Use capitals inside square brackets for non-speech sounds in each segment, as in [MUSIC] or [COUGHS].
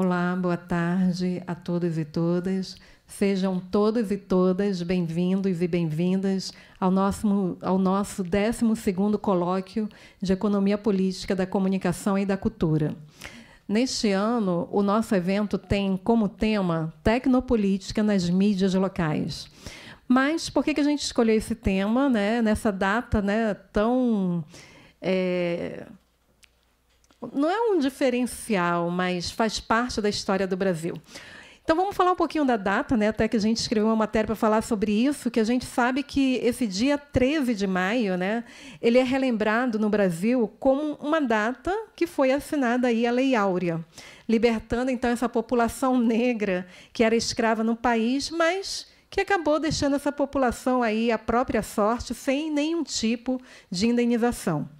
Olá, boa tarde a todos e todas. Sejam todos e todas bem-vindos e bem-vindas ao nosso, ao nosso 12º Colóquio de Economia Política da Comunicação e da Cultura. Neste ano, o nosso evento tem como tema Tecnopolítica nas mídias locais. Mas por que, que a gente escolheu esse tema né, nessa data né, tão... É não é um diferencial, mas faz parte da história do Brasil. Então vamos falar um pouquinho da data, né? Até que a gente escreveu uma matéria para falar sobre isso, que a gente sabe que esse dia 13 de maio, né, ele é relembrado no Brasil como uma data que foi assinada aí a Lei Áurea, libertando então essa população negra que era escrava no país, mas que acabou deixando essa população aí à própria sorte, sem nenhum tipo de indenização.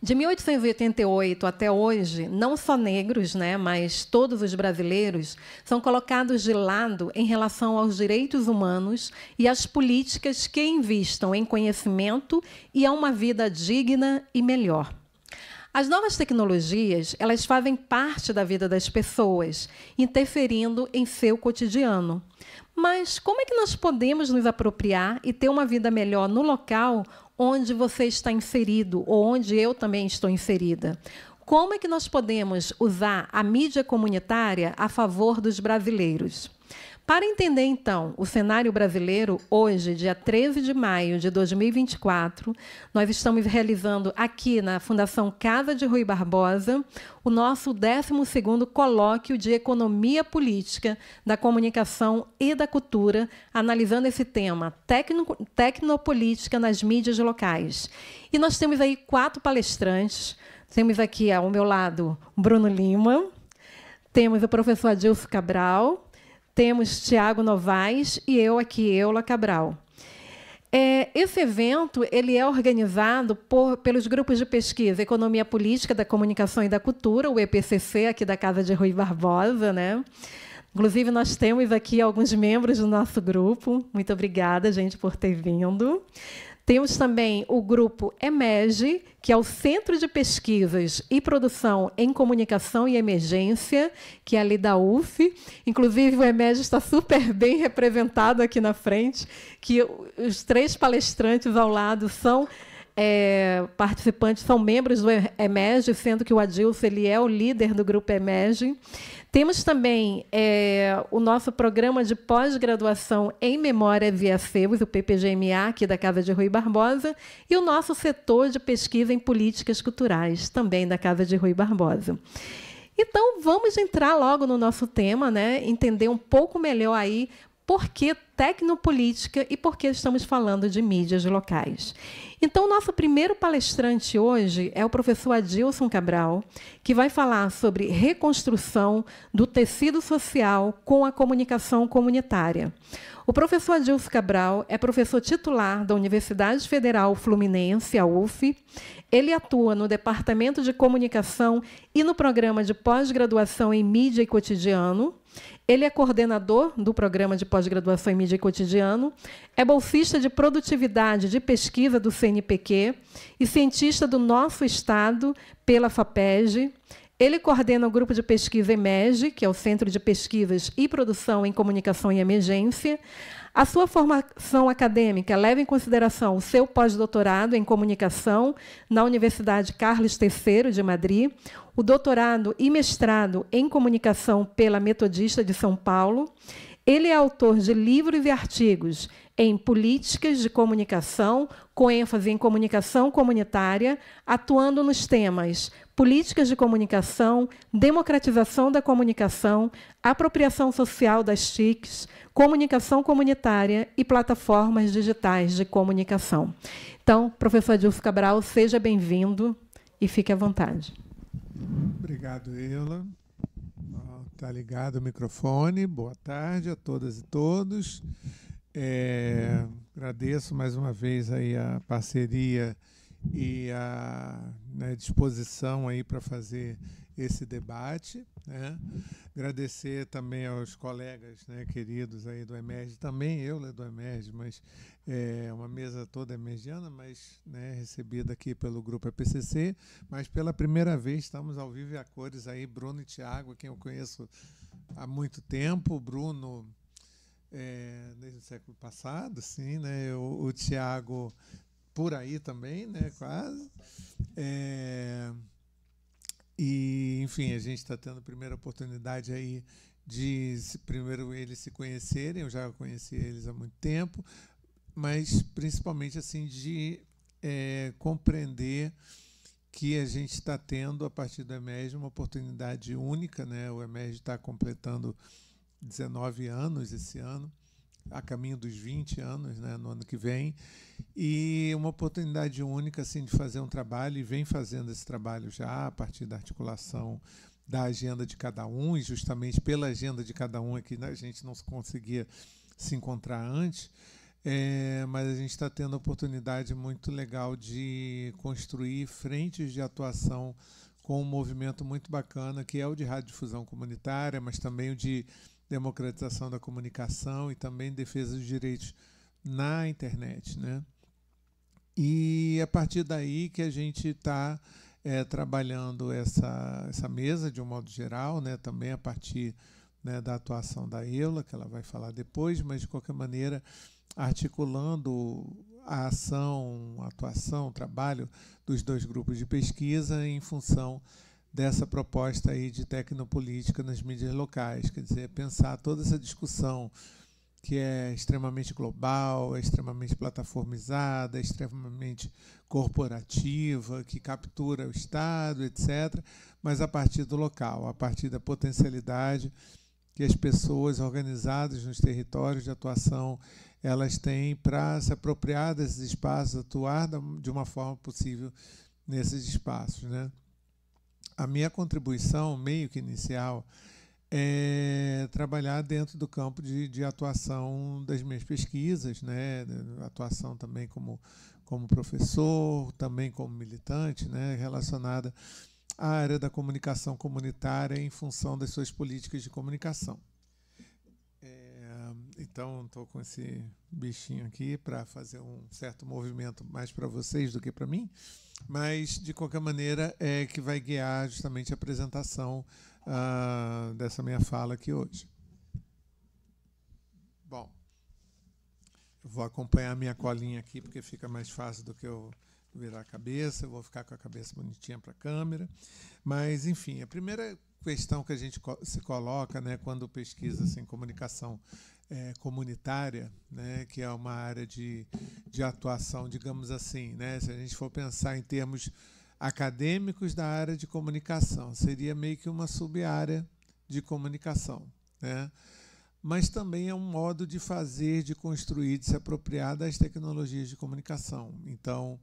De 1888 até hoje, não só negros, né, mas todos os brasileiros são colocados de lado em relação aos direitos humanos e às políticas que investam em conhecimento e a uma vida digna e melhor. As novas tecnologias, elas fazem parte da vida das pessoas, interferindo em seu cotidiano. Mas como é que nós podemos nos apropriar e ter uma vida melhor no local onde você está inserido ou onde eu também estou inserida. Como é que nós podemos usar a mídia comunitária a favor dos brasileiros? Para entender, então, o cenário brasileiro, hoje, dia 13 de maio de 2024, nós estamos realizando aqui na Fundação Casa de Rui Barbosa o nosso 12º Colóquio de Economia Política da Comunicação e da Cultura, analisando esse tema, tecno, tecnopolítica nas mídias locais. E nós temos aí quatro palestrantes. Temos aqui ao meu lado Bruno Lima, temos o professor Adilson Cabral, temos Tiago Novaes e eu aqui, Eula Cabral. É, esse evento ele é organizado por, pelos grupos de pesquisa Economia Política da Comunicação e da Cultura, o EPCC, aqui da Casa de Rui Barbosa. Né? Inclusive, nós temos aqui alguns membros do nosso grupo. Muito obrigada, gente, por ter vindo. Temos também o grupo EMEG, que é o Centro de Pesquisas e Produção em Comunicação e Emergência, que é ali da UF. Inclusive, o EMEG está super [LAUGHS] bem representado aqui na frente, que os três palestrantes ao lado são é, participantes são membros do EMEG, sendo que o Adilson ele é o líder do grupo EMEG. Temos também é, o nosso programa de pós-graduação em memória via CEUS, o PPGMA, aqui da Casa de Rui Barbosa, e o nosso setor de pesquisa em políticas culturais, também da Casa de Rui Barbosa. Então, vamos entrar logo no nosso tema, né? entender um pouco melhor aí por que tecnopolítica e por que estamos falando de mídias locais. Então, nosso primeiro palestrante hoje é o professor Adilson Cabral, que vai falar sobre reconstrução do tecido social com a comunicação comunitária. O professor Adilson Cabral é professor titular da Universidade Federal Fluminense, a UF. Ele atua no Departamento de Comunicação e no Programa de Pós-Graduação em Mídia e Cotidiano. Ele é coordenador do programa de pós-graduação em mídia e cotidiano, é bolsista de produtividade de pesquisa do CNPq e cientista do nosso estado pela FAPEG. Ele coordena o grupo de pesquisa EMEG, que é o Centro de Pesquisas e Produção em Comunicação e Emergência, a sua formação acadêmica leva em consideração o seu pós-doutorado em comunicação na Universidade Carlos III de Madrid, o doutorado e mestrado em comunicação pela Metodista de São Paulo ele é autor de livros e artigos em políticas de comunicação, com ênfase em comunicação comunitária, atuando nos temas políticas de comunicação, democratização da comunicação, apropriação social das TICs, comunicação comunitária e plataformas digitais de comunicação. Então, professor Adilfo Cabral, seja bem-vindo e fique à vontade. Obrigado, Ela. Está ligado o microfone. Boa tarde a todas e todos. É, agradeço mais uma vez aí a parceria e a né, disposição aí para fazer esse debate. Né? Agradecer também aos colegas né, queridos aí do Emerge, também eu né, do Emerge, mas é uma mesa toda emergiana, mas né, recebida aqui pelo grupo EPCC. Mas pela primeira vez estamos ao vivo e a cores aí, Bruno e Tiago, quem eu conheço há muito tempo, Bruno é, desde o século passado, sim, né? O, o Tiago por aí também, né? Quase. É, e, enfim, a gente está tendo a primeira oportunidade aí de, primeiro, eles se conhecerem, eu já conheci eles há muito tempo, mas principalmente assim de é, compreender que a gente está tendo, a partir do Emerge uma oportunidade única. Né? O Emerge está completando 19 anos esse ano a caminho dos 20 anos, né, no ano que vem, e uma oportunidade única assim de fazer um trabalho e vem fazendo esse trabalho já a partir da articulação da agenda de cada um e justamente pela agenda de cada um aqui é a gente não conseguia se encontrar antes, é, mas a gente está tendo a oportunidade muito legal de construir frentes de atuação com um movimento muito bacana que é o de radiodifusão comunitária, mas também o de democratização da comunicação e também defesa dos direitos na internet, né? E a partir daí que a gente está é, eh, trabalhando essa, essa mesa de um modo geral, né? Também a partir né, da atuação da EULA, que ela vai falar depois, mas de qualquer maneira articulando a ação, a atuação, o trabalho dos dois grupos de pesquisa em função dessa proposta aí de tecnopolítica nas mídias locais, quer dizer, pensar toda essa discussão que é extremamente global, é extremamente plataformizada, é extremamente corporativa, que captura o Estado, etc., mas a partir do local, a partir da potencialidade que as pessoas organizadas nos territórios de atuação elas têm para se apropriar desses espaços, atuar de uma forma possível nesses espaços, né? a minha contribuição, meio que inicial, é trabalhar dentro do campo de, de atuação das minhas pesquisas, né? atuação também como, como professor, também como militante, né? relacionada à área da comunicação comunitária em função das suas políticas de comunicação. Então, estou com esse bichinho aqui para fazer um certo movimento mais para vocês do que para mim, mas de qualquer maneira é que vai guiar justamente a apresentação uh, dessa minha fala aqui hoje. Bom, eu vou acompanhar minha colinha aqui porque fica mais fácil do que eu virar a cabeça, eu vou ficar com a cabeça bonitinha para a câmera. Mas, enfim, a primeira questão que a gente se coloca né, quando pesquisa assim, comunicação é, comunitária, né, que é uma área de, de atuação, digamos assim, né, se a gente for pensar em termos acadêmicos da área de comunicação, seria meio que uma sub-área de comunicação. Né? Mas também é um modo de fazer, de construir, de se apropriar das tecnologias de comunicação. Então,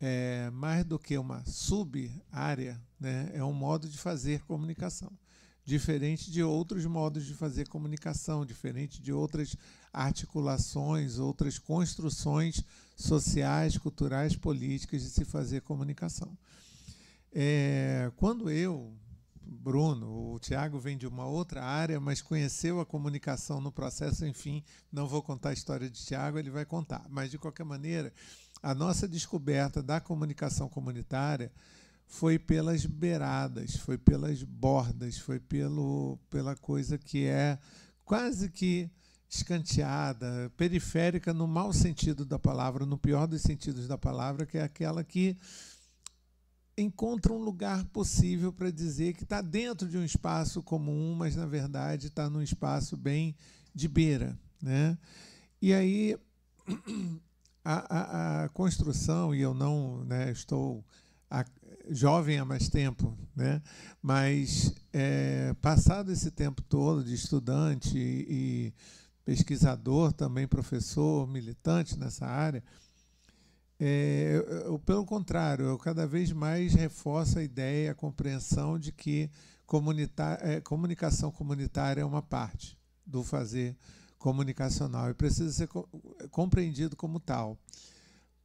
é, mais do que uma sub-área, né, é um modo de fazer comunicação diferente de outros modos de fazer comunicação, diferente de outras articulações, outras construções sociais, culturais, políticas de se fazer comunicação. É, quando eu, Bruno, o Tiago vem de uma outra área, mas conheceu a comunicação no processo, enfim, não vou contar a história de Tiago, ele vai contar. Mas, de qualquer maneira, a nossa descoberta da comunicação comunitária foi pelas beiradas, foi pelas bordas, foi pelo, pela coisa que é quase que escanteada, periférica no mau sentido da palavra, no pior dos sentidos da palavra, que é aquela que encontra um lugar possível para dizer que está dentro de um espaço comum, mas na verdade está num espaço bem de beira. Né? E aí [CLEARS THROAT] a, a, a construção, e eu não né, estou a, jovem há mais tempo, né? mas é, passado esse tempo todo de estudante e, pesquisador, também professor, militante nessa área, é, eu, pelo contrário, eu cada vez mais reforço a ideia, a compreensão de que é, comunicação comunitária é uma parte do fazer comunicacional e precisa ser co é, compreendido como tal.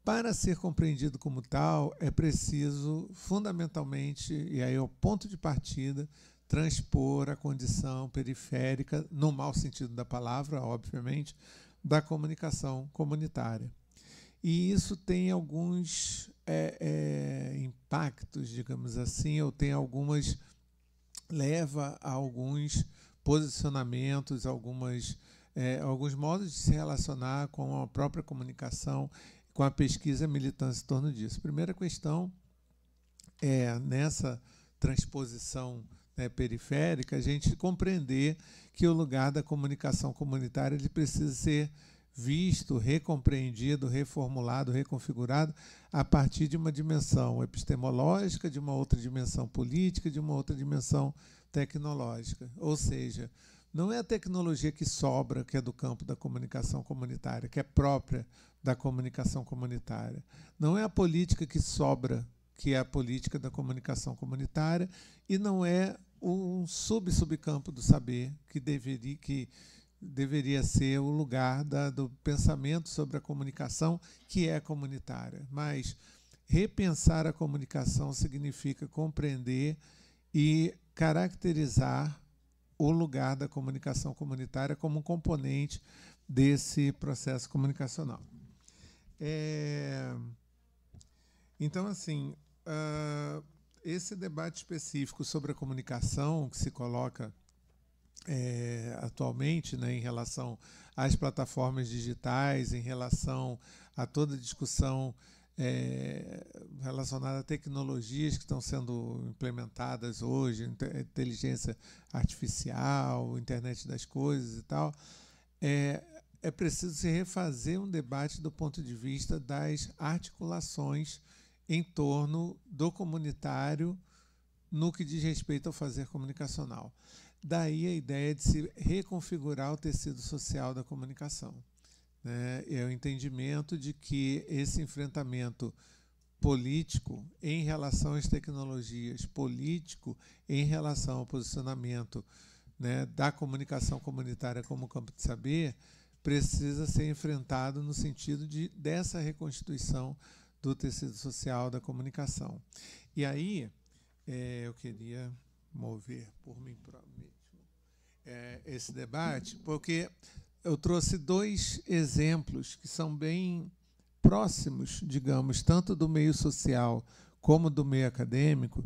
Para ser compreendido como tal, é preciso, fundamentalmente, e aí é o ponto de partida, transpor a condição periférica, no mau sentido da palavra, obviamente, da comunicação comunitária. E isso tem alguns é, é, impactos, digamos assim, ou tem algumas. leva a alguns posicionamentos, algumas. É, alguns modos de se relacionar com a própria comunicação com a pesquisa militante militância em torno disso. Primeira questão é nessa transposição né, periférica, a gente compreender que o lugar da comunicação comunitária ele precisa ser visto, recompreendido, reformulado, reconfigurado a partir de uma dimensão epistemológica, de uma outra dimensão política, de uma outra dimensão tecnológica. Ou seja, não é a tecnologia que sobra, que é do campo da comunicação comunitária, que é própria da comunicação comunitária. Não é a política que sobra, que é a política da comunicação comunitária, e não é um sub-subcampo do saber que deveria, que deveria ser o lugar da, do pensamento sobre a comunicação que é comunitária. Mas repensar a comunicação significa compreender e caracterizar o lugar da comunicação comunitária como um componente desse processo comunicacional. É... Então, assim, uh, esse debate específico sobre a comunicação que se coloca é, atualmente né, em relação às plataformas digitais, em relação a toda a discussão é, relacionada a tecnologias que estão sendo implementadas hoje, inteligência artificial, internet das coisas e tal, é, é preciso se refazer um debate do ponto de vista das articulações em torno do comunitário no que diz respeito ao fazer comunicacional. Daí a ideia de se reconfigurar o tecido social da comunicação. Né? É o entendimento de que esse enfrentamento político em relação às tecnologias, político em relação ao posicionamento né, da comunicação comunitária como campo de saber, precisa ser enfrentado no sentido de dessa reconstituição do tecido social da comunicação. E aí é, eu queria mover por mim próprio é, esse debate, porque eu trouxe dois exemplos que são bem próximos, digamos, tanto do meio social como do meio acadêmico,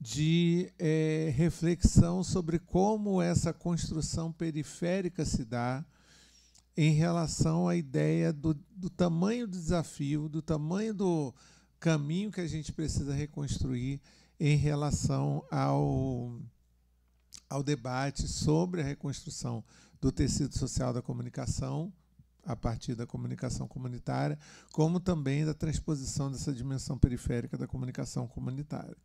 de é, reflexão sobre como essa construção periférica se dá em relação à ideia do, do tamanho do desafio, do tamanho do caminho que a gente precisa reconstruir em relação ao, ao debate sobre a reconstrução do tecido social da comunicação, a partir da comunicação comunitária, como também da transposição dessa dimensão periférica da comunicação comunitária.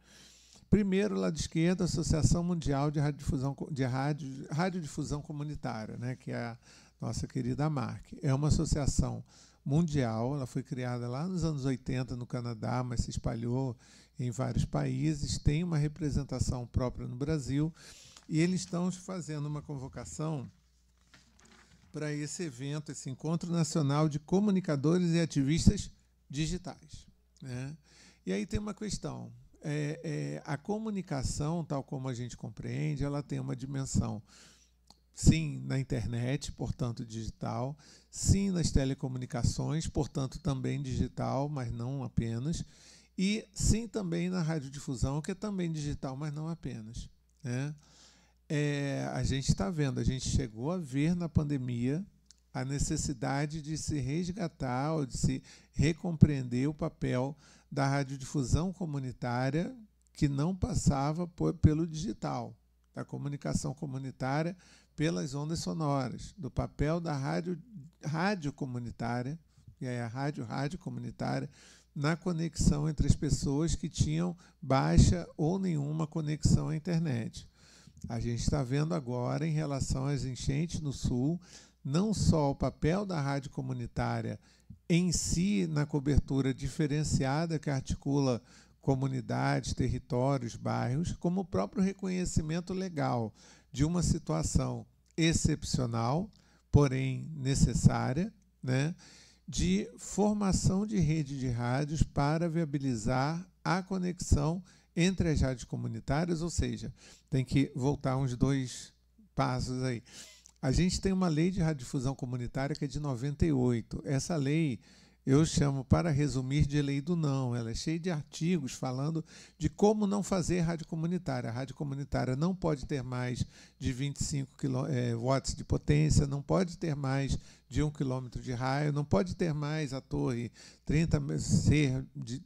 Primeiro, lado esquerdo, a Associação Mundial de Radiodifusão, de Rádio, Radiodifusão Comunitária, né, que é a nossa querida Mark É uma associação mundial, ela foi criada lá nos anos 80 no Canadá, mas se espalhou em vários países, tem uma representação própria no Brasil, e eles estão fazendo uma convocação para esse evento, esse Encontro Nacional de Comunicadores e Ativistas Digitais. Né? E aí tem uma questão. É, é, a comunicação, tal como a gente compreende, ela tem uma dimensão sim na internet, portanto digital, sim nas telecomunicações, portanto também digital, mas não apenas, e sim também na radiodifusão, que é também digital, mas não apenas. Né? É, a gente está vendo, a gente chegou a ver na pandemia a necessidade de se resgatar ou de se recompreender o papel da radiodifusão comunitária que não passava por, pelo digital, da comunicação comunitária pelas ondas sonoras, do papel da rádio, rádio comunitária, e aí a rádio, rádio comunitária, na conexão entre as pessoas que tinham baixa ou nenhuma conexão à internet. A gente está vendo agora, em relação às enchentes no Sul, não só o papel da rádio comunitária em si, na cobertura diferenciada que articula comunidades, territórios, bairros, como o próprio reconhecimento legal de uma situação excepcional, porém necessária, né, de formação de rede de rádios para viabilizar a conexão entre as rádios comunitárias, ou seja, tem que voltar uns dois passos aí. A gente tem uma lei de radiodifusão comunitária que é de 98. Essa lei eu chamo para resumir de lei do não. Ela é cheia de artigos falando de como não fazer rádio comunitária. A rádio comunitária não pode ter mais de 25 é, watts de potência, não pode ter mais de 1 km de raio, não pode ter mais a torre 30 ser de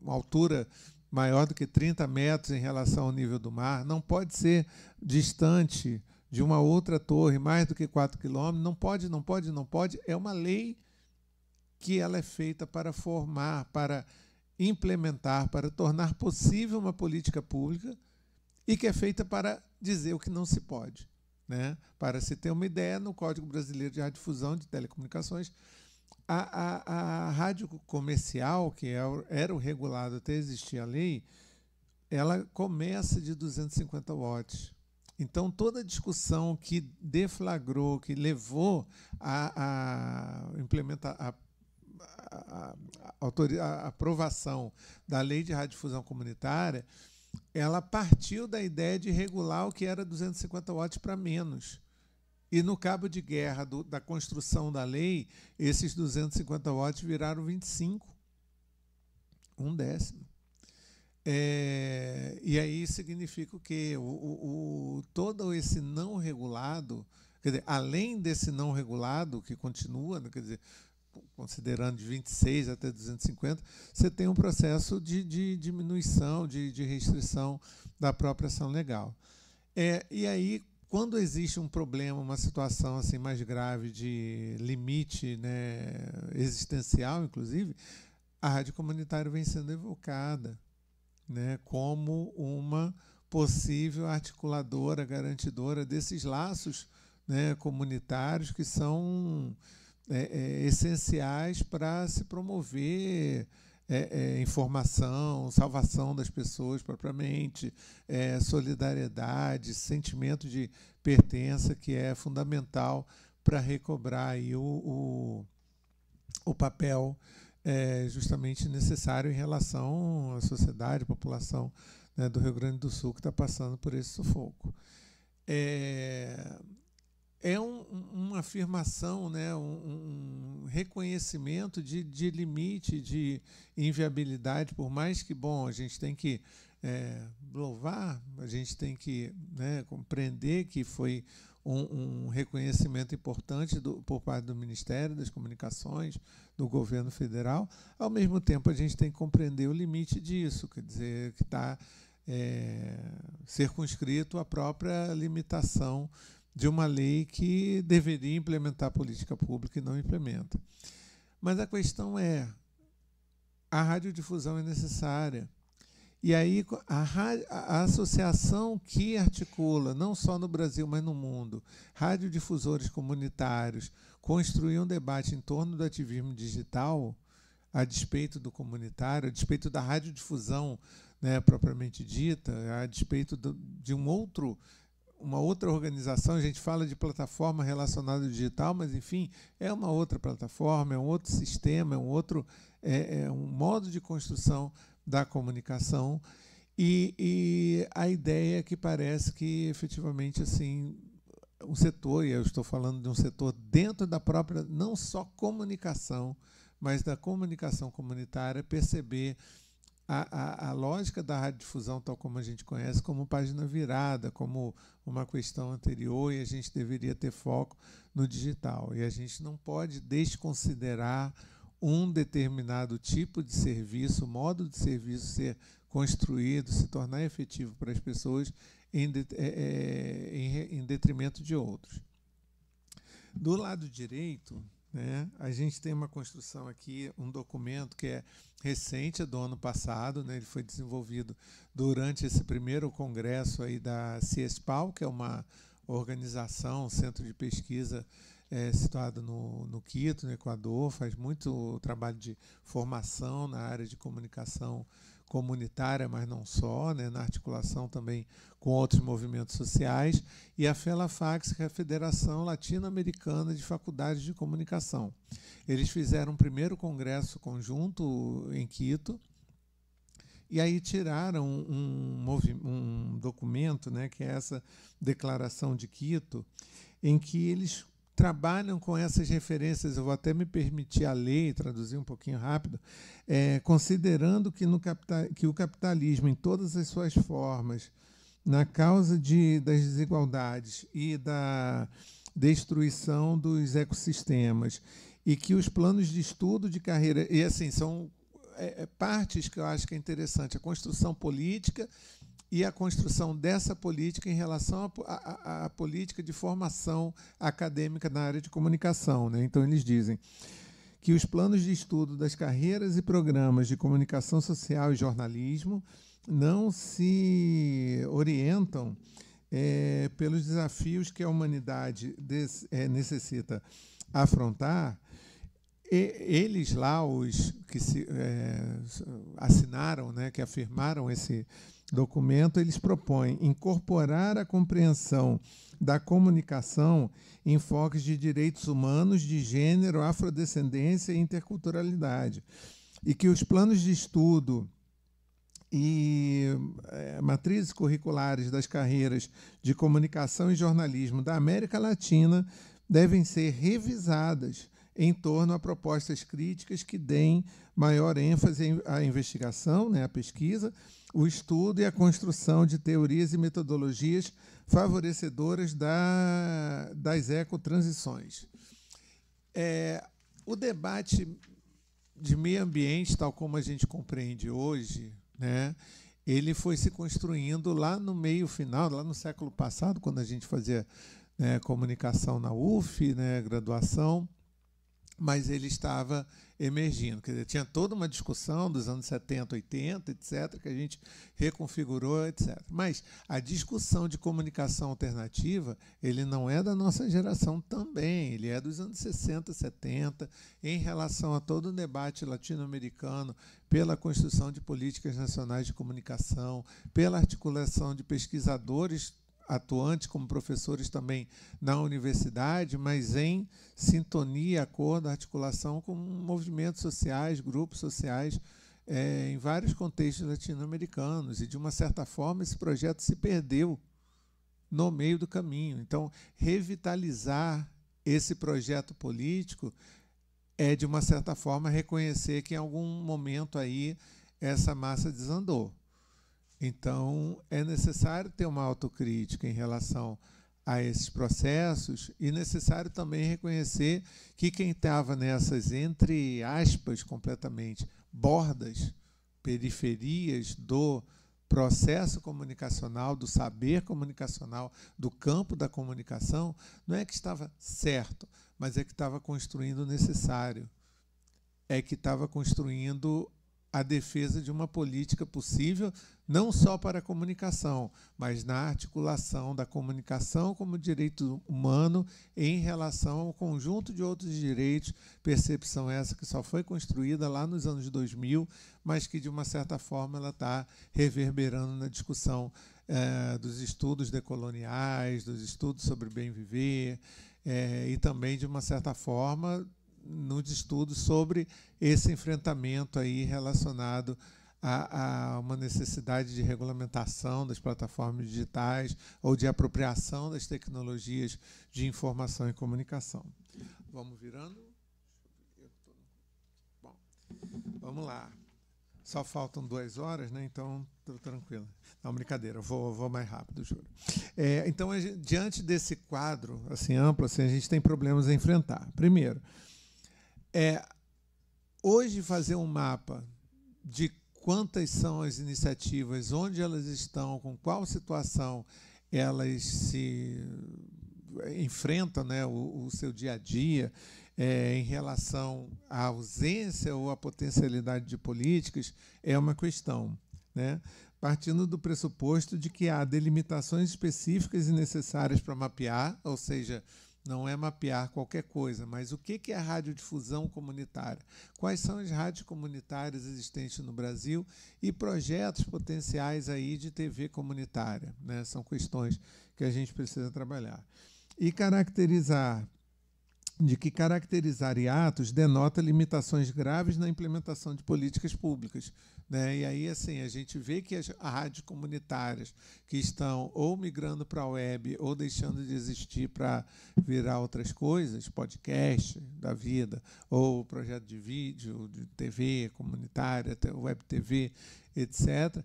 uma altura maior do que 30 metros em relação ao nível do mar, não pode ser distante de uma outra torre mais do que 4 quilômetros, não pode, não pode, não pode, é uma lei que ela é feita para formar, para implementar, para tornar possível uma política pública e que é feita para dizer o que não se pode. Né? Para se ter uma ideia, no Código Brasileiro de Radiodifusão de Telecomunicações, a, a, a rádio comercial, que é era o regulado até existir a lei, ela começa de 250 watts. Então, toda a discussão que deflagrou, que levou a, a, implementa, a a, a, aprovação da lei de radiodifusão comunitária, ela partiu da ideia de regular o que era 250 watts para menos. E no cabo de guerra do, da construção da lei, esses 250 watts viraram 25, um décimo. É, e aí significa o quê? O, o, o, todo esse não regulado, quer dizer, além desse não regulado que continua, né, quer dizer, considerando de 26 até 250, você tem um processo de, de diminuição, de, de, restrição da própria ação legal. É, e aí, quando existe um problema, uma situação assim mais grave de limite né, existencial, inclusive, a rádio comunitária vem sendo evocada né, como uma possível articuladora, garantidora desses laços né, comunitários que são é, é, essenciais para se promover é, é, informação, salvação das pessoas propriamente, é, solidariedade, sentimento de pertença que é fundamental para recobrar aí o, o, o papel é, justamente necessário em relação à sociedade, à população né, do Rio Grande do Sul que está passando por esse sufoco. É, é um, uma afirmação, né, um, um reconhecimento de, de, limite, de inviabilidade, por mais que, bom, a gente tem que é, louvar, a gente tem que né, compreender que foi um, um reconhecimento importante do, por parte do Ministério das Comunicações, do governo federal, ao mesmo tempo a gente tem que compreender o limite disso, quer dizer, que está é, circunscrito à própria limitação de uma lei que deveria implementar política pública e não implementa. Mas a questão é: a radiodifusão é necessária. E aí a, a, associação que articula, não só no Brasil, mas no mundo, radiodifusores comunitários, construir um debate em torno do ativismo digital, a despeito do comunitário, a despeito da radiodifusão né, propriamente dita, a despeito do, de um outro uma outra organização, a gente fala de plataforma relacionada ao digital, mas enfim, é uma outra plataforma, é um outro sistema, é um outro é, é um modo de construção da comunicação. E, e a ideia é que parece que efetivamente assim um setor, e eu estou falando de um setor dentro da própria, não só comunicação, mas da comunicação comunitária, perceber a, a, a, lógica da radiodifusão, tal como a gente conhece, como página virada, como uma questão anterior, e a gente deveria ter foco no digital. E a gente não pode desconsiderar um determinado tipo de serviço, modo de serviço ser construído, se tornar efetivo para as pessoas, em, de, é, é, em, em detrimento de outros. Do lado direito, né? A gente tem uma construção aqui, um documento que é recente, é do ano passado, né? ele foi desenvolvido durante esse primeiro congresso aí da CESPAL que é uma organização, um centro de pesquisa é, situado no, no Quito, no Equador, faz muito trabalho de formação na área de comunicação comunitária, mas não só, né? na articulação também com outros movimentos sociais, e a FELAFAX, que é a Federação Latino-Americana de Faculdades de Comunicação. Eles fizeram um primeiro congresso conjunto em Quito, e aí tiraram um, um documento, né, que é essa Declaração de Quito, em que eles trabalham com essas referências, eu vou até me permitir a lei, traduzir um pouquinho rápido, é, considerando que, no capital, que o capitalismo, em todas as suas formas, na causa de, das desigualdades e da destruição dos ecossistemas e que os planos de estudo de carreira e assim são é, é partes que eu acho que é interessante a construção política e a construção dessa política em relação à política de formação acadêmica na área de comunicação. Né? Então, eles dizem que os planos de estudo das carreiras e programas de comunicação social e jornalismo não se orientam é, pelos desafios que a humanidade des, é, necessita afrontar, e, eles lá, os que se, é, assinaram, né, que afirmaram esse documento, eles propõem incorporar a compreensão da comunicação em focos de direitos humanos, de gênero, afrodescendência e interculturalidade. E que os planos de estudo e é, matrizes curriculares das carreiras de comunicação e jornalismo da América Latina devem ser revisadas em torno a propostas críticas que deem maior ênfase à investigação, né, à pesquisa, o estudo e a construção de teorias e metodologias favorecedoras da, das ecotransições. É, o debate de meio ambiente, tal como a gente compreende hoje, né? ele foi se construindo lá no meio final, lá no século passado, quando a gente fazia né, comunicação na UF, né, graduação, mas ele estava emergindo. Quer dizer, tinha toda uma discussão dos anos 70, 80, etc., que a gente reconfigurou, etc. Mas a discussão de comunicação alternativa, ele não é da nossa geração também, ele é dos anos 60, 70, em relação a todo o debate latino-americano pela construção de políticas nacionais de comunicação, pela articulação de pesquisadores atuantes como professores também na universidade, mas em sintonia, acordo, articulação com movimentos sociais, grupos sociais é, em vários contextos latino-americanos. E, de uma certa forma, esse projeto se perdeu no meio do caminho. Então, revitalizar esse projeto político é, de uma certa forma, reconhecer que em algum momento aí essa massa desandou. Então, é necessário ter uma autocrítica em relação a esses processos e necessário também reconhecer que quem estava nessas, entre aspas, completamente bordas, periferias do processo comunicacional, do saber comunicacional, do campo da comunicação, não é que estava certo, mas é que estava construindo o necessário, é que estava construindo a defesa de uma política possível, não só para a comunicação, mas na articulação da comunicação como direito humano em relação ao conjunto de outros direitos, percepção essa que só foi construída lá nos anos 2000, mas que, de uma certa forma, ela está reverberando na discussão eh, dos estudos decoloniais, dos estudos sobre bem viver, eh, e também, de uma certa forma, nos estudos sobre esse enfrentamento aí relacionado a, a, uma necessidade de regulamentação das plataformas digitais ou de apropriação das tecnologias de informação e comunicação. Vamos virando? Bom, vamos lá. Só faltam duas horas, né? então estou tranquilo. Não, brincadeira, vou, vou mais rápido, juro. É, então, gente, diante desse quadro assim, amplo, assim, a gente tem problemas a enfrentar. Primeiro, é, hoje, fazer um mapa de quantas são as iniciativas, onde elas estão, com qual situação elas se enfrentam né, o, o seu dia a dia é, em relação à ausência ou à potencialidade de políticas, é uma questão. Né? Partindo do pressuposto de que há delimitações específicas e necessárias para mapear, ou seja, não é mapear qualquer coisa, mas o que é a radiodifusão comunitária? Quais são as rádios comunitárias existentes no Brasil e projetos potenciais aí de TV comunitária? Né? São questões que a gente precisa trabalhar. E caracterizar de que caracterizar hiatos denota limitações graves na implementação de políticas públicas né? E aí, assim, a gente vê que as rádios comunitárias que estão ou migrando para a web ou deixando de existir para virar outras coisas, podcast da vida, ou projeto de vídeo, de TV comunitária, web TV, etc.,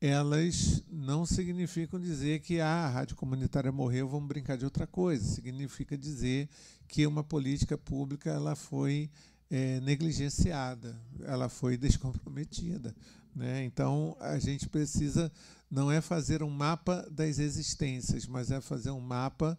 elas não significam dizer que ah, a rádio comunitária morreu, vamos brincar de outra coisa. Significa dizer que uma política pública ela foi é, negligenciada, ela foi descomprometida. Né? Então, a gente precisa, não é fazer um mapa das existências, mas é fazer um mapa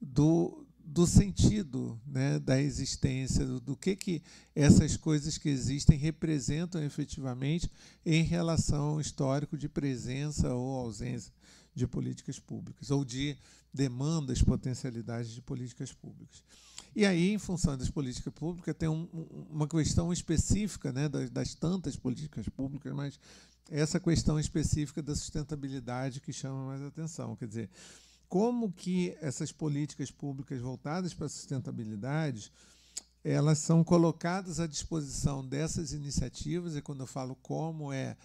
do, do sentido né, da existência, do, do, que, que essas coisas que existem representam efetivamente em relação ao histórico de presença ou ausência de políticas públicas, ou de demandas, potencialidades de políticas públicas. E aí, em função das políticas públicas, tem um, uma questão específica né, das, das, tantas políticas públicas, mas essa questão específica da sustentabilidade que chama mais atenção. Quer dizer, como que essas políticas públicas voltadas para a sustentabilidade elas são colocadas à disposição dessas iniciativas, e quando eu falo como é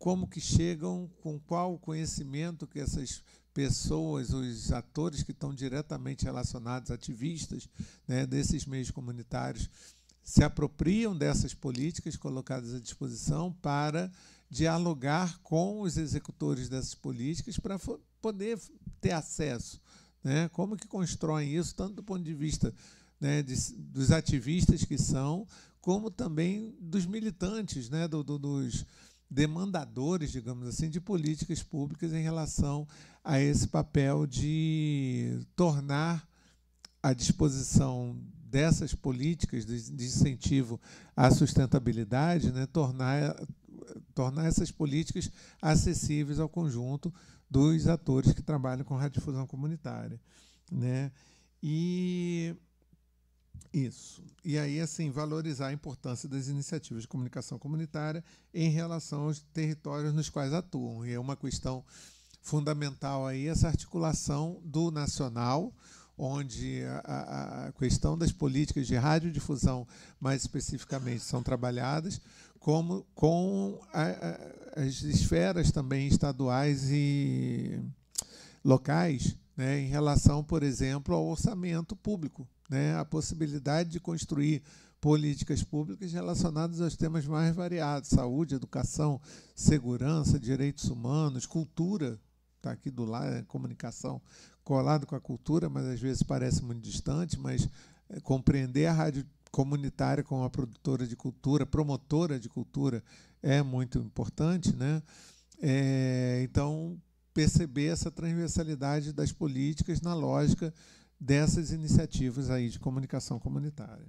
como que chegam, com qual conhecimento que essas pessoas, os atores que estão diretamente relacionados, ativistas né, desses meios comunitários, se apropriam dessas políticas colocadas à disposição para dialogar com os executores dessas políticas para poder ter acesso. Né? Como que constroem isso, tanto do ponto de vista né, de, dos ativistas que são, como também dos militantes, né, do, do, dos demandadores, digamos assim, de políticas públicas em relação a esse papel de tornar a disposição dessas políticas de incentivo à sustentabilidade, né, tornar, tornar essas políticas acessíveis ao conjunto dos atores que trabalham com radiodifusão comunitária. Né? E isso. E aí, assim, valorizar a importância das iniciativas de comunicação comunitária em relação aos territórios nos quais atuam. E é uma questão fundamental aí essa articulação do nacional, onde a, a questão das políticas de radiodifusão, mais especificamente, são trabalhadas, como com a, a, as esferas também estaduais e locais, né, em relação, por exemplo, ao orçamento público né, a possibilidade de construir políticas públicas relacionadas aos temas mais variados: saúde, educação, segurança, direitos humanos, cultura. Está aqui do lado, é, comunicação colado com a cultura, mas às vezes parece muito distante. Mas é, compreender a rádio comunitária como uma produtora de cultura, promotora de cultura, é muito importante. Né? É, então, perceber essa transversalidade das políticas na lógica dessas iniciativas aí de comunicação comunitária.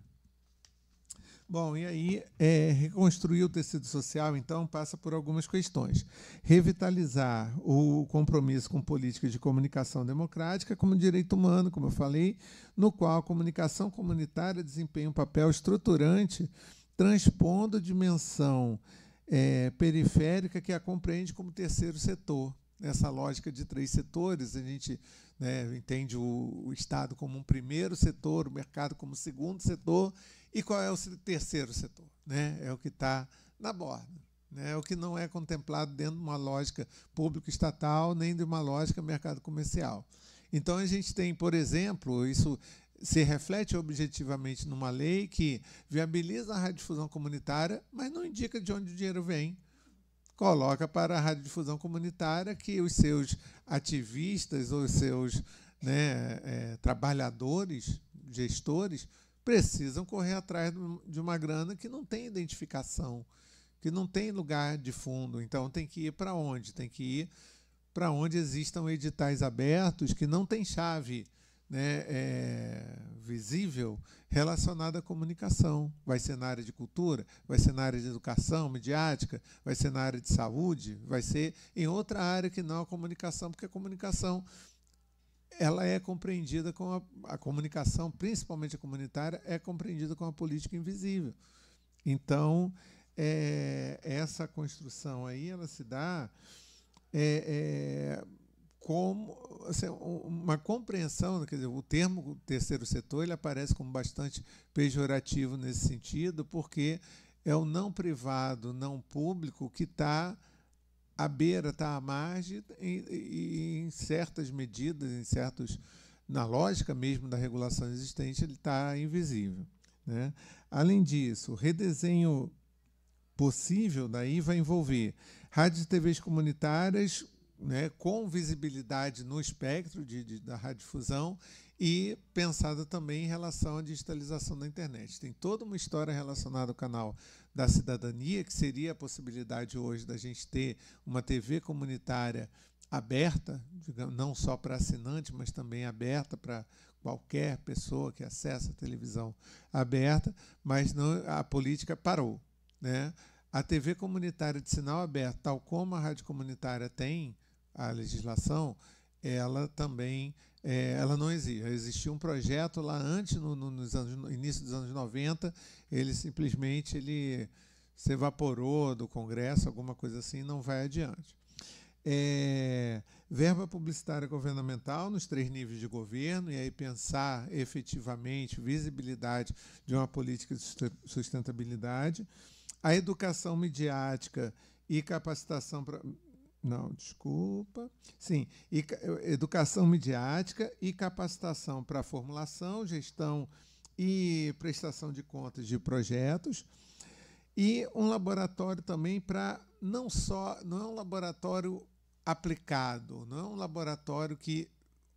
Bom, e aí é, reconstruir o tecido social, então, passa por algumas questões. Revitalizar o compromisso com políticas de comunicação democrática como direito humano, como eu falei, no qual a comunicação comunitária desempenha um papel estruturante, transpondo a dimensão é, periférica que a compreende como terceiro setor. Nessa lógica de três setores, a gente né, entende o, o Estado como um primeiro setor, o mercado como segundo setor, e qual é o terceiro setor? Né? É o que está na borda. Né? É o que não é contemplado dentro de uma lógica público-estatal, nem de uma lógica mercado comercial. Então, a gente tem, por exemplo, isso se reflete objetivamente numa lei que viabiliza a radiodifusão comunitária, mas não indica de onde o dinheiro vem coloca para a radiodifusão comunitária que os seus ativistas ou os seus né, é, trabalhadores, gestores, precisam correr atrás de uma grana que não tem identificação, que não tem lugar de fundo. Então tem que ir para onde? Tem que ir para onde existam editais abertos que não têm chave né, é, visível relacionada à comunicação. Vai ser na área de cultura, vai ser na área de educação midiática, vai ser na área de saúde, vai ser em outra área que não a comunicação, porque a comunicação ela é compreendida com a, a comunicação, principalmente a comunitária, é compreendida com a política invisível. Então, é, essa construção aí, ela se dá é, é, como assim, uma compreensão, quer dizer, o termo terceiro setor ele aparece como bastante pejorativo nesse sentido, porque é o não privado, não público que está à beira, está à margem e, e, em certas medidas, em certos na lógica mesmo da regulação existente, ele está invisível. Né? Além disso, o redesenho possível daí vai envolver rádios e TVs comunitárias né, com visibilidade no espectro de, de, da radiodifusão e pensada também em relação à digitalização da internet. Tem toda uma história relacionada ao canal da cidadania, que seria a possibilidade hoje da gente ter uma TV comunitária aberta, digamos, não só para assinante, mas também aberta para qualquer pessoa que acessa a televisão aberta, mas não, a política parou. Né? A TV comunitária de sinal aberto, tal como a rádio comunitária tem, a legislação, ela também é, ela não existe. Existia um projeto lá antes, no, no, nos anos, no início dos anos 90, ele simplesmente ele se evaporou do Congresso, alguma coisa assim, não vai adiante. É, verba publicitária governamental nos três níveis de governo, e aí pensar efetivamente visibilidade de uma política de sustentabilidade. A educação midiática e capacitação não, desculpa. Sim, e, educação midiática e capacitação para formulação, gestão e prestação de contas de projetos. E um laboratório também para não só, não é um laboratório aplicado, não é um laboratório que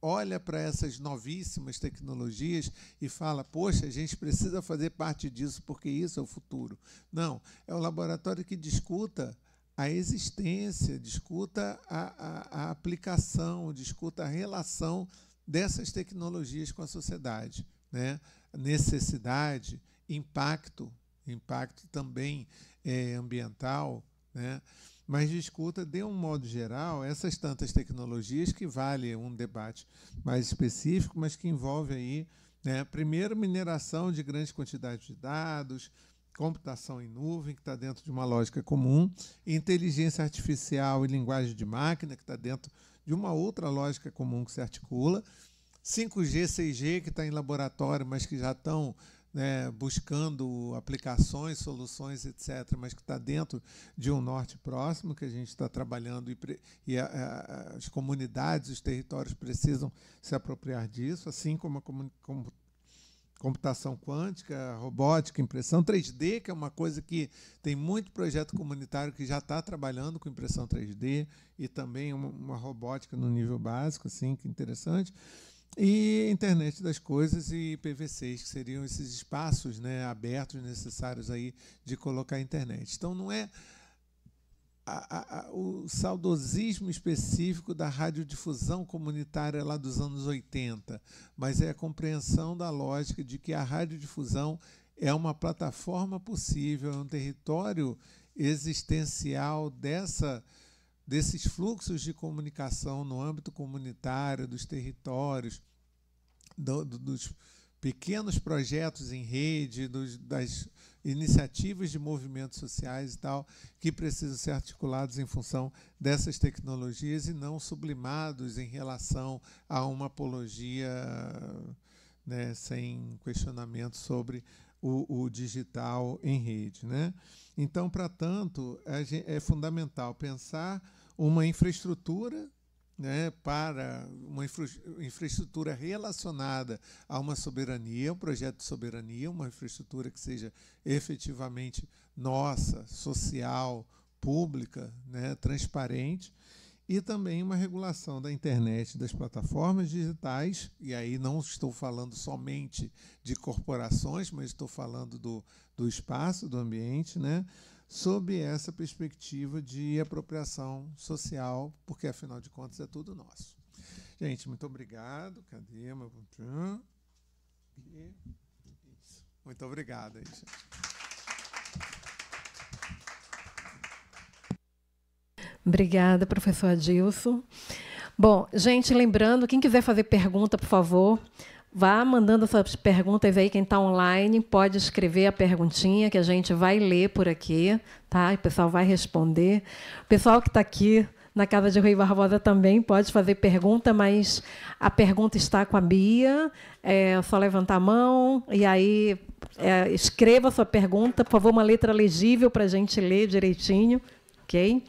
olha para essas novíssimas tecnologias e fala: poxa, a gente precisa fazer parte disso porque isso é o futuro. Não, é um laboratório que discuta a existência, discuta a, a, a aplicação, discuta a relação dessas tecnologias com a sociedade. Né? Necessidade, impacto, impacto também é, ambiental, né? mas discuta, de um modo geral, essas tantas tecnologias que vale um debate mais específico, mas que envolve aí, né, primeiro, mineração de grande quantidade de dados, computação em nuvem, que está dentro de uma lógica comum, inteligência artificial e linguagem de máquina, que está dentro de uma outra lógica comum que se articula, 5G, 6G, que está em laboratório, mas que já estão né, buscando aplicações, soluções, etc., mas que está dentro de um norte próximo que a gente está trabalhando e, e a, a, as comunidades, os territórios precisam se apropriar disso, assim como a, como computação quântica, robótica, impressão 3D, que é uma coisa que tem muito projeto comunitário que já está trabalhando com impressão 3D e também uma, uma, robótica no nível básico, assim, que interessante. E internet das coisas e PVCs, que seriam esses espaços né, abertos necessários aí de colocar a internet. Então não é a, a, o saudosismo específico da radiodifusão comunitária lá dos anos 80, mas é a compreensão da lógica de que a radiodifusão é uma plataforma possível, é um território existencial dessa desses fluxos de comunicação no âmbito comunitário, dos territórios, do, do, dos pequenos projetos em rede, dos, das iniciativas de movimentos sociais e tal, que precisam ser articulados em função dessas tecnologias e não sublimados em relação a uma apologia né, sem questionamento sobre o, o, digital em rede. Né? Então, para tanto, é fundamental pensar uma infraestrutura né, para uma infra infraestrutura relacionada a uma soberania, um projeto de soberania, uma infraestrutura que seja efetivamente nossa, social, pública, né, transparente, e também uma regulação da internet, das plataformas digitais, e aí não estou falando somente de corporações, mas estou falando do, do espaço, do ambiente, né, sob essa perspectiva de apropriação social, porque afinal de contas é tudo nosso. Gente, muito obrigado. Cadê meu. Muito obrigado gente. Obrigada, professor Adilson. Bom, gente, lembrando, quem quiser fazer pergunta, por favor, Vá mandando suas perguntas aí, quem está online pode escrever a perguntinha que a gente vai ler por aqui, tá? O pessoal vai responder. O pessoal que está aqui na casa de Rui Barbosa também pode fazer pergunta, mas a pergunta está com a Bia. É só levantar a mão e aí é, escreva a sua pergunta, por favor, uma letra legível para a gente ler direitinho, ok?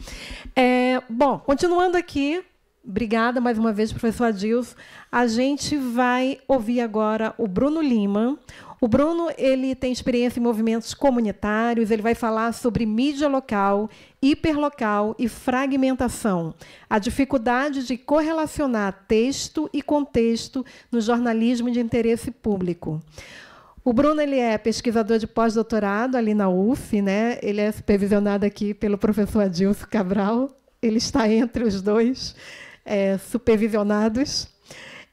É, bom, continuando aqui, Obrigada mais uma vez, professor Adilson. A gente vai ouvir agora o Bruno Lima. O Bruno ele tem experiência em movimentos comunitários, ele vai falar sobre mídia local, hiperlocal e fragmentação, a dificuldade de correlacionar texto e contexto no jornalismo de interesse público. O Bruno ele é pesquisador de pós-doutorado ali na UF, né? ele é supervisionado aqui pelo professor Adilson Cabral, ele está entre os dois é, supervisionados.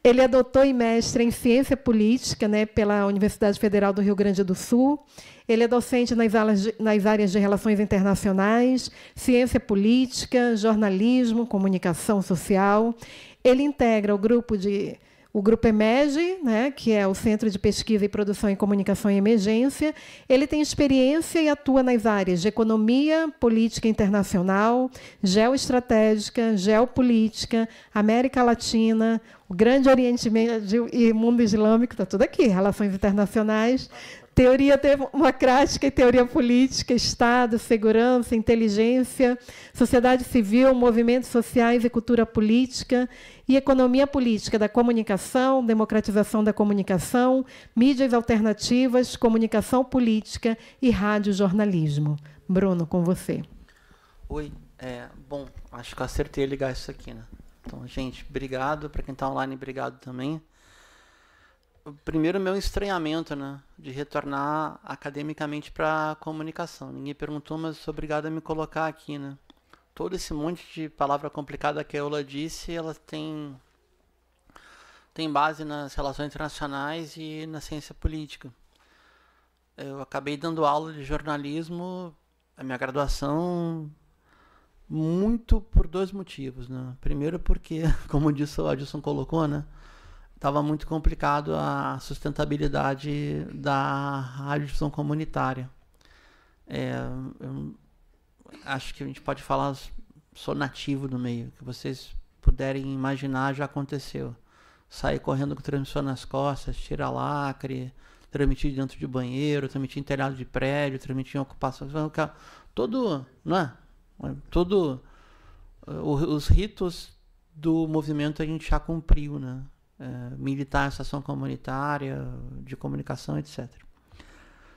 Ele é doutor e mestre em ciência política né, pela Universidade Federal do Rio Grande do Sul. Ele é docente nas, de, nas áreas de relações internacionais, ciência política, jornalismo, comunicação social. Ele integra o grupo de o Grupo EMEG, né, que é o Centro de Pesquisa e Produção em Comunicação e Emergência, ele tem experiência e atua nas áreas de economia, política internacional, geoestratégica, geopolítica, América Latina, o Grande Oriente Médio e mundo islâmico, está tudo aqui, relações internacionais, Teoria democrática e teoria política, Estado, segurança, inteligência, sociedade civil, movimentos sociais e cultura política, e economia política da comunicação, democratização da comunicação, mídias alternativas, comunicação política e jornalismo. Bruno, com você. Oi, é, bom, acho que acertei ligar isso aqui, né? Então, gente, obrigado. Para quem está online, obrigado também primeiro meu estranhamento, né, de retornar academicamente para comunicação. Ninguém perguntou, mas sou obrigado a me colocar aqui, né? Todo esse monte de palavra complicada que a Eula disse, ela tem tem base nas relações internacionais e na ciência política. Eu acabei dando aula de jornalismo, a minha graduação muito por dois motivos, né? Primeiro porque, [LAUGHS] como disse o Adilson colocou, né? estava muito complicado a sustentabilidade da radiodifusão comunitária. É, acho que a gente pode falar, sou nativo do meio, que vocês puderem imaginar já aconteceu. Sair correndo com o nas costas, tirar lacre, transmitir dentro de banheiro, transmitir em telhado de prédio, transmitir em ocupação. É todo, não é? Todo, os ritos do movimento a gente já cumpriu, né? Eh, militar em estação comunitária, de comunicação, etc.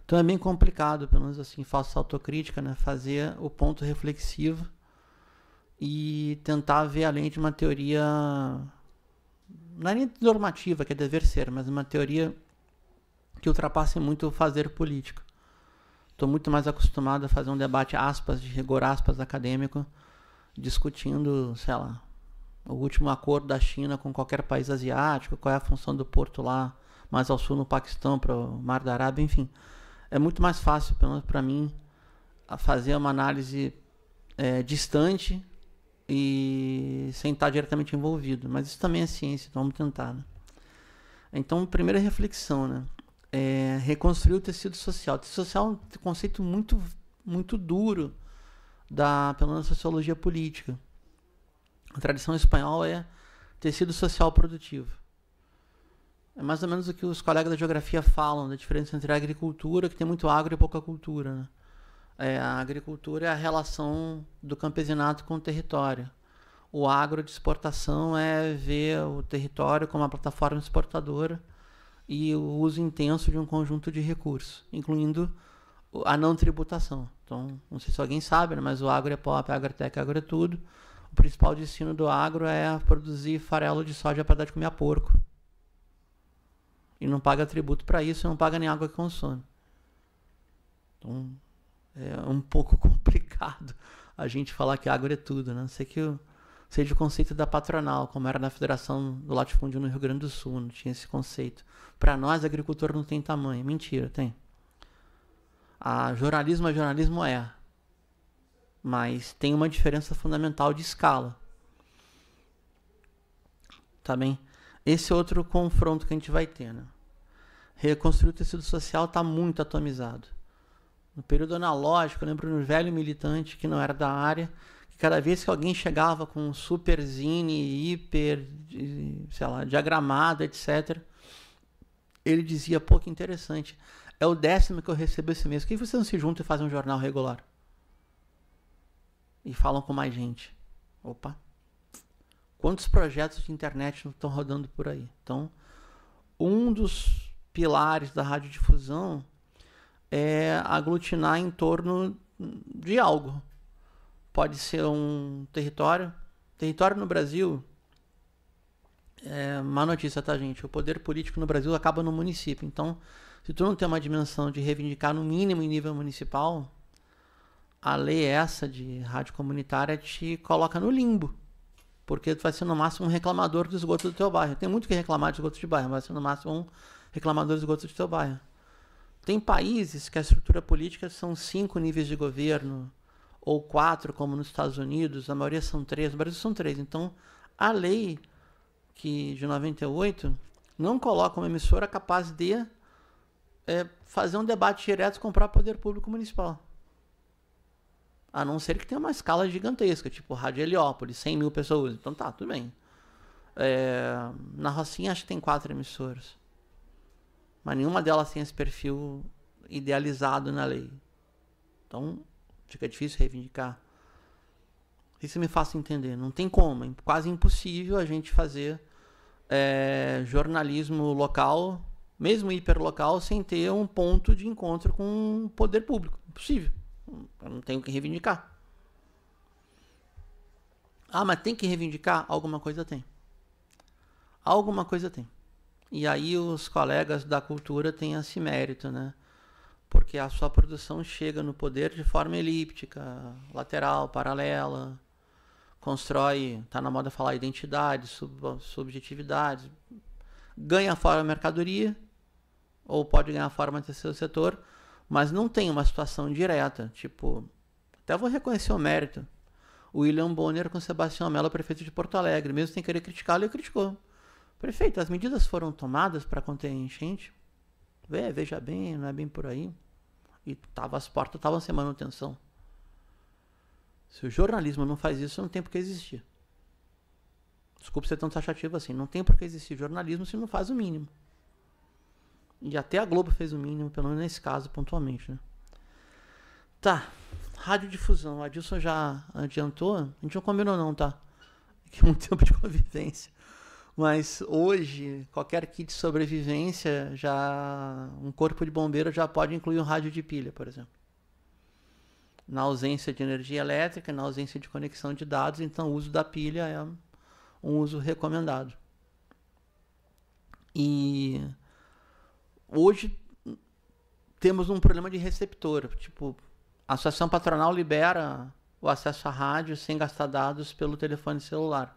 Então é bem complicado, pelo menos assim, faço autocrítica, né? fazer o ponto reflexivo e tentar ver além de uma teoria, não é nem normativa, que é dever ser, mas uma teoria que ultrapasse muito o fazer político. Estou muito mais acostumado a fazer um debate aspas, de rigor aspas acadêmico, discutindo, sei lá, o último acordo da China com qualquer país asiático, qual é a função do porto lá, mais ao sul no Paquistão, para o Mar da Arábia, enfim. É muito mais fácil, pelo menos para mim, fazer uma análise é, distante e sem estar diretamente envolvido. Mas isso também é ciência, então vamos tentar. Né? Então, primeira reflexão, né? É reconstruir o tecido social. O tecido social é um conceito muito, muito duro da, pelo menos, sociologia política a tradição espanhola é tecido social produtivo. É mais ou menos o que os colegas da geografia falam, da diferença entre a agricultura, que tem muito agro e pouca cultura. Né? É, a agricultura é a relação do campesinato com o território. O agro de exportação é ver o território como uma plataforma exportadora e o uso intenso de um conjunto de recursos, incluindo a não tributação. Então, não sei se alguém sabe, né? mas o agro é pop, agrotec, agro é tudo o principal destino do agro é produzir farelo de soja para dar de comer a porco. E não paga tributo para isso e não paga nem água que consome. Então, é um pouco [LAUGHS] complicado a gente falar que agro é tudo, né? Sei que seja o conceito da patronal, como era na Federação do Latifúndio no Rio Grande do Sul, não tinha esse conceito. Para nós, agricultor não tem tamanho. Mentira, tem. A jornalismo é jornalismo é mas tem uma diferença fundamental de escala. Tá bem? Esse é outro confronto que a gente vai ter, né? Reconstruir o tecido social está muito atomizado. No período analógico, eu lembro de um velho militante que não era da área, que cada vez que alguém chegava com um super zine, hiper, sei lá, diagramado, etc., ele dizia, pô, que interessante, é o décimo que eu recebo esse mês, por que você não se junta e faz um jornal regular? e falam com mais gente. Opa! Quantos projetos de internet não estão rodando por aí? Então, um dos pilares da radiodifusão é aglutinar em torno de algo. Pode ser um território. Território no Brasil. É má notícia, tá, gente? O poder político no Brasil acaba no município. Então, se tu não tem uma dimensão de reivindicar no mínimo em nível municipal, a lei essa de rádio comunitária te coloca no limbo. Porque tu vai ser no máximo um reclamador do esgoto do teu bairro. Tem muito que reclamar de esgoto de bairro, mas vai ser no máximo um reclamador do esgoto do teu bairro. Tem países que a estrutura política são cinco níveis de governo, ou quatro, como nos Estados Unidos, a maioria são três, no Brasil são três. Então, a lei que de 98 não coloca uma emissora capaz de é, fazer um debate direto com o próprio poder público municipal. A não ser que tenha uma escala gigantesca, tipo Rádio Heliópolis, 100 mil pessoas. Então tá, tudo bem. É, na Rocinha acho que tem quatro emissoras. Mas nenhuma delas tem esse perfil idealizado na lei. Então fica difícil reivindicar. Isso me faça entender. Não tem como, é quase impossível a gente fazer é, jornalismo local, mesmo hiperlocal, sem ter um ponto de encontro com o poder público. Impossível. Eu não tenho o que reivindicar. Ah, mas tem que reivindicar? Alguma coisa tem. Alguma coisa tem. E aí os colegas da cultura têm esse mérito, né? Porque a sua produção chega no poder de forma elíptica, lateral, paralela, constrói, tá na moda falar identidade, sub, subjetividade, ganha forma mercadoria, ou pode ganhar forma terceiro setor, mas não tem uma situação direta. Tipo, até vou reconhecer o mérito. O William Bonner com Sebastião Mello, prefeito de Porto Alegre, mesmo sem querer criticá-lo, ele criticou. Prefeito, as medidas foram tomadas para conter enchente? Vê, veja bem, não é bem por aí. E tava, as portas estavam sem manutenção. Se o jornalismo não faz isso, não tem por que existir. Desculpe ser tão taxativo assim. Não tem por que existir jornalismo se não faz o mínimo. E até a Globo fez o mínimo, pelo menos nesse caso, pontualmente, né? Tá. Radiodifusão. O Adilson já adiantou. A gente não combinou não, tá? Que é um [LAUGHS] tempo de convivência. Mas hoje, qualquer kit de sobrevivência, já um corpo de bombeiro já pode incluir um rádio de pilha, por exemplo. Na ausência de energia elétrica, na ausência de conexão de dados, então o uso da pilha é um uso recomendado. E hoje temos um problema de receptor. Tipo, a associação patronal libera o acesso à rádio sem gastar dados pelo telefone celular.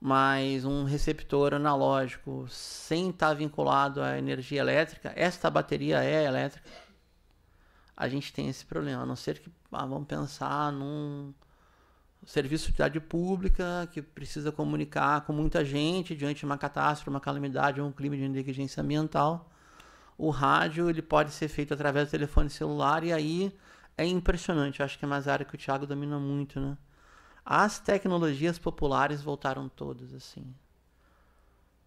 Mas um receptor analógico sem estar vinculado à energia elétrica, esta bateria é elétrica, a gente tem esse problema. A não ser que, ah, vamos pensar num serviço de utilidade pública que precisa comunicar com muita gente diante de uma catástrofe, uma calamidade ou um crime de negligência ambiental. O rádio ele pode ser feito através do telefone celular e aí é impressionante. Eu acho que é mais área que o Thiago domina muito, né? As tecnologias populares voltaram todas assim.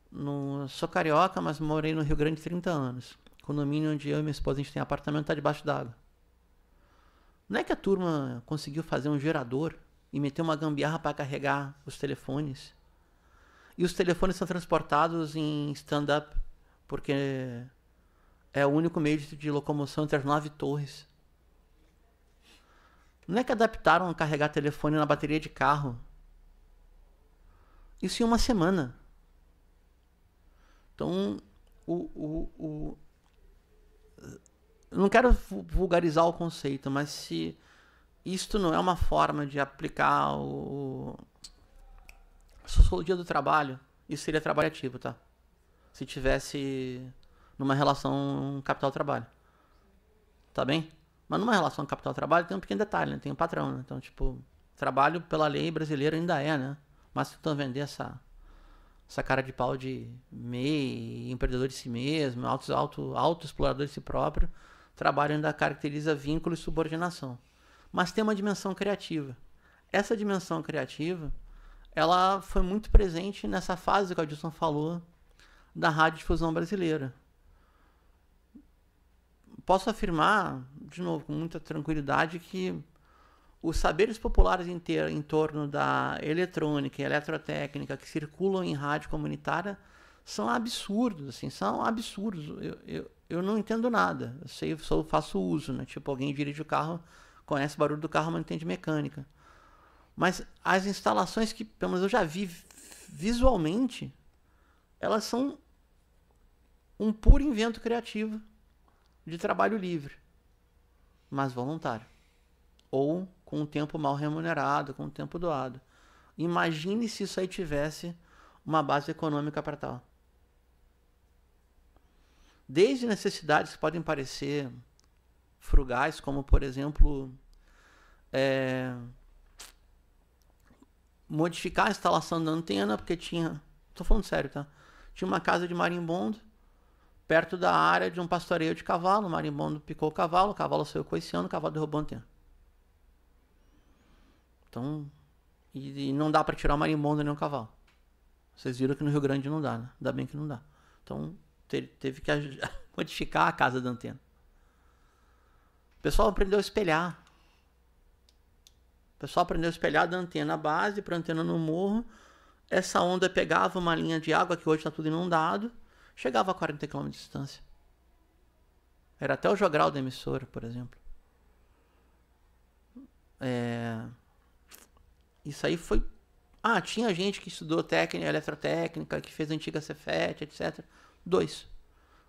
No, sou carioca, mas morei no Rio Grande 30 anos. Condomínio onde eu e minha esposa a gente tem apartamento está debaixo d'água. Não é que a turma conseguiu fazer um gerador e meter uma gambiarra para carregar os telefones. E os telefones são transportados em stand-up, porque é o único meio de, locomoção entre as nove torres. Não é que adaptaram a carregar telefone na bateria de carro. Isso em uma semana. Então, o, o, o... não quero vulgarizar o conceito, mas se isto não é uma forma de aplicar o sociologia do trabalho. Isso seria trabalho ativo, tá? Se tivesse numa relação capital-trabalho. Tá bem? Mas numa relação capital-trabalho tem um pequeno detalhe, né? Tem um patrão, né? Então, tipo, trabalho pela lei brasileira ainda é, né? Mas se tá vender essa, essa cara de pau de MEI, empreendedor de si mesmo, auto-explorador auto, auto de si próprio, trabalho ainda caracteriza vínculo e subordinação mas tem uma dimensão criativa. Essa dimensão criativa, ela foi muito presente nessa fase que o Adilson falou da rádio difusão brasileira. Posso afirmar, de novo, com muita tranquilidade, que os saberes populares em, ter, em torno da eletrônica e eletrotécnica que circulam em rádio comunitária são absurdos, assim, são absurdos. Eu, eu, eu não entendo nada. Eu sei, faço uso, né? Tipo, alguém dirige o carro, conhece o barulho do carro, mas não entende mecânica. Mas as instalações que, pelo menos eu já vi visualmente, elas são um puro invento criativo de trabalho livre, mas voluntário. Ou com um tempo mal remunerado, com um tempo doado. Imagine se isso aí tivesse uma base econômica para tal. Desde necessidades que podem parecer frugais, como por exemplo é, modificar a instalação da antena, porque tinha. Tô falando sério, tá? Tinha uma casa de marimbondo perto da área de um pastoreio de cavalo. O marimbondo picou o cavalo, o cavalo saiu coiciando, o cavalo derrubou a antena. Então, e, e não dá para tirar o marimbondo nem o cavalo. Vocês viram que no Rio Grande não dá, né? Ainda bem que não dá. Então, te, teve que [LAUGHS] modificar a casa da antena. O pessoal aprendeu a espelhar. O pessoal aprendeu a espelhar da antena base para antena no morro. Essa onda pegava uma linha de água que hoje está tudo inundado, chegava a 40 km de distância. Era até o jogral da emissora, por exemplo. É... Isso aí foi. Ah, tinha gente que estudou técnica, eletrotécnica, que fez antiga Cefet, etc. Dois.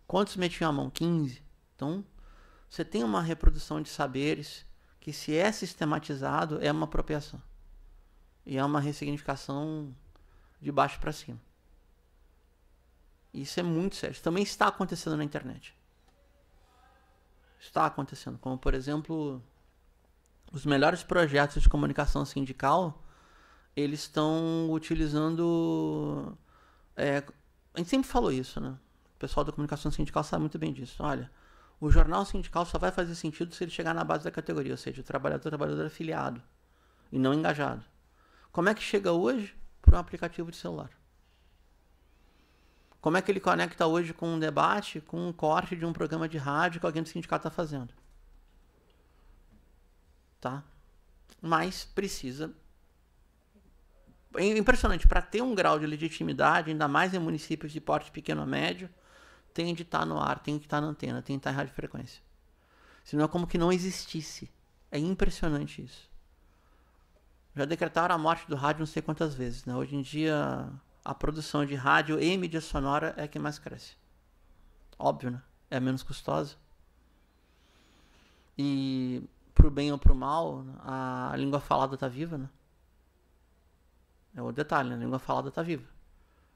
Quantos metiam a mão? 15. Então, você tem uma reprodução de saberes que, se é sistematizado, é uma apropriação. E é uma ressignificação de baixo para cima. Isso é muito sério. Também está acontecendo na internet. Está acontecendo. Como, por exemplo, os melhores projetos de comunicação sindical, eles estão utilizando... É, a gente sempre falou isso, né? O pessoal da comunicação sindical sabe muito bem disso. Olha, o jornal sindical só vai fazer sentido se ele chegar na base da categoria, ou seja, o trabalhador, o trabalhador afiliado e não engajado. Como é que chega hoje para um aplicativo de celular? Como é que ele conecta hoje com um debate, com um corte de um programa de rádio que alguém do sindicato está fazendo? Tá? Mas precisa. É impressionante, para ter um grau de legitimidade, ainda mais em municípios de porte pequeno a médio, tem de estar tá no ar, tem que estar tá na antena, tem que estar tá em radiofrequência. Senão é como que não existisse. É impressionante isso. Já decretaram a morte do rádio não sei quantas vezes. Né? Hoje em dia, a produção de rádio e mídia sonora é que mais cresce. Óbvio, né? É menos custosa. E, pro bem ou pro mal, né? a língua falada tá viva, né? É o detalhe, né? a língua falada tá viva.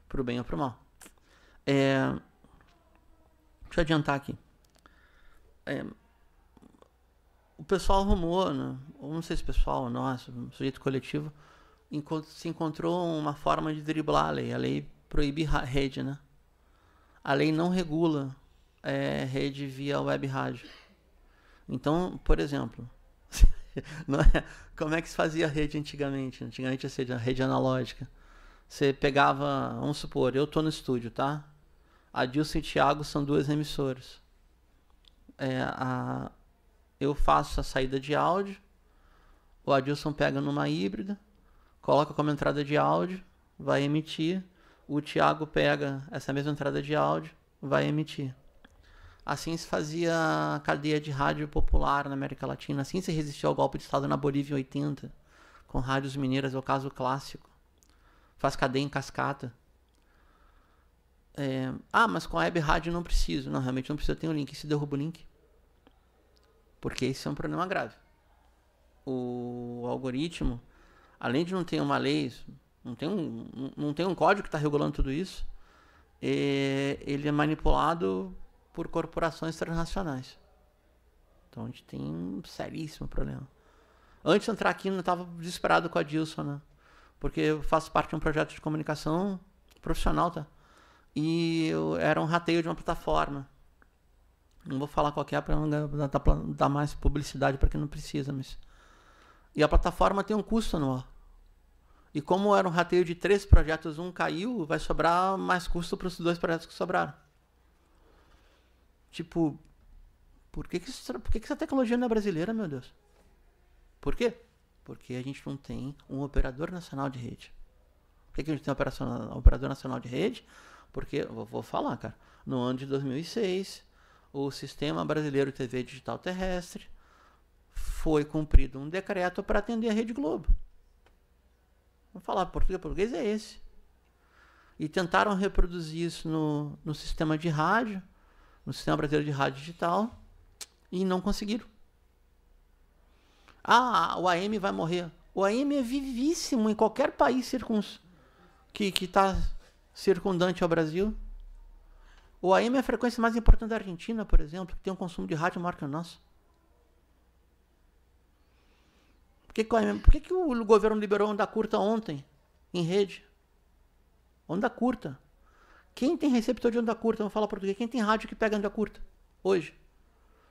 Pro bem ou pro mal. É Deixa eu adiantar aqui. É, o pessoal arrumou, né? não sei se pessoal, nosso, sujeito coletivo, se encontrou uma forma de driblar a lei. A lei proíbe rede, né? A lei não regula é, rede via web rádio. Então, por exemplo, [LAUGHS] é, como é que se fazia rede antigamente? Antigamente ia ser rede analógica. Você pegava, vamos supor, eu estou no estúdio, tá? Adilson e Thiago são duas emissoras. É, a, eu faço a saída de áudio, o Adilson pega numa híbrida, coloca como entrada de áudio, vai emitir. O Thiago pega essa mesma entrada de áudio, vai emitir. Assim se fazia a cadeia de rádio popular na América Latina. Assim se resistiu ao golpe de Estado na Bolívia em 80, com rádios mineiras, é o caso clássico. Faz cadeia em cascata. É, ah, mas com a web rádio não preciso. Não, realmente não precisa Tem o link. Se derruba o link. Porque esse é um problema grave. O algoritmo, além de não ter uma lei, não tem um, não tem um código que está regulando tudo isso, é, ele é manipulado por corporações transnacionais. Então a gente tem um seríssimo problema. Antes de entrar aqui, eu estava desesperado com a Dilson, né? Porque eu faço parte de um projeto de comunicação profissional, tá? E eu, era um rateio de uma plataforma. Não vou falar qual é para não dar, dar mais publicidade para quem não precisa, mas. E a plataforma tem um custo anual. E como era um rateio de três projetos, um caiu, vai sobrar mais custo para os dois projetos que sobraram. Tipo, por que, que, isso, por que, que essa tecnologia não é brasileira, meu Deus? Por quê? Porque a gente não tem um operador nacional de rede. Por que, que a gente tem um operador nacional de rede? Porque, vou, falar, cara, no ano de 2006, o Sistema Brasileiro de TV Digital Terrestre foi cumprido um decreto para atender a Rede Globo. Vou falar, português, português é esse. E tentaram reproduzir isso no, no sistema de rádio, no sistema brasileiro de rádio digital, e não conseguiram. Ah, o AM vai morrer. O AM é vivíssimo em qualquer país circuns que está circundante ao Brasil. O AM é a frequência mais importante da Argentina, por exemplo, que tem um consumo de rádio maior que o nosso. Por que, que, o, AM, é- por que, que o governo liberou onda curta ontem, em rede? Onda curta. Quem tem receptor de onda curta? Vamos falar português. Quem tem rádio que pega onda curta? Hoje.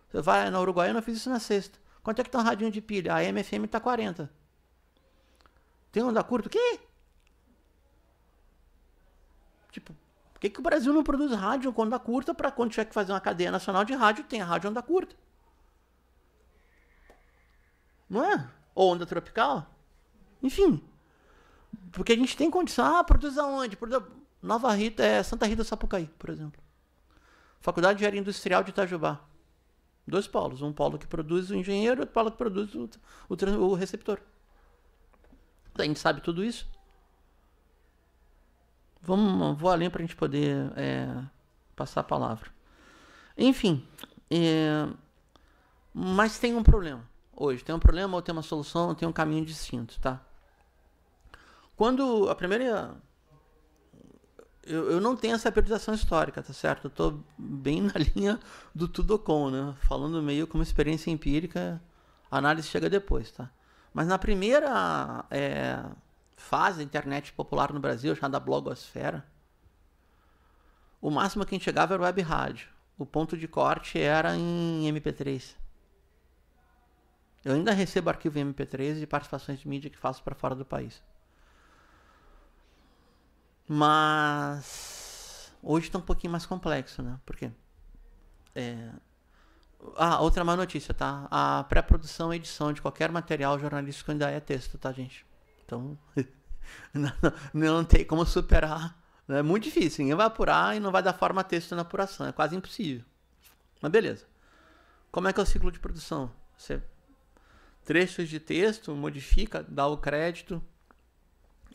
Você vai na Uruguai? eu não fiz isso na sexta. Quanto é que tá um radinho de pilha? A MFM tá 40. Tem onda curta? O quê? Tipo, por que, que o Brasil não produz rádio com onda curta para quando tiver que fazer uma cadeia nacional de rádio, tem a rádio onda curta? Não é? Ou onda tropical? Enfim. Porque a gente tem condição. Ah, produz aonde? Produz... Nova Rita é Santa Rita Sapucaí, por exemplo. Faculdade de Engenharia Industrial de Itajubá. Dois polos. Um polo que produz o engenheiro, outro polo que produz o, o, o receptor. A gente sabe tudo isso. Vamos, vou além para a gente poder é, passar a palavra. Enfim, é, mas tem um problema hoje. Tem um problema ou tem uma solução ou tem um caminho distinto, tá? Quando a primeira... Eu, eu não tenho essa periodização histórica, tá certo? Eu tô bem na [LAUGHS] linha do tudo com, né? Falando meio como experiência empírica, a análise chega depois, tá? Mas na primeira... É, fase da internet popular no Brasil, chamada blogosfera, o máximo que a gente chegava era web rádio. O ponto de corte era em MP3. Eu ainda recebo arquivo em MP3 de participações de mídia que faço para fora do país. Mas hoje está um pouquinho mais complexo, né? Por quê? É... Ah, outra má notícia, tá? A pré-produção e edição de qualquer material jornalístico ainda é texto, tá, gente? Então, [LAUGHS] não, tem como superar. Né? É muito difícil. Ninguém vai apurar e não vai dar forma a texto na apuração. É quase impossível. Mas beleza. Como é que é o ciclo de produção? Você trechos de texto, modifica, dá o crédito,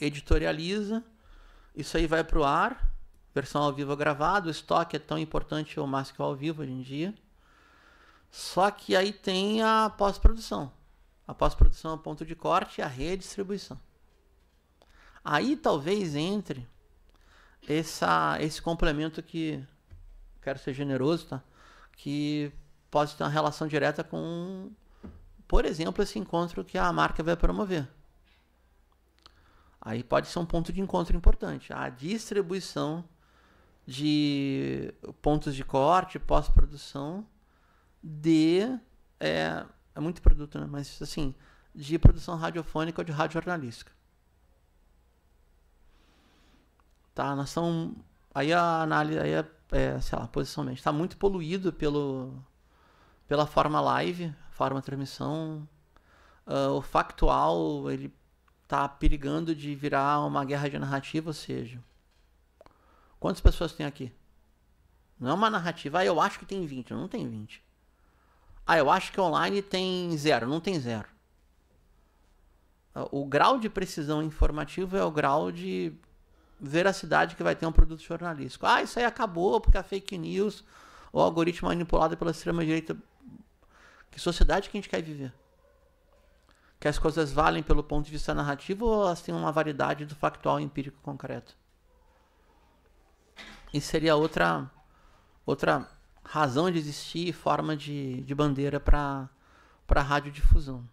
editorializa. Isso aí vai para o ar, versão ao vivo gravado. O estoque é tão importante ou mais que o ao vivo hoje em dia. Só que aí tem a pós-produção. A pós-produção é o ponto de corte e a redistribuição. Aí talvez entre essa, esse complemento que quero ser generoso, tá? Que pode ter uma relação direta com, por exemplo, esse encontro que a marca vai promover. Aí pode ser um ponto de encontro importante. A distribuição de pontos de corte, pós-produção de é, é muito produto, né? Mas assim, de produção radiofônica ou de rádio jornalística. Tá? nação. Aí a análise. Aí a, é, é, sei lá, mente. Está muito poluído pelo, pela forma live, forma transmissão. Uh, o factual, ele tá perigando de virar uma guerra de narrativa, ou seja, quantas pessoas tem aqui? Não é uma narrativa, ah, eu acho que tem 20, não tem 20. Ah, eu acho que online tem zero, não tem zero. Ah, o grau de precisão informativa é o grau de veracidade que vai ter um produto jornalístico. Ah, isso aí acabou porque a fake news ou algoritmo manipulado pela extrema-direita. Que sociedade que a gente quer viver? Que as coisas valem pelo ponto de vista narrativo ou elas têm uma variedade do factual, empírico, concreto? Isso seria outra, outra razão de existir e forma de, de bandeira para a radiodifusão.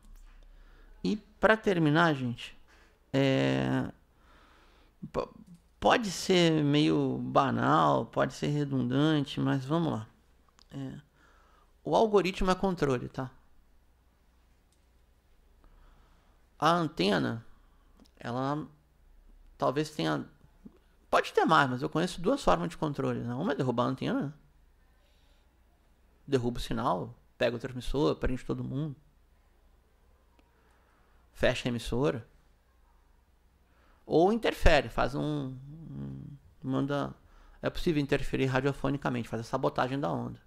E para terminar, gente, é pode ser meio banal, pode ser redundante, mas vamos lá. É, o algoritmo é controle, tá? A antena, ela talvez tenha. Pode ter mais, mas eu conheço duas formas de controle. Né? Uma é derrubar a antena. Né? Derruba o sinal, pega o transmissor, prende todo mundo. Fecha a emissora ou interfere, faz um, um manda é possível interferir radiofonicamente, fazer sabotagem da onda.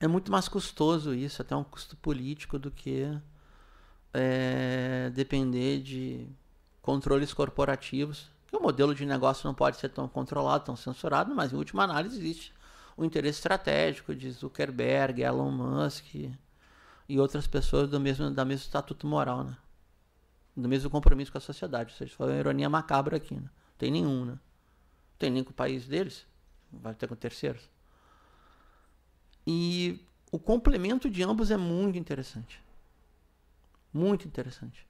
É muito mais custoso isso, até um custo político, do que é, depender de controles corporativos. Que o modelo de negócio não pode ser tão controlado, tão censurado, mas em última análise existe o interesse estratégico de Zuckerberg, Elon Musk e outras pessoas do mesmo, da mesmo estatuto moral, né? do mesmo compromisso com a sociedade. Vocês seja, foi uma ironia macabra aqui. Né? Não tem nenhum, né? Não tem nem com o país deles, vai ter com terceiros. E o complemento de ambos é muito interessante. Muito interessante.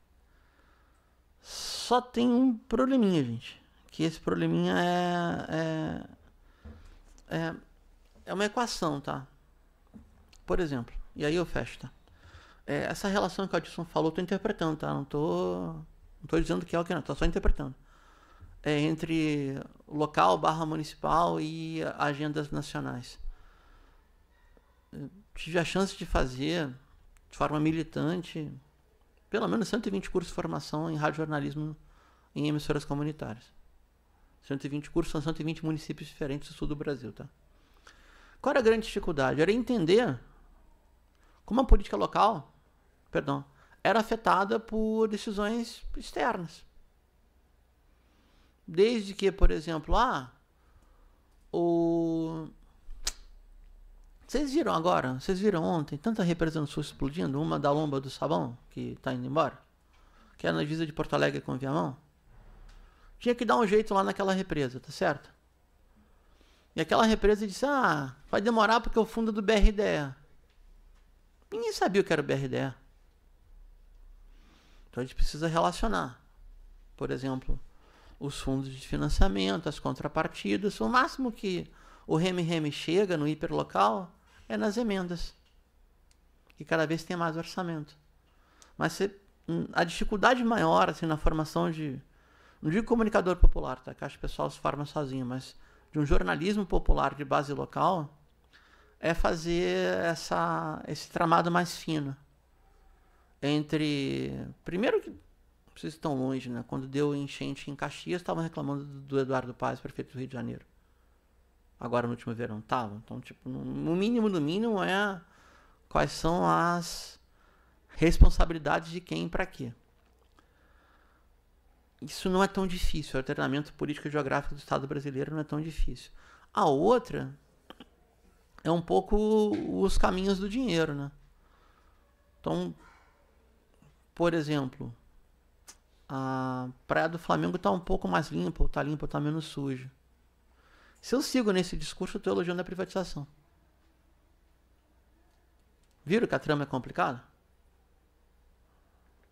Só tem um probleminha, gente. Que esse probleminha é. É, é, é uma equação, tá? Por exemplo, e aí eu fecho, tá? É, essa relação que o Adilson falou, estou tô interpretando, tá? Não tô, não tô dizendo que é o que não, tô só interpretando. É, entre local barra municipal e agendas nacionais. Eu tive a chance de fazer, de forma militante, pelo menos 120 cursos de formação em rádio jornalismo em emissoras comunitárias. 120 cursos são 120 municípios diferentes do sul do Brasil, tá? Qual era a grande dificuldade? Era entender como a política local perdão, era afetada por decisões externas. Desde que, por exemplo, ah, o vocês viram agora, vocês viram ontem, tanta representação explodindo, uma da lomba do sabão, que está indo embora, que é na divisa de Porto Alegre com Viamão. Tinha que dar um jeito lá naquela represa, tá certo? E aquela represa disse, ah, vai demorar porque é o fundo é do BRDE. Ninguém sabia o que era o BRDE. Então a gente precisa relacionar. Por exemplo, os fundos de financiamento, as contrapartidas. O máximo que o RMRM chega no hiperlocal é nas emendas. que cada vez tem mais orçamento. Mas hum, a dificuldade maior assim, na formação de. Não digo comunicador popular, tá? que acho que o pessoal se forma sozinho, mas de um jornalismo popular de base local é fazer essa, esse tramado mais fino. Entre. Primeiro que. Vocês estão longe, né? Quando deu enchente em Caxias, estavam reclamando do Eduardo Paz, prefeito do Rio de Janeiro. Agora no último verão estavam. Então, tipo, no mínimo, no mínimo é quais são as responsabilidades de quem para quê. Isso não é tão difícil. O alternamento político e geográfico do Estado brasileiro não é tão difícil. A outra é um pouco os caminhos do dinheiro, né? Então, por exemplo, a praia do Flamengo está um pouco mais limpa, ou tá limpa, ou tá menos suja. Se eu sigo nesse discurso, eu tô elogiando a privatização. Viram que a trama é complicada?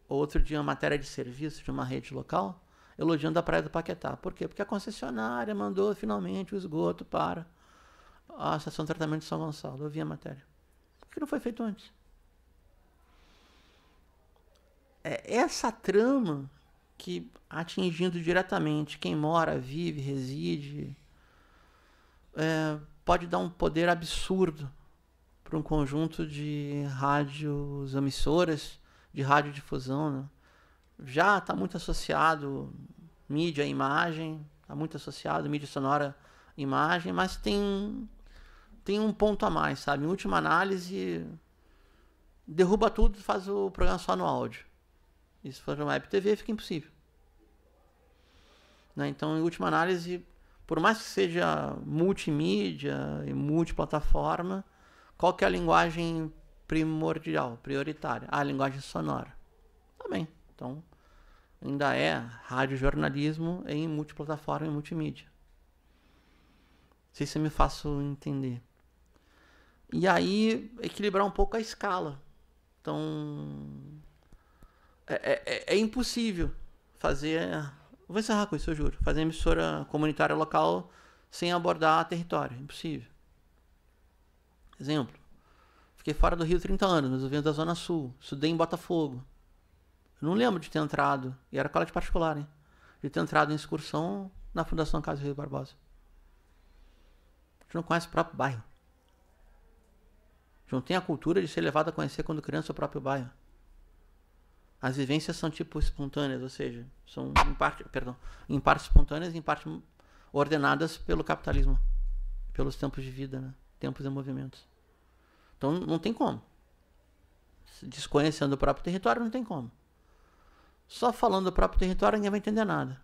Outro dia, uma matéria de serviço de uma rede local, elogiando a praia do Paquetá. Por quê? Porque a concessionária mandou finalmente o esgoto para a estação de tratamento de São Gonçalo. Eu vi a matéria. Por que não foi feito antes? É, essa trama que atingindo diretamente quem mora, vive, reside, é, pode dar um poder absurdo para um conjunto de rádios emissoras, de radiodifusão. Né? Já está muito associado mídia imagem, está muito associado mídia sonora imagem, mas tem, tem um ponto a mais, sabe? Em última análise, derruba tudo e faz o programa só no áudio. E se for uma Web TV, fica impossível. Né? Então, em última análise, por mais que seja multimídia e multiplataforma, qual que é a linguagem primordial, prioritária? Ah, a linguagem sonora. Também. Tá então, ainda é rádio jornalismo em multiplataforma e multimídia. Não sei se eu me faço entender. E aí, equilibrar um pouco a escala. Então, é é, é, é, impossível fazer. Vou encerrar com isso, eu juro. Fazer emissora comunitária local sem abordar território. Impossível. Exemplo. Fiquei fora do Rio 30 anos, mas eu venho da Zona Sul. Estudei em Botafogo. Eu não lembro de ter entrado, e era colégio particular, hein? De ter entrado em excursão na Fundação Casa Rio Barbosa. A gente não conhece o próprio bairro. A gente não tem a cultura de ser levado a conhecer quando criança o próprio bairro as vivências são tipo espontâneas, ou seja, são em parte, perdão, em parte espontâneas, em parte ordenadas pelo capitalismo, pelos tempos de vida, né? tempos e movimentos. Então não tem como. Desconhecendo o próprio território, não tem como. Só falando do próprio território, ninguém vai entender nada.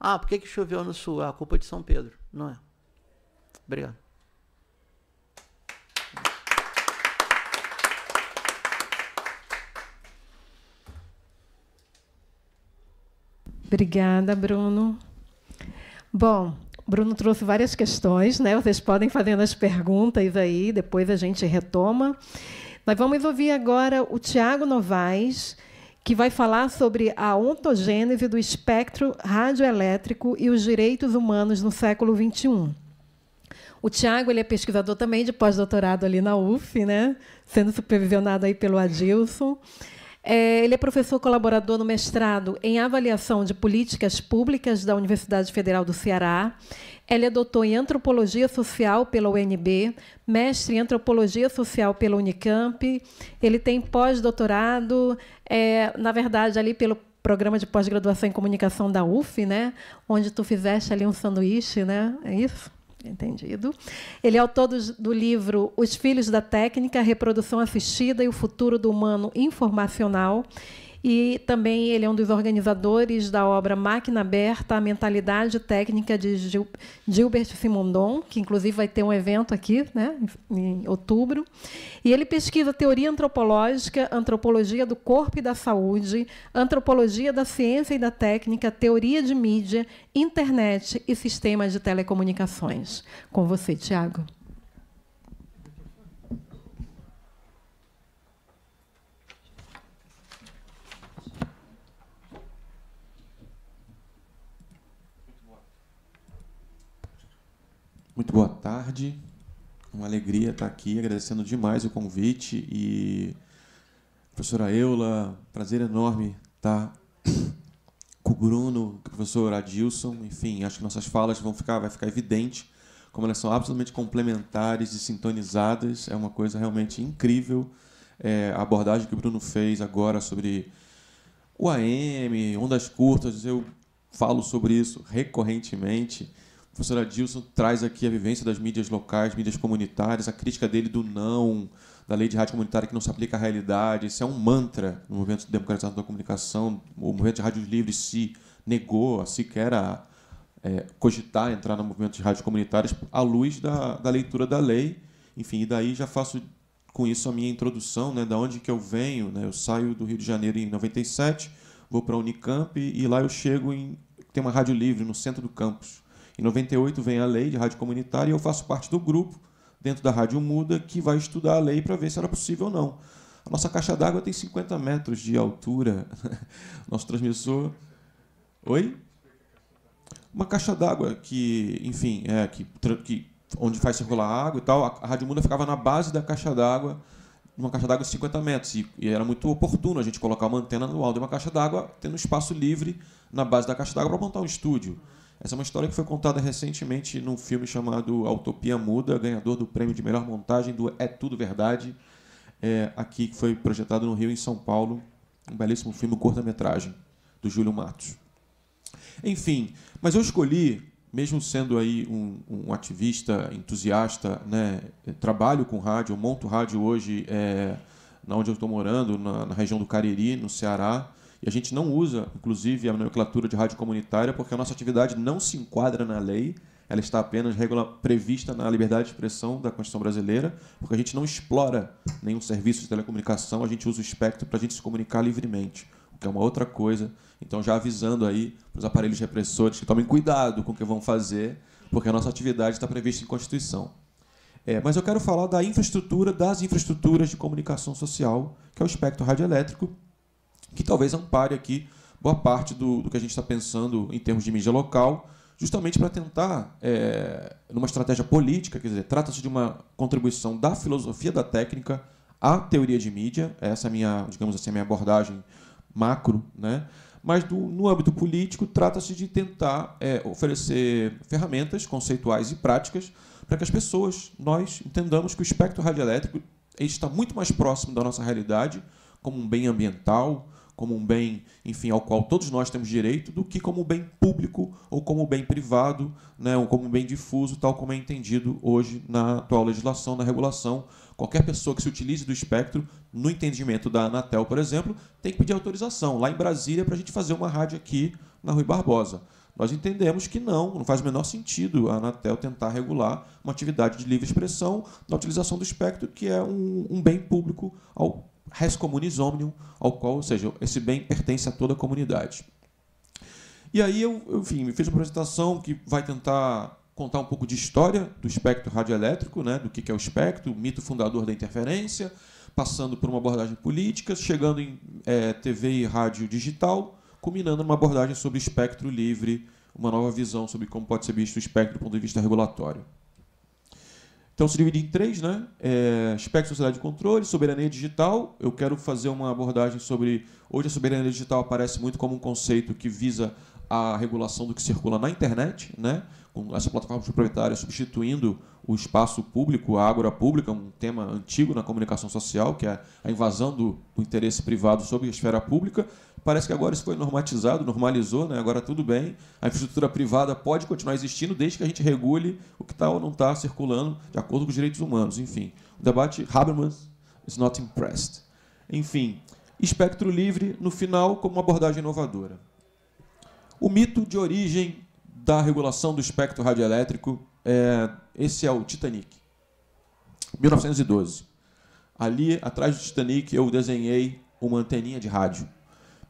Ah, por que, que choveu no sul? É ah, a culpa de São Pedro. Não é. Obrigado. Obrigada, Bruno. Bom, Bruno trouxe várias questões, né? Vocês podem fazendo as perguntas aí, depois a gente retoma. Nós vamos ouvir agora o Tiago Novaes, que vai falar sobre a ontogênese do espectro radioelétrico e os direitos humanos no século XXI. O Tiago ele é pesquisador também de pós-doutorado ali na UF, né? sendo supervisionado aí pelo Adilson. É, ele é professor colaborador no mestrado em avaliação de políticas públicas da Universidade Federal do Ceará. Ele é doutor em antropologia social pela UNB, mestre em antropologia social pela Unicamp. Ele tem pós-doutorado, é, na verdade, ali pelo programa de pós-graduação em comunicação da UF, né? Onde tu fizeste ali um sanduíche, né? É isso? entendido. Ele é autor do livro Os Filhos da Técnica, Reprodução Assistida e o Futuro do Humano Informacional e também ele é um dos organizadores da obra Máquina Aberta, a mentalidade técnica de Gil, Gilbert Simondon, que inclusive vai ter um evento aqui, né, em outubro. E ele pesquisa teoria antropológica, antropologia do corpo e da saúde, antropologia da ciência e da técnica, teoria de mídia, internet e sistemas de telecomunicações. Com você, Tiago. Muito boa tarde. Uma alegria estar aqui, agradecendo demais o convite e professora Eula, prazer enorme estar [COUGHS] com o Bruno, com o professor Adilson, enfim, acho que nossas falas vão ficar, vai ficar evidente como elas são absolutamente complementares e sintonizadas, é uma coisa realmente incrível. É, a abordagem que o Bruno fez agora sobre o AM, ondas curtas, eu falo sobre isso recorrentemente professora Dilson traz aqui a vivência das mídias locais, mídias comunitárias, a crítica dele do não, da lei de rádio comunitária que não se aplica à realidade. Isso é um mantra no movimento democratização da comunicação. O movimento de rádios livres se negou sequer a é, cogitar entrar no movimento de rádios comunitárias à luz da, da leitura da lei. Enfim, e daí já faço com isso a minha introdução, né, da onde que eu venho. Né? Eu saio do Rio de Janeiro em 97, vou para a Unicamp e, e lá eu chego em... Tem uma rádio livre no centro do campus em 98 vem a lei de rádio comunitária e eu faço parte do grupo dentro da Rádio Muda que vai estudar a lei para ver se era possível ou não. A nossa caixa d'água tem 50 metros de altura. [LAUGHS] Nosso transmissor. Oi? Uma caixa d'água que, enfim, é que, que onde faz circular água e tal. A Rádio Muda ficava na base da caixa d'água, uma caixa d'água de 50 metros. E, e, era muito oportuno a gente colocar uma antena no alto de uma caixa d'água, tendo espaço livre na base da caixa d'água para montar um estúdio. Essa é uma história que foi contada recentemente num filme chamado Autopia Utopia Muda, ganhador do prêmio de melhor montagem do É Tudo Verdade, é, aqui que foi projetado no Rio em São Paulo. Um belíssimo filme curta-metragem do Júlio Matos. Enfim, mas eu escolhi, mesmo sendo aí um, um ativista, entusiasta, né, trabalho com rádio, monto rádio hoje é, na onde eu estou morando, na, na região do Cariri, no Ceará. E a gente não usa, inclusive, a nomenclatura de rádio comunitária, porque a nossa atividade não se enquadra na lei, ela está apenas regula, prevista na liberdade de expressão da Constituição brasileira, porque a gente não explora nenhum serviço de telecomunicação, a gente usa o espectro para a gente se comunicar livremente, o que é uma outra coisa. Então, já avisando aí para os aparelhos repressores que tomem cuidado com o que vão fazer, porque a nossa atividade está prevista em Constituição. É, mas eu quero falar da infraestrutura, das infraestruturas de comunicação social, que é o espectro radioelétrico, que talvez ampare aqui boa parte do, do que a gente está pensando em termos de mídia local, justamente para tentar, é, numa estratégia política, quer dizer, trata-se de uma contribuição da filosofia da técnica à teoria de mídia, essa é a minha, digamos assim, a minha abordagem macro, né? mas do, no âmbito político trata-se de tentar é, oferecer ferramentas conceituais e práticas para que as pessoas, nós, entendamos que o espectro radioelétrico está muito mais próximo da nossa realidade como um bem ambiental, como um bem, enfim, ao qual todos nós temos direito, do que como bem público ou como bem privado, né, ou como bem difuso, tal como é entendido hoje na atual legislação, na regulação. Qualquer pessoa que se utilize do espectro, no entendimento da Anatel, por exemplo, tem que pedir autorização lá em Brasília para a gente fazer uma rádio aqui na Rui Barbosa. Nós entendemos que não, não faz o menor sentido a Anatel tentar regular uma atividade de livre expressão na utilização do espectro, que é um, um bem público ao res communis omnium, ao qual, ou seja, esse bem pertence a toda a comunidade. E aí eu, enfim, fiz uma apresentação que vai tentar contar um pouco de história do espectro radioelétrico, né, do que é o espectro, o mito fundador da interferência, passando por uma abordagem política, chegando em é, eh, TV e rádio digital, culminando numa abordagem sobre espectro livre, uma nova visão sobre como pode ser visto o espectro do ponto de vista regulatório. Então se divide em três, né? É, espectro, sociedade de controle, soberania digital. Eu quero fazer uma abordagem sobre. Hoje a soberania digital aparece muito como um conceito que visa a regulação do que circula na internet, né? Com essa plataforma proprietária substituindo o espaço público, a ágora pública, um tema antigo na comunicação social, que é a invasão do, do interesse privado sobre a esfera pública. Parece que agora isso foi normatizado, normalizou, né? agora tudo bem. A infraestrutura privada pode continuar existindo desde que a gente regule o que está ou não está circulando de acordo com os direitos humanos. Enfim, o debate Habermas is not impressed. Enfim, espectro livre, no final, como uma abordagem inovadora. O mito de origem da regulação do espectro radioelétrico é, esse é o Titanic, 1912. Ali, atrás do Titanic, eu desenhei uma anteninha de rádio,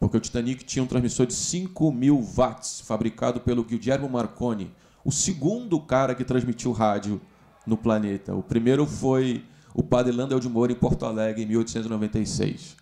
porque o Titanic tinha um transmissor de 5 mil watts, fabricado pelo Guillermo Marconi, o segundo cara que transmitiu rádio no planeta. O primeiro foi o padre Landel de Moura, em Porto Alegre, em 1896.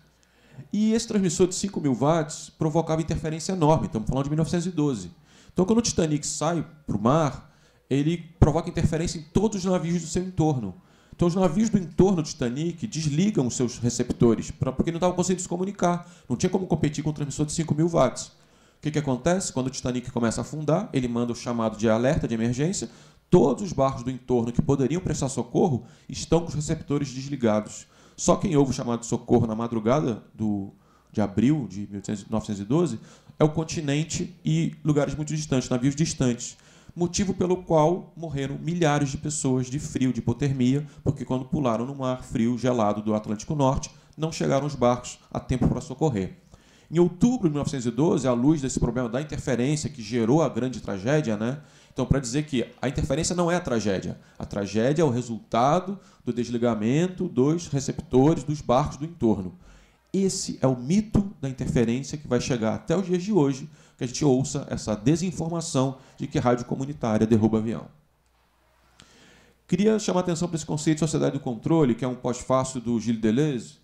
E esse transmissor de 5 mil watts provocava interferência enorme, estamos falando de 1912. Então, quando o Titanic sai para o mar, ele provoca interferência em todos os navios do seu entorno. Então, os navios do entorno do Titanic desligam os seus receptores, porque não estavam conseguindo se comunicar, não tinha como competir com um transmissor de 5 mil watts. O que, que acontece? Quando o Titanic começa a afundar, ele manda o chamado de alerta de emergência, todos os barcos do entorno que poderiam prestar socorro estão com os receptores desligados. Só quem ouve o chamado de socorro na madrugada do, de abril de 1912 é o continente e lugares muito distantes, navios distantes motivo pelo qual morreram milhares de pessoas de frio, de hipotermia, porque quando pularam no mar frio, gelado do Atlântico Norte, não chegaram os barcos a tempo para socorrer. Em outubro de 1912, à luz desse problema da interferência que gerou a grande tragédia, né? Então, para dizer que a interferência não é a tragédia. A tragédia é o resultado do desligamento dos receptores dos barcos do entorno. Esse é o mito da interferência que vai chegar até os dias de hoje que a gente ouça essa desinformação de que rádio comunitária derruba avião. Queria chamar a atenção para esse conceito de sociedade do controle, que é um pós-fácil do Gilles Deleuze.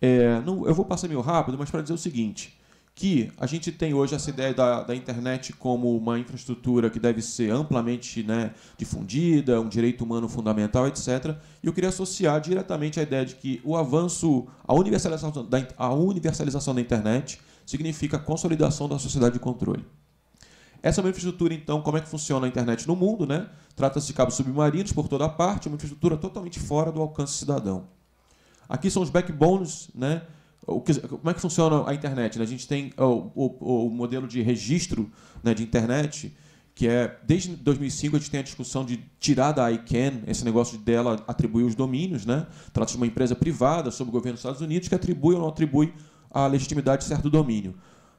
É, não, eu vou passar meio rápido, mas para dizer o seguinte, que a gente tem hoje essa ideia da, da internet como uma infraestrutura que deve ser amplamente né, difundida, um direito humano fundamental, etc. E eu queria associar diretamente a ideia de que o avanço, a universalização da, a universalização da internet significa consolidação da sociedade de controle. Essa é uma infraestrutura, então, como é que funciona a internet no mundo, né? Trata-se de cabos submarinos por toda a parte, uma infraestrutura totalmente fora do alcance cidadão. Aqui são os backbones, né? Que, como é que funciona a internet? Né? A gente tem o, o, o modelo de registro né, de internet, que é desde 2005 a gente tem a discussão de tirar da ICANN esse negócio dela atribuir os domínios, né? Trata-se de uma empresa privada sob o governo dos Estados Unidos que atribui ou não atribui a legitimidade de certo domínio.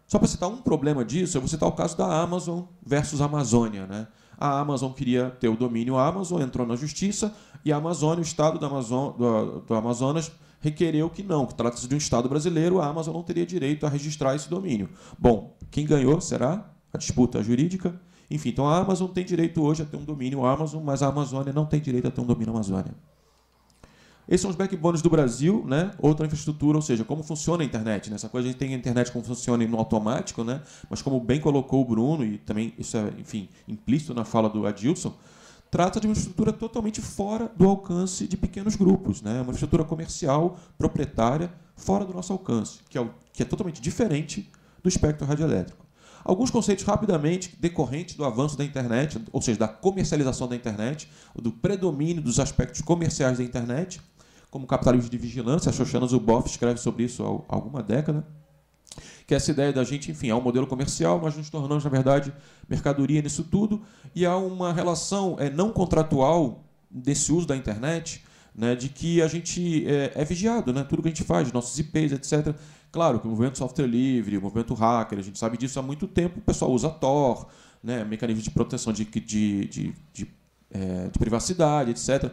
Só para citar um problema disso, eu vou citar o caso da Amazon versus Amazônia. Né? A Amazon queria ter o domínio Amazon, entrou na justiça, e a Amazônia, o estado do, Amazon, do, do Amazonas, requereu que não, que trata-se de um estado brasileiro, a Amazon não teria direito a registrar esse domínio. Bom, quem ganhou será a disputa jurídica? Enfim, então a Amazon tem direito hoje a ter um domínio Amazon, mas a Amazônia não tem direito a ter um domínio Amazônia. Esses são os backbones do Brasil, né? Outra infraestrutura, ou seja, como funciona a internet, Nessa né? Essa coisa a gente tem a internet como funciona no automático, né? Mas como bem colocou o Bruno, e também isso é, enfim, implícito na fala do Adilson, trata de uma estrutura totalmente fora do alcance de pequenos grupos, né? Uma estrutura comercial, proprietária, fora do nosso alcance, que é, que é totalmente diferente do espectro radioelétrico. Alguns conceitos rapidamente decorrentes do avanço da internet, ou seja, da comercialização da internet, do predomínio dos aspectos comerciais da internet, como capitalismo de vigilância. A Shoshana Zuboff escreve sobre isso há alguma década. Que é essa ideia da gente, enfim, há um modelo comercial, mas nos tornamos, na verdade, mercadoria nisso tudo. E há uma relação é, não contratual desse uso da internet, né, de que a gente é, é vigiado, né, tudo que a gente faz, nossos IPs, etc. Claro que o movimento software livre, o movimento hacker, a gente sabe disso há muito tempo, o pessoal usa Tor, né, mecanismo de proteção de, de, de, de, é, de privacidade, etc.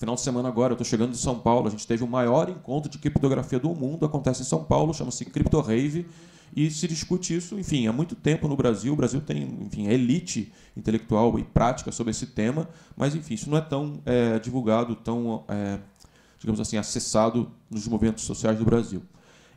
Final de semana agora, eu estou chegando de São Paulo. A gente teve o maior encontro de criptografia do mundo, acontece em São Paulo, chama-se Crypto Rave. E se discute isso, enfim, há muito tempo no Brasil. O Brasil tem, enfim, é elite intelectual e prática sobre esse tema, mas, enfim, isso não é tão é, divulgado, tão, é, digamos assim, acessado nos movimentos sociais do Brasil.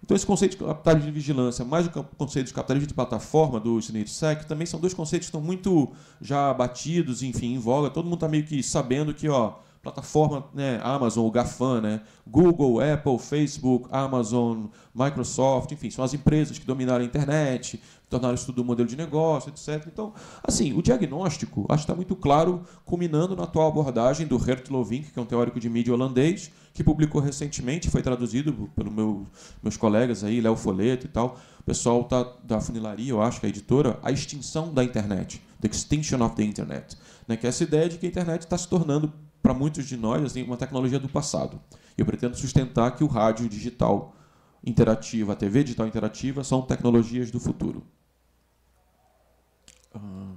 Então, esse conceito de capitalismo de vigilância, mais o conceito de capitalismo de plataforma do Snitsec, também são dois conceitos que estão muito já batidos, enfim, em voga. Todo mundo está meio que sabendo que, ó plataforma né, Amazon, o GAFAM, né, Google, Apple, Facebook, Amazon, Microsoft, enfim, são as empresas que dominaram a internet, tornaram isso tudo um modelo de negócio, etc. Então, assim, o diagnóstico acho que está muito claro, culminando na atual abordagem do Gert Lovink, que é um teórico de mídia holandês, que publicou recentemente, foi traduzido pelos meu, meus colegas aí, Léo Folleto e tal, o pessoal tá, da funilaria, eu acho que é a editora, a extinção da internet, The Extinction of the Internet, né, que é essa ideia de que a internet está se tornando para muitos de nós, assim, uma tecnologia do passado. Eu pretendo sustentar que o rádio digital interativo, a TV digital interativa, são tecnologias do futuro. Ah.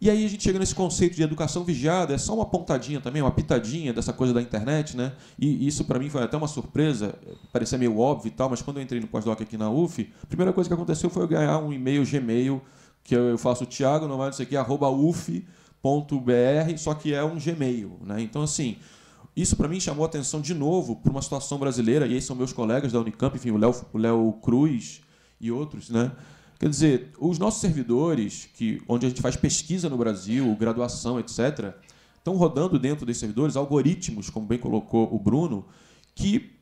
E aí a gente chega nesse conceito de educação vigiada, é só uma pontadinha também, uma pitadinha dessa coisa da internet, né? E isso para mim foi até uma surpresa, parecia meio óbvio e tal, mas quando eu entrei no pós-doc aqui na UF, a primeira coisa que aconteceu foi eu ganhar um e-mail Gmail, que eu faço Thiago, não vai não sei o que, arroba UF, .br, só que é um Gmail, né? Então assim, isso para mim chamou a atenção de novo para uma situação brasileira, e aí são meus colegas da Unicamp, enfim, o Léo, o Léo Cruz e outros, né? Quer dizer, os nossos servidores, que onde a gente faz pesquisa no Brasil, graduação, etc, estão rodando dentro desses servidores algoritmos, como bem colocou o Bruno, que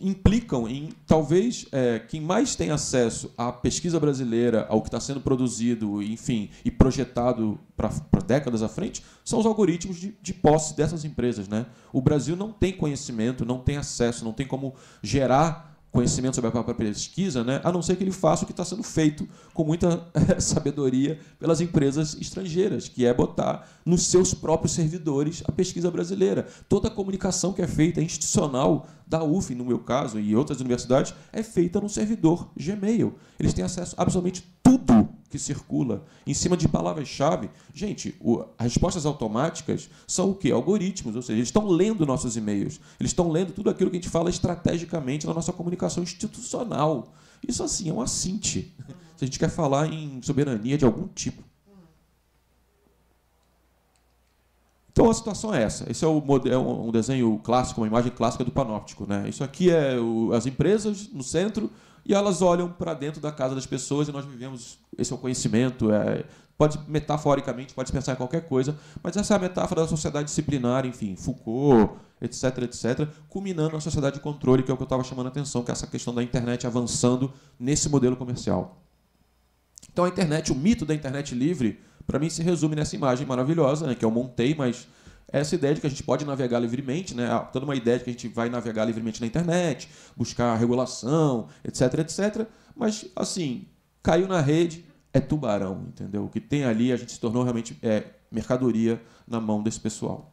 implicam em talvez é, quem mais tem acesso à pesquisa brasileira, ao que está sendo produzido, enfim, e projetado para décadas à frente, são os algoritmos de, de posse dessas empresas. Né? O Brasil não tem conhecimento, não tem acesso, não tem como gerar conhecimento sobre a própria pesquisa, né? a não ser que ele faça o que está sendo feito com muita eh, [LAUGHS] sabedoria pelas empresas estrangeiras, que é botar nos seus próprios servidores a pesquisa brasileira. Toda a comunicação que é feita, institucional, da UF, no meu caso, e outras universidades, é feita no servidor Gmail. Eles têm acesso a absolutamente tudo que circula em cima de palavras-chave. Gente, o, as respostas automáticas são o quê? Algoritmos, ou seja, eles estão lendo nossos e-mails, eles estão lendo tudo aquilo que a gente fala estrategicamente na nossa comunicação institucional. Isso, assim, é um assinte. Se a gente quer falar em soberania de algum tipo. Então a situação é essa. Esse é, o, é um desenho clássico, uma imagem clássica do panóptico. Né? Isso aqui é o, as empresas no centro, e elas olham para dentro da casa das pessoas e nós vivemos. Esse é o conhecimento. É, pode, metaforicamente, pode pensar em qualquer coisa, mas essa é a metáfora da sociedade disciplinar, enfim, Foucault, etc, etc, culminando na sociedade de controle, que é o que eu estava chamando a atenção, que é essa questão da internet avançando nesse modelo comercial. Então a internet, o mito da internet livre, para mim se resume nessa imagem maravilhosa, né, que eu montei, mas essa ideia de que a gente pode navegar livremente, né? Ah, toda uma ideia de que a gente vai navegar livremente na internet, buscar regulação, etc, etc. Mas, assim, caiu na rede, é tubarão, entendeu? O que tem ali, a gente se tornou realmente é, mercadoria na mão desse pessoal.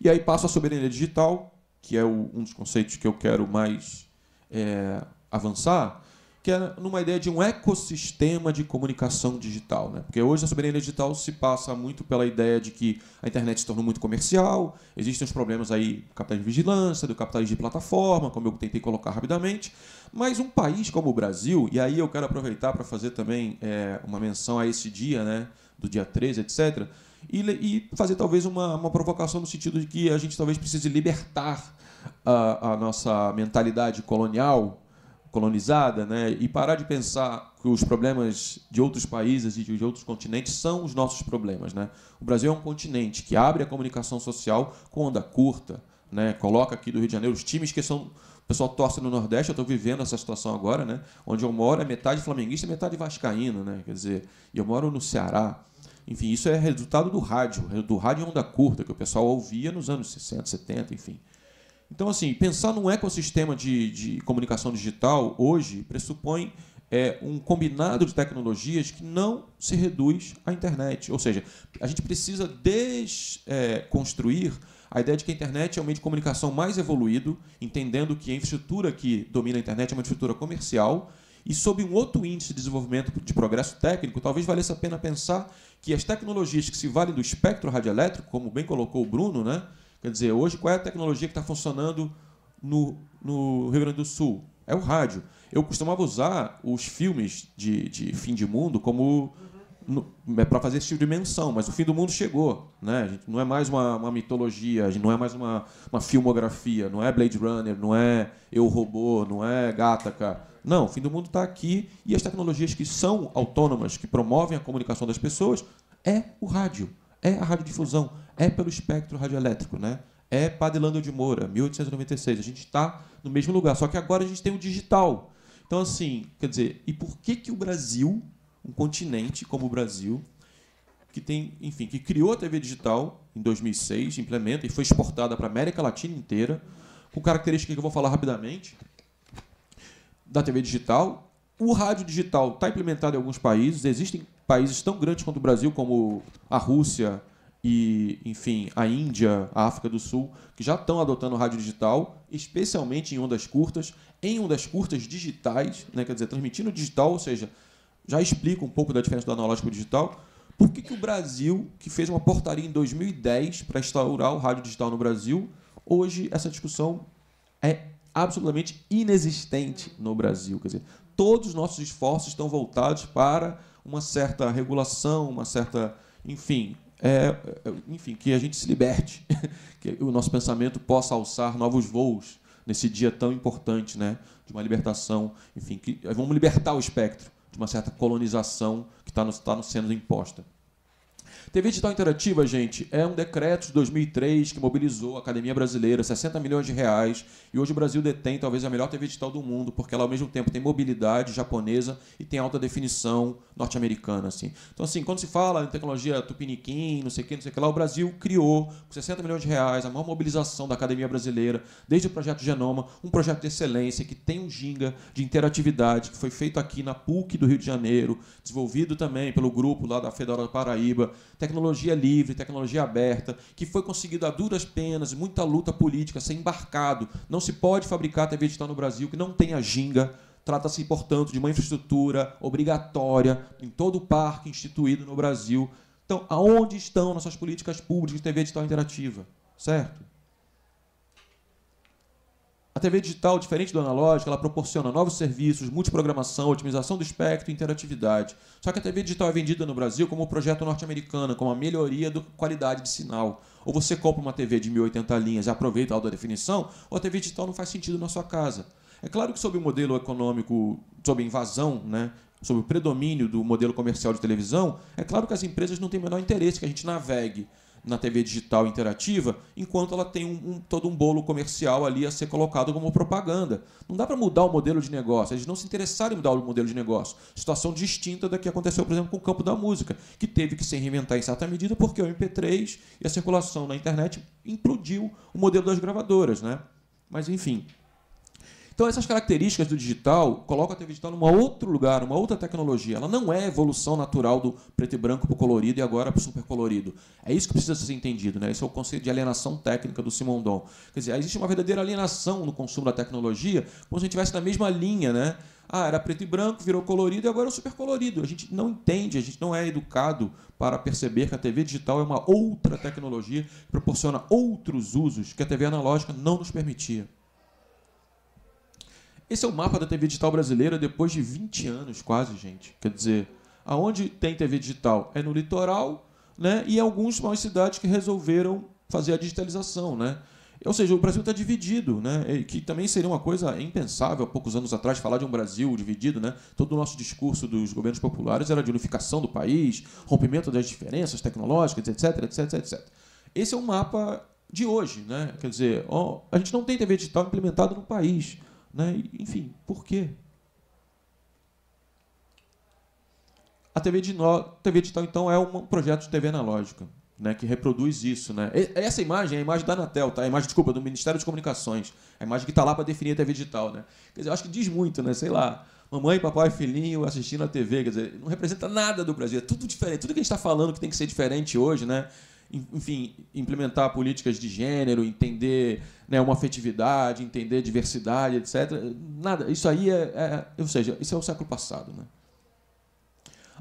E aí passa a soberania digital, que é o, um dos conceitos que eu quero mais é, avançar, que é numa ideia de um ecossistema de comunicação digital. Né? Porque hoje a soberania digital se passa muito pela ideia de que a internet se tornou muito comercial, existem os problemas aí do capitalismo de vigilância, do capitalismo de plataforma, como eu tentei colocar rapidamente. Mas um país como o Brasil, e aí eu quero aproveitar para fazer também é, uma menção a esse dia, né, do dia 13, etc., e, e fazer talvez uma, uma provocação no sentido de que a gente talvez precise libertar a, a nossa mentalidade colonial colonizada, né? E parar de pensar que os problemas de outros países e de outros continentes são os nossos problemas, né? O Brasil é um continente que abre a comunicação social com onda curta, né? Coloca aqui do Rio de Janeiro os times que são o pessoal torce no Nordeste, eu estou vivendo essa situação agora, né? Onde eu moro é metade flamenguista e metade vascaína, né? Quer dizer, eu moro no Ceará. Enfim, isso é resultado do rádio, do rádio onda curta, que o pessoal ouvia nos anos 60, 70, enfim. Então, assim, pensar num ecossistema de, de comunicação digital hoje pressupõe é, um combinado de tecnologias que não se reduz à internet. Ou seja, a gente precisa desconstruir é, a ideia de que a internet é um meio de comunicação mais evoluído, entendendo que a infraestrutura que domina a internet é uma infraestrutura comercial, e sob um outro índice de desenvolvimento de progresso técnico, talvez valesse a pena pensar que as tecnologias que se valem do espectro radioelétrico, como bem colocou o Bruno, né, Quer dizer, hoje qual é a tecnologia que está funcionando no, no Rio Grande do Sul? É o rádio. Eu costumava usar os filmes de, de fim de mundo como é para fazer esse tipo de menção, mas o fim do mundo chegou. Né? A gente não é mais uma, uma mitologia, a gente não é mais uma, uma, filmografia, não é Blade Runner, não é Eu Robô, não é Gataca. Não, o fim do mundo está aqui e as tecnologias que são autônomas, que promovem a comunicação das pessoas, é o rádio, é a radiodifusão, é pelo espectro radioelétrico, né? É Padelândia de Moura, 1896. A gente está no mesmo lugar, só que agora a gente tem o digital. Então, assim, quer dizer, e por que, que o Brasil, um continente como o Brasil, que tem, enfim, que criou a TV digital em 2006, implementa e foi exportada para a América Latina inteira, com características que eu vou falar rapidamente da TV digital. O rádio digital está implementado em alguns países, existem países tão grandes quanto o Brasil, como a Rússia, e, enfim, a Índia, a África do Sul, que já estão adotando rádio digital, especialmente em ondas curtas, em ondas curtas digitais, né? quer dizer, transmitindo digital, ou seja, já explica um pouco da diferença do analógico digital. Por que, que o Brasil, que fez uma portaria em 2010 para instaurar o rádio digital no Brasil, hoje essa discussão é absolutamente inexistente no Brasil? Quer dizer, todos os nossos esforços estão voltados para uma certa regulação, uma certa, enfim, é, é, enfim, que a gente se liberte, [LAUGHS] que o nosso pensamento possa alçar novos voos nesse dia tão importante, né, de uma libertação, enfim, que vamos libertar o espectro de uma certa colonização que está nos, tá nos sendo imposta. TV digital interativa, gente, é um decreto de 2003 que mobilizou a Academia Brasileira, 60 milhões de reais, e hoje o Brasil detém talvez a melhor TV digital do mundo, porque ela ao mesmo tempo tem mobilidade japonesa e tem alta definição norte-americana, assim. Então, assim, quando se fala em tecnologia tupiniquim, não sei o que, não sei o que lá, o Brasil criou, com 60 milhões de reais, a maior mobilização da Academia Brasileira, desde o projeto Genoma, um projeto de excelência que tem um ginga de interatividade, que foi feito aqui na PUC do Rio de Janeiro, desenvolvido também pelo grupo lá da Federal da Paraíba, tecnologia livre, tecnologia aberta, que foi conseguido a duras penas, muita luta política, ser embarcado. Não se pode fabricar TV digital no Brasil que não tenha ginga, Trata-se, portanto, de uma infraestrutura obrigatória em todo o parque instituído no Brasil. Então, aonde estão nossas políticas públicas de TV digital interativa? Certo? A TV digital, diferente do analógico, ela proporciona novos serviços, multiprogramação, otimização do espectro e interatividade. Só que a TV digital é vendida no Brasil como um projeto norte-americano, com a melhoria da qualidade de sinal. Ou você compra uma TV de 1080 linhas e aproveita a alta definição, ou a TV digital não faz sentido na sua casa. É claro que sob o modelo econômico, sob a invasão, né, sob o predomínio do modelo comercial de televisão, é claro que as empresas não têm o menor interesse que a gente navegue na TV digital interativa, enquanto ela tem um, um, todo um bolo comercial ali a ser colocado como propaganda. Não dá para mudar o modelo de negócio, eles não se interessaram em mudar o modelo de negócio. Situação distinta da que aconteceu, por exemplo, com o campo da música, que teve que se reinventar em certa medida porque o MP3 e a circulação na internet implodiu o modelo das gravadoras. Né? Mas, enfim, então, essas características do digital colocam a TV digital um outro lugar, uma outra tecnologia. Ela não é a evolução natural do preto e branco para o colorido e agora para o supercolorido. É isso que precisa ser entendido. Né? Esse é o conceito de alienação técnica do Simondon. Quer dizer, existe uma verdadeira alienação no consumo da tecnologia, como se a gente estivesse na mesma linha, né? Ah, era preto e branco, virou colorido e agora é super colorido. A gente não entende, a gente não é educado para perceber que a TV digital é uma outra tecnologia que proporciona outros usos que a TV analógica não nos permitia. Esse é o mapa da TV digital brasileira depois de 20 anos, quase, gente. Quer dizer, aonde tem TV digital é no litoral, né? E algumas mais cidades que resolveram fazer a digitalização, né? Ou seja, o Brasil está dividido, né? que também seria uma coisa impensável há poucos anos atrás falar de um Brasil dividido. Né? Todo o nosso discurso dos governos populares era de unificação do país, rompimento das diferenças tecnológicas, etc, etc, etc. Esse é o um mapa de hoje. Né? Quer dizer, a gente não tem TV digital implementada no país. Né? Enfim, por quê? A TV, de no... TV digital, então, é um projeto de TV analógica, né? que reproduz isso. Né? Essa imagem é a imagem da Anatel, tá? a imagem, desculpa, do Ministério de Comunicações, a imagem que está lá para definir a TV digital. Né? Quer dizer, eu acho que diz muito, né? sei lá, mamãe, papai, filhinho assistindo a TV, quer dizer, não representa nada do Brasil, é tudo diferente, tudo que a gente está falando que tem que ser diferente hoje, né? enfim, implementar políticas de gênero, entender né, uma afetividade, entender diversidade, etc. Nada. Isso aí é, é, Ou seja, isso é o século passado. Né?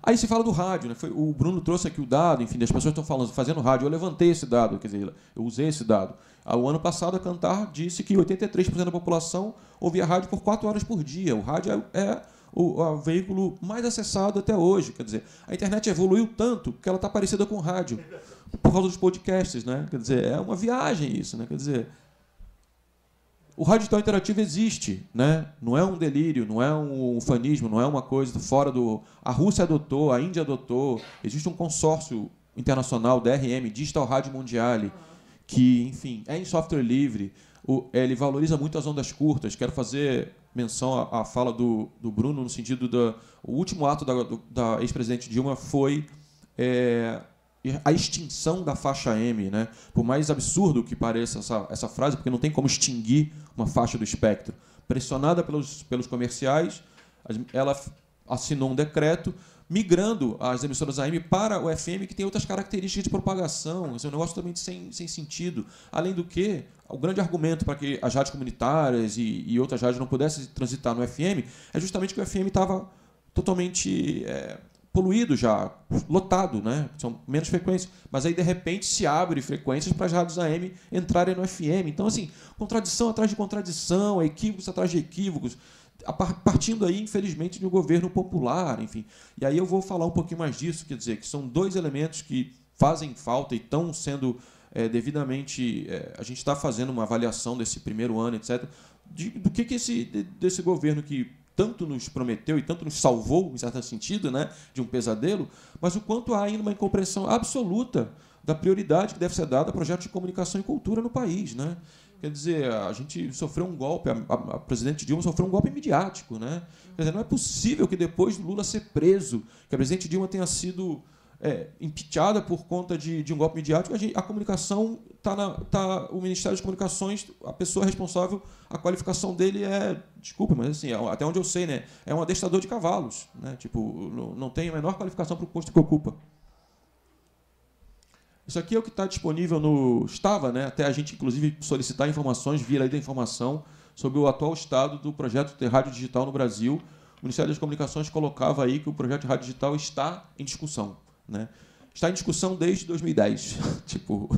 Aí se fala do rádio, né? Foi, o Bruno trouxe aqui o dado, enfim, as pessoas estão falando, fazendo rádio. Eu levantei esse dado, quer dizer, eu usei esse dado. Ah, o ano passado, a Cantar disse que 83% da população ouvia rádio por 4 horas por dia. O rádio é, é o, é o, veículo mais acessado até hoje. Quer dizer, a internet evoluiu tanto que ela está parecida com o rádio por causa dos podcasts, né? Quer dizer, é uma viagem isso, né? Quer dizer, o rádio tal interativo existe, né? Não é um delírio, não é um fanismo, não é uma coisa fora do. A Rússia adotou, a Índia adotou. Existe um consórcio internacional DRM, Digital Rádio Mondiale, que, enfim, é em software livre. O, ele valoriza muito as ondas curtas. Quero fazer menção à, à fala do, do, Bruno no sentido da o último ato da, da ex-presidente Dilma foi é, a extinção da faixa M, né? Por mais absurdo que pareça essa, essa frase, porque não tem como extinguir uma faixa do espectro. Pressionada pelos, pelos comerciais, ela assinou um decreto migrando as emissoras AM para o FM, que tem outras características de propagação. Esse é um negócio também sem, sem sentido. Além do que, o grande argumento para que as rádios comunitárias e, e outras rádios não pudessem transitar no FM é justamente que o FM estava totalmente é, poluído já, lotado, né? São menos frequências. Mas aí, de repente, se abre frequências para as rádios AM entrarem no FM. Então, assim, contradição atrás de contradição, equívocos atrás de equívocos. Partindo aí, infelizmente, de um governo popular, enfim. E aí eu vou falar um pouquinho mais disso, quer dizer, que são dois elementos que fazem falta e estão sendo é, devidamente. É, a gente está fazendo uma avaliação desse primeiro ano, etc. De, do que, que esse, de, desse governo que tanto nos prometeu e tanto nos salvou, em certo sentido, né, de um pesadelo, mas o quanto há ainda uma incompreensão absoluta da prioridade que deve ser dada a projetos de comunicação e cultura no país. Né? Quer dizer, a gente sofreu um golpe, a, a, a, presidente Dilma sofreu um golpe midiático. Né? Quer dizer, não é possível que depois do Lula ser preso, que a presidente Dilma tenha sido é, impeachada por conta de, de um golpe midiático, a, gente, a comunicação está na. Tá, o Ministério das Comunicações, a pessoa responsável, a qualificação dele é. Desculpa, mas assim, é, até onde eu sei, né? É um adestrador de cavalos. Né? Tipo, não, não tem a menor qualificação para o posto que ocupa. Isso aqui é o que está disponível no. Estava, né? Até a gente, inclusive, solicitar informações, vir aí da informação sobre o atual estado do projeto de rádio digital no Brasil. O Ministério das Comunicações colocava aí que o projeto de rádio digital está em discussão. Né? Está em discussão desde 2010. [LAUGHS] tipo,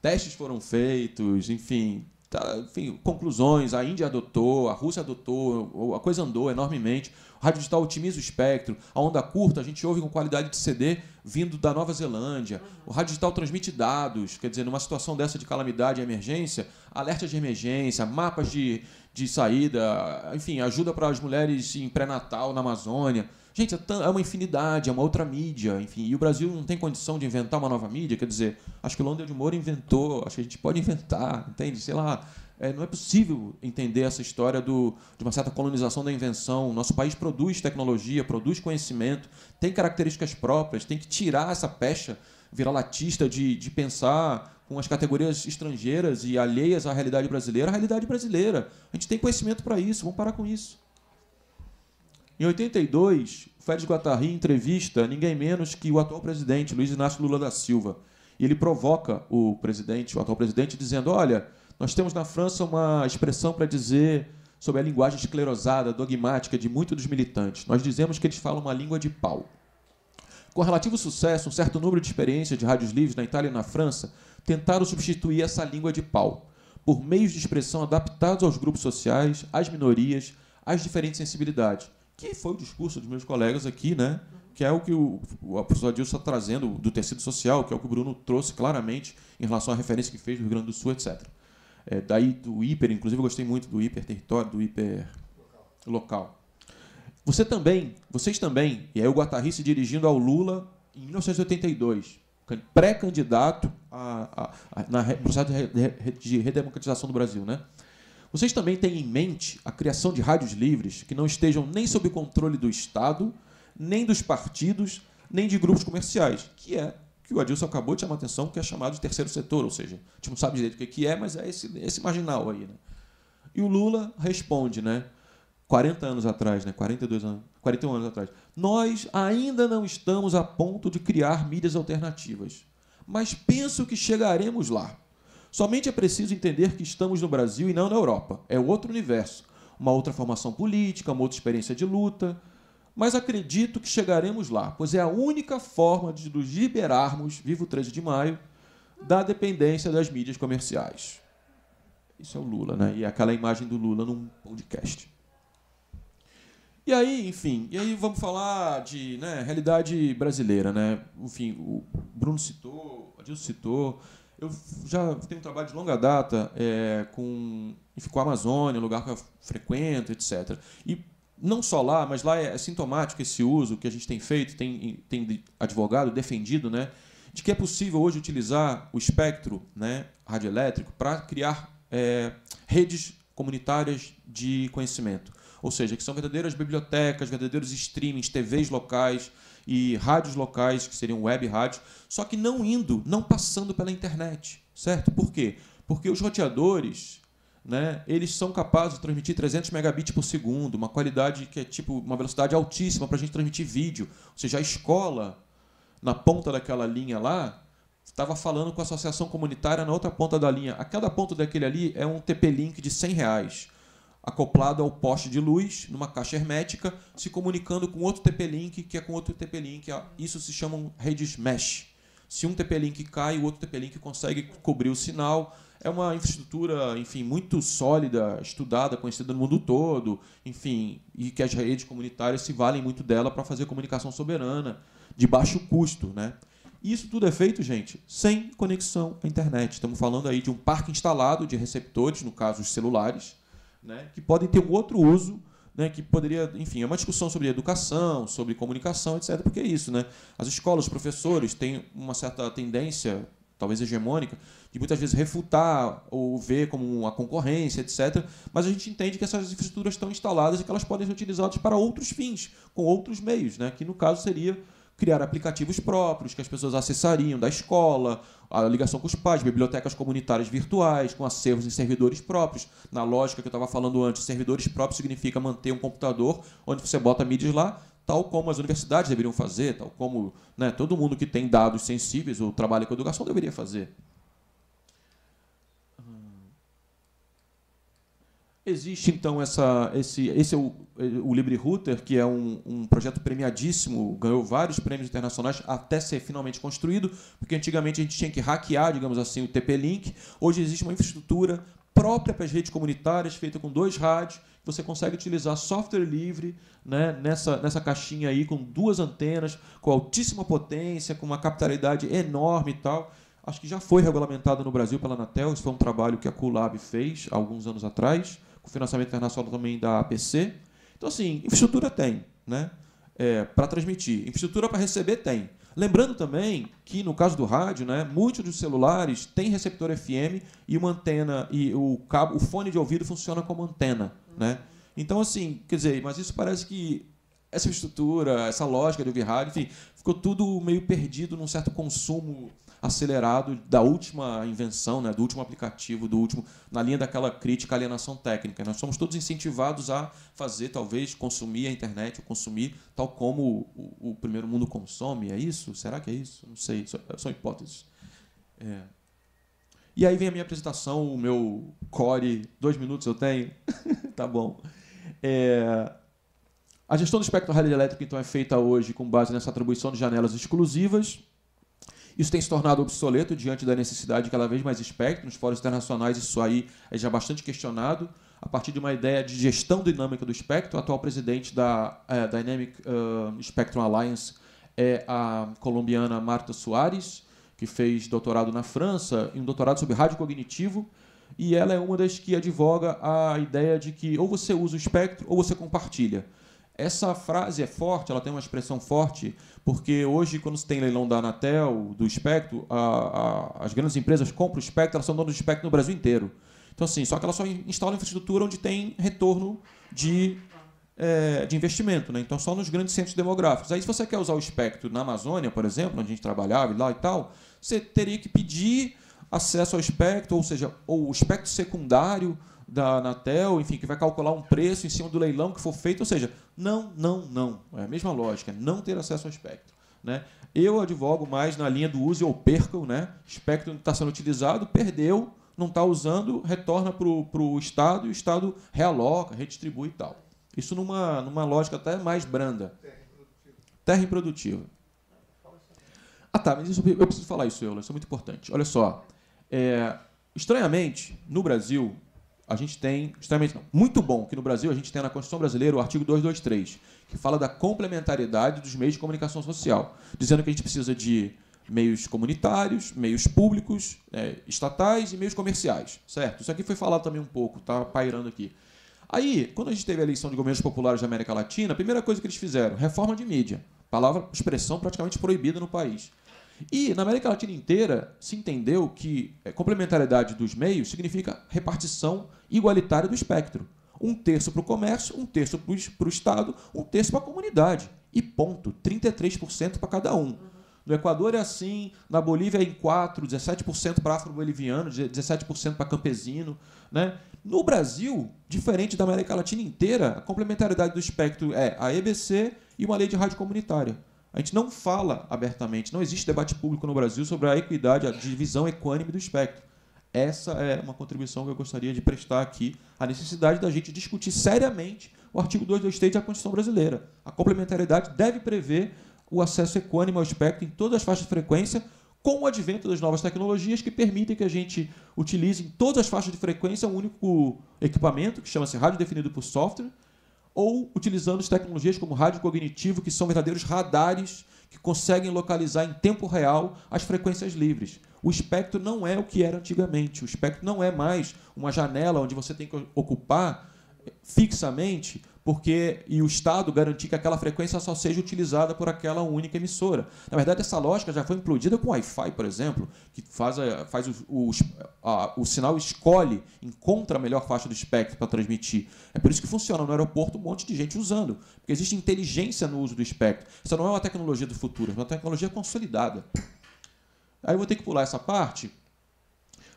testes foram feitos, enfim, tá, enfim, conclusões. A Índia adotou, a Rússia adotou, a coisa andou enormemente. O rádio digital otimiza o espectro. A onda curta a gente ouve com qualidade de CD vindo da Nova Zelândia. O rádio digital transmite dados, quer dizer, numa situação dessa de calamidade e emergência, alertas de emergência, mapas de, de saída, enfim, ajuda para as mulheres em pré-natal na Amazônia. Gente, é, é uma infinidade, é uma outra mídia, enfim. E o Brasil não tem condição de inventar uma nova mídia, quer dizer, acho que o Londres de Moura inventou, acho que a gente pode inventar, entende? Sei lá, é, não é possível entender essa história do, de uma certa colonização da invenção. Nosso país produz tecnologia, produz conhecimento, tem características próprias, tem que tirar essa pecha viralatista de, de pensar com as categorias estrangeiras e alheias à realidade brasileira, a realidade brasileira. A gente tem conhecimento para isso, vamos parar com isso. Em 82, o Félix Guattari entrevista ninguém menos que o atual presidente, Luiz Inácio Lula da Silva. E ele provoca o presidente, o atual presidente, dizendo: Olha, nós temos na França uma expressão para dizer sobre a linguagem esclerosada, dogmática de muitos dos militantes. Nós dizemos que eles falam uma língua de pau. Com relativo sucesso, um certo número de experiências de rádios livres na Itália e na França tentaram substituir essa língua de pau por meios de expressão adaptados aos grupos sociais, às minorias, às diferentes sensibilidades que foi o discurso dos meus colegas aqui, né? que é o que o, o professor Adilson está trazendo do tecido social, que é o que o Bruno trouxe claramente em relação à referência que fez do Rio Grande do Sul, etc. É, daí do hiper, inclusive eu gostei muito do hiper território, do hiper local. Você também, vocês também, e aí o Guatari se dirigindo ao Lula em 1982, pré-candidato à, à, à, na processo de redemocratização do Brasil, né? Vocês também têm em mente a criação de rádios livres que não estejam nem sob controle do Estado, nem dos partidos, nem de grupos comerciais, que é que o Adilson acabou de chamar a atenção, que é chamado de terceiro setor, ou seja, a gente não sabe direito o que é, mas é esse, esse marginal aí. Né? E o Lula responde, né? 40 anos atrás, né? 42 anos, 41 anos atrás. Nós ainda não estamos a ponto de criar mídias alternativas, mas penso que chegaremos lá. Somente é preciso entender que estamos no Brasil e não na Europa. É outro universo, uma outra formação política, uma outra experiência de luta. Mas acredito que chegaremos lá, pois é a única forma de nos liberarmos, vivo 13 de maio, da dependência das mídias comerciais. Isso é o Lula, né? E é aquela imagem do Lula num podcast. E aí, enfim, e aí vamos falar de né, realidade brasileira, né? Enfim, o Bruno citou, o Adilson citou, eu já tenho um trabalho de longa data é, com, enfim, com a Amazônia, lugar que eu frequento, etc. E não só lá, mas lá é, é sintomático esse uso que a gente tem feito, tem, tem advogado, defendido, né, de que é possível hoje utilizar o espectro né, radioelétrico para criar é, redes comunitárias de conhecimento. Ou seja, que são verdadeiras bibliotecas, verdadeiros streamings, TVs locais, e rádios locais, que seriam web rádios, só que não indo, não passando pela internet, certo? Por quê? Porque os roteadores, né, eles são capazes de transmitir 300 megabits por segundo, uma qualidade que é tipo uma velocidade altíssima para a gente transmitir vídeo. Ou seja, a escola, na ponta daquela linha lá, estava falando com a associação comunitária na outra ponta da linha. A cada ponto daquele ali é um TP-Link de 100 reais acoplado ao poste de luz, numa caixa hermética, se comunicando com outro TP-Link, que é com outro TP-Link. Isso se chama redes mesh. Se um TP-Link cai, o outro TP-Link consegue cobrir o sinal. É uma infraestrutura, enfim, muito sólida, estudada, conhecida no mundo todo, enfim, e que as redes comunitárias se valem muito dela para fazer comunicação soberana, de baixo custo, né? Isso tudo é feito, gente, sem conexão à internet. Estamos falando aí de um parque instalado de receptores, no caso os celulares, né, que podem ter um outro uso, né, que poderia, enfim, é uma discussão sobre educação, sobre comunicação, etc. Porque é isso, né? As escolas, os professores têm uma certa tendência, talvez hegemônica, de muitas vezes refutar ou ver como uma concorrência, etc. Mas a gente entende que essas infraestruturas estão instaladas e que elas podem ser utilizadas para outros fins, com outros meios, né? Que no caso seria criar aplicativos próprios que as pessoas acessariam da escola, a ligação com os pais, bibliotecas comunitárias virtuais, com acervos em servidores próprios. Na lógica que eu estava falando antes, servidores próprios significa manter um computador onde você bota mídias lá, tal como as universidades deveriam fazer, tal como né, todo mundo que tem dados sensíveis ou trabalha com educação deveria fazer. Existe, então, essa, esse, esse é o, o Libre Router, que é um, um, projeto premiadíssimo, ganhou vários prêmios internacionais até ser finalmente construído, porque antigamente a gente tinha que hackear, digamos assim, o TP-Link. Hoje existe uma infraestrutura própria para as redes comunitárias, feita com dois rádios, você consegue utilizar software livre né, nessa, nessa caixinha aí, com duas antenas, com altíssima potência, com uma capitalidade enorme e tal. Acho que já foi regulamentado no Brasil pela Anatel, isso foi um trabalho que a Culab fez alguns anos atrás o financiamento internacional também da APC. Então, assim, infraestrutura tem, né? É, para transmitir. Infraestrutura para receber tem. Lembrando também que, no caso do rádio, né, muitos dos celulares têm receptor FM e uma antena, e o, cabo, o fone de ouvido funciona como antena. Uhum. Né? Então, assim, quer dizer, mas isso parece que essa estrutura, essa lógica de ouvir rádio, enfim, ficou tudo meio perdido num certo consumo acelerado da última invenção, né, do último aplicativo, do último na linha daquela crítica à alienação técnica. Nós somos todos incentivados a fazer, talvez, consumir a internet, ou consumir tal como o, o primeiro mundo consome. É isso? Será que é isso? Não sei. São hipóteses. É. E aí vem a minha apresentação, o meu core. Dois minutos eu tenho? [LAUGHS] tá bom. É... A gestão do espectro radioelétrico, então, é feita hoje com base nessa atribuição de janelas exclusivas isso tem se tornado obsoleto diante da necessidade de cada vez mais espectro. Nos fóruns internacionais, isso aí é já bastante questionado. A partir de uma ideia de gestão dinâmica do espectro, o atual presidente da é, Dynamic uh, Spectrum Alliance é a colombiana Marta Soares, que fez doutorado na França e um doutorado sobre rádio cognitivo e ela é uma das que advoga a ideia de que ou você usa o espectro ou você compartilha. Essa frase é forte, ela tem uma expressão forte, porque hoje, quando se tem leilão da Anatel, do Espectro, a, a, as grandes empresas compram o Espectro, elas são donas do Espectro no Brasil inteiro. Então, assim, só que elas só instalam infraestrutura onde tem retorno de, é, de investimento, né? Então, só nos grandes centros demográficos. Aí, se você quer usar o Espectro na Amazônia, por exemplo, onde a gente trabalhava e lá e tal, você teria que pedir acesso ao Espectro, ou seja, ou o Espectro secundário da Anatel, enfim, que vai calcular um preço em cima do leilão que for feito. Ou seja, não, não, não. É a mesma lógica, é não ter acesso ao espectro. Né? Eu advogo mais na linha do use ou perca, né? espectro está sendo utilizado, perdeu, não está usando, retorna para o Estado e o Estado realoca, redistribui e tal. Isso numa, numa lógica até mais branda. Terra improdutiva. Ah, tá, mas isso, eu preciso falar isso, Eula, isso é muito importante. Olha só, é, estranhamente, no Brasil, a gente tem, extremamente não, muito bom, que no Brasil a gente tem na Constituição Brasileira o artigo 223, que fala da complementariedade dos meios de comunicação social, dizendo que a gente precisa de meios comunitários, meios públicos, é, estatais e meios comerciais, certo? Isso aqui foi falado também um pouco, tá pairando aqui. Aí, quando a gente teve a eleição de governos populares da América Latina, a primeira coisa que eles fizeram, reforma de mídia, palavra, expressão praticamente proibida no país. E na América Latina inteira se entendeu que é, complementariedade dos meios significa repartição igualitária do espectro. Um terço para o comércio, um terço para o Estado, um terço para a comunidade. E ponto. 33% para cada um. No Equador é assim, na Bolívia é em 4, 17% para afro-boliviano, 17% para campesino. Né? No Brasil, diferente da América Latina inteira, a complementariedade do espectro é a EBC e uma lei de rádio comunitária. A gente não fala abertamente, não existe debate público no Brasil sobre a equidade, a divisão equânime do espectro. Essa é uma contribuição que eu gostaria de prestar aqui, a necessidade da gente discutir seriamente o artigo 223 da Constituição Brasileira. A complementariedade deve prever o acesso equânime ao espectro em todas as faixas de frequência, com o advento das novas tecnologias que permitem que a gente utilize em todas as faixas de frequência um único equipamento, que chama-se rádio definido por software, ou utilizando tecnologias como rádio cognitivo, que são verdadeiros radares que conseguem localizar em tempo real as frequências livres. O espectro não é o que era antigamente. O espectro não é mais uma janela onde você tem que ocupar fixamente porque e o Estado garantir que aquela frequência só seja utilizada por aquela única emissora. Na verdade, essa lógica já foi implodida com o Wi-Fi, por exemplo, que faz, faz o, o, a, o sinal escolhe, encontra a melhor faixa do espectro para transmitir. É por isso que funciona no aeroporto um monte de gente usando, porque existe inteligência no uso do espectro. Isso não é uma tecnologia do futuro, é uma tecnologia consolidada. Aí eu vou ter que pular essa parte,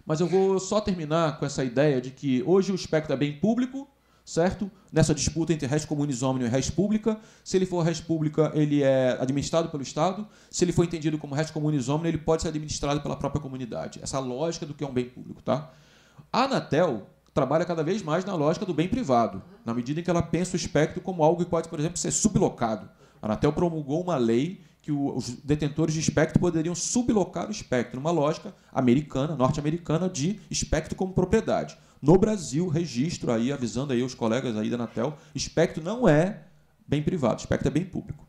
mas eu vou só terminar com essa ideia de que hoje o espectro é bem público, certo? Nessa disputa entre res comunis omnium e res pública, se ele for res pública, ele é administrado pelo Estado, se ele for entendido como res comunis omnium, ele pode ser administrado pela própria comunidade. Essa é lógica do que é um bem público, tá? A Anatel trabalha cada vez mais na lógica do bem privado, na medida em que ela pensa o espectro como algo que pode, por exemplo, ser sublocado. A Anatel promulgou uma lei que os detentores de espectro poderiam sublocar o espectro, uma lógica americana, norte-americana, de espectro como propriedade no Brasil, registro aí, avisando aí os colegas aí da Anatel, espectro não é bem privado, espectro é bem público.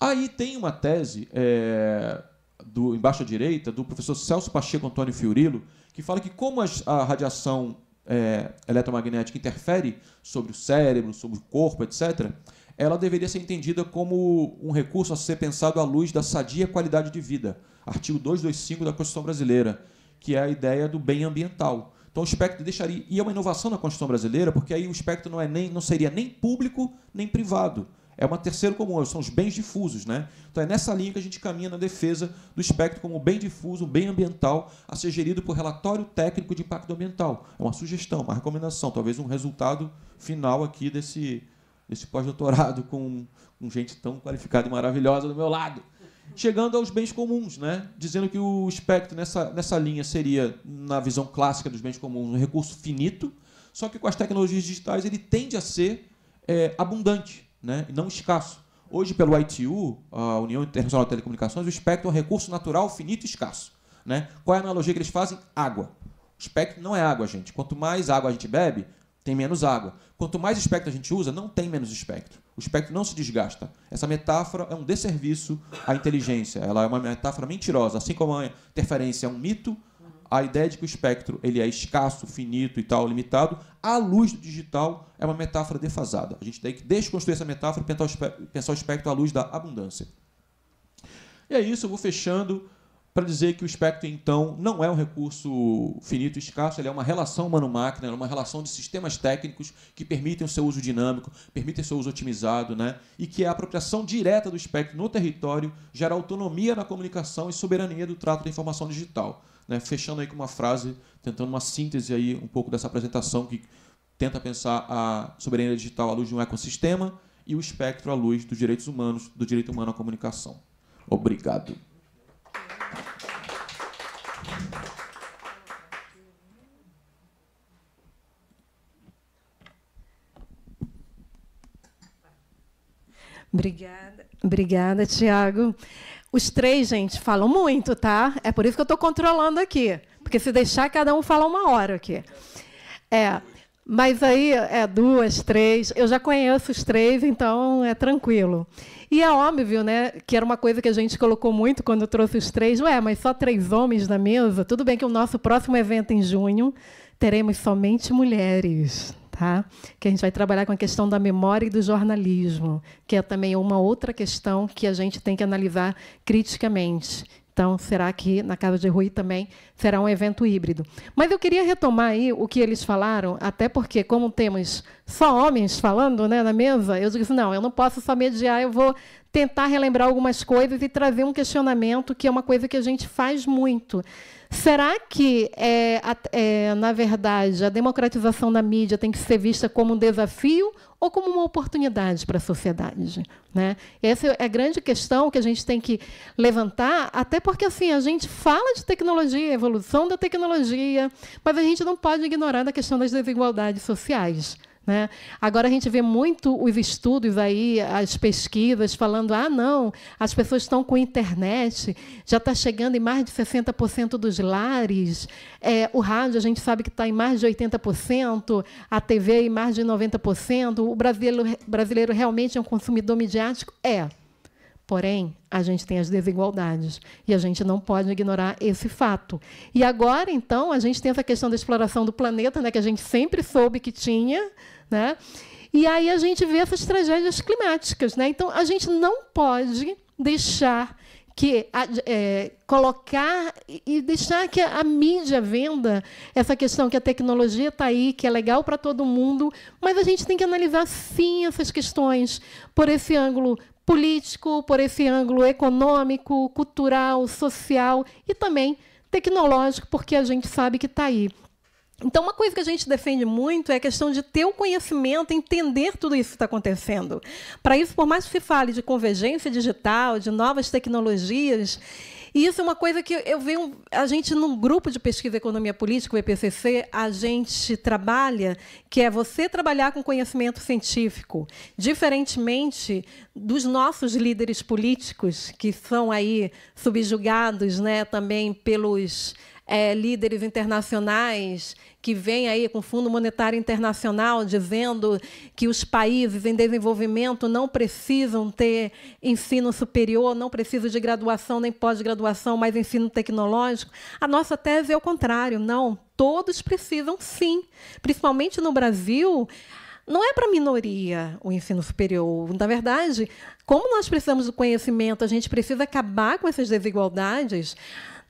Aí tem uma tese é, do embaixo à direita do professor Celso Pacheco Antônio Fiurilo que fala que como a radiação é, eletromagnética interfere sobre o cérebro, sobre o corpo, etc., ela deveria ser entendida como um recurso a ser pensado à luz da sadia qualidade de vida, artigo 225 da Constituição Brasileira, que é a ideia do bem ambiental. Então o espectro deixaria. E é uma inovação na Constituição brasileira, porque aí o espectro não, é nem, não seria nem público nem privado. É uma terceira comum, são os bens difusos. Né? Então é nessa linha que a gente caminha na defesa do espectro como bem difuso, bem ambiental, a ser gerido por relatório técnico de impacto ambiental. É uma sugestão, uma recomendação, talvez um resultado final aqui desse, desse pós-doutorado com, com gente tão qualificada e maravilhosa do meu lado chegando aos bens comuns, né? dizendo que o espectro nessa, nessa linha seria, na visão clássica dos bens comuns, um recurso finito, só que com as tecnologias digitais ele tende a ser é, abundante né? e não escasso. Hoje, pelo ITU, a União Internacional de Telecomunicações, o espectro é um recurso natural, finito e escasso. Né? Qual é a analogia que eles fazem? Água. O espectro não é água, gente. Quanto mais água a gente bebe, tem menos água. Quanto mais espectro a gente usa, não tem menos espectro. O espectro não se desgasta. Essa metáfora é um desserviço à inteligência. Ela é uma metáfora mentirosa, assim como a interferência é um mito. A ideia de que o espectro ele é escasso, finito e tal, limitado, à luz do digital é uma metáfora defasada. A gente tem que desconstruir essa metáfora e pensar o espectro à luz da abundância. E é isso, eu vou fechando para dizer que o espectro, então, não é um recurso finito e escasso, ele é uma relação humano-máquina, é uma relação de sistemas técnicos que permitem o seu uso dinâmico, permitem o seu uso otimizado, né? e que é a apropriação direta do espectro no território gera autonomia na comunicação e soberania do trato da informação digital. Né? Fechando aí com uma frase, tentando uma síntese aí um pouco dessa apresentação que tenta pensar a soberania digital à luz de um ecossistema e o espectro à luz dos direitos humanos, do direito humano à comunicação. Obrigado. Obrigada. Obrigada, Tiago. Os três, gente, falam muito, tá? É por isso que eu estou controlando aqui. Porque se deixar, cada um fala uma hora aqui. É. Mas aí é duas, três. Eu já conheço os três, então é tranquilo. E é óbvio, né? Que era uma coisa que a gente colocou muito quando trouxe os três. Ué, mas só três homens na mesa? Tudo bem que o nosso próximo evento em junho teremos somente mulheres. Tá? que a gente vai trabalhar com a questão da memória e do jornalismo, que é também uma outra questão que a gente tem que analisar criticamente. Então, será que na Casa de Rui também será um evento híbrido? Mas eu queria retomar aí o que eles falaram, até porque, como temos só homens falando né, na mesa, eu disse: assim, não, eu não posso só mediar, eu vou tentar relembrar algumas coisas e trazer um questionamento, que é uma coisa que a gente faz muito. Será que, é, é, na verdade, a democratização da mídia tem que ser vista como um desafio ou como uma oportunidade para a sociedade? Né? Essa é a grande questão que a gente tem que levantar, até porque assim a gente fala de tecnologia, evolução da tecnologia, mas a gente não pode ignorar a questão das desigualdades sociais. Né? Agora a gente vê muito os estudos aí, as pesquisas, falando: ah, não, as pessoas estão com internet, já está chegando em mais de 60% dos lares, é, o rádio a gente sabe que está em mais de 80%, a TV em mais de 90%. O brasileiro, brasileiro realmente é um consumidor midiático? É. Porém, a gente tem as desigualdades e a gente não pode ignorar esse fato. E agora, então, a gente tem essa questão da exploração do planeta, né, que a gente sempre soube que tinha, né? E aí a gente vê essas tragédias climáticas. Né? Então, a gente não pode deixar que é, colocar e deixar que a mídia venda essa questão que a tecnologia está aí, que é legal para todo mundo, mas a gente tem que analisar sim essas questões por esse ângulo político, por esse ângulo econômico, cultural, social e também tecnológico, porque a gente sabe que está aí. Então, uma coisa que a gente defende muito é a questão de ter o conhecimento, entender tudo isso que está acontecendo. Para isso, por mais que se fale de convergência digital, de novas tecnologias, e isso é uma coisa que eu venho. A gente, num grupo de pesquisa e economia política, o EPCC, a gente trabalha, que é você trabalhar com conhecimento científico, diferentemente dos nossos líderes políticos, que são aí subjugados né, também pelos é, líderes internacionais que vêm aí com o Fundo Monetário Internacional dizendo que os países em desenvolvimento não precisam ter ensino superior, não precisam de graduação nem pós-graduação, mas ensino tecnológico. A nossa tese é o contrário, não. Todos precisam, sim. Principalmente no Brasil, não é para minoria o ensino superior. Na verdade, como nós precisamos do conhecimento, a gente precisa acabar com essas desigualdades.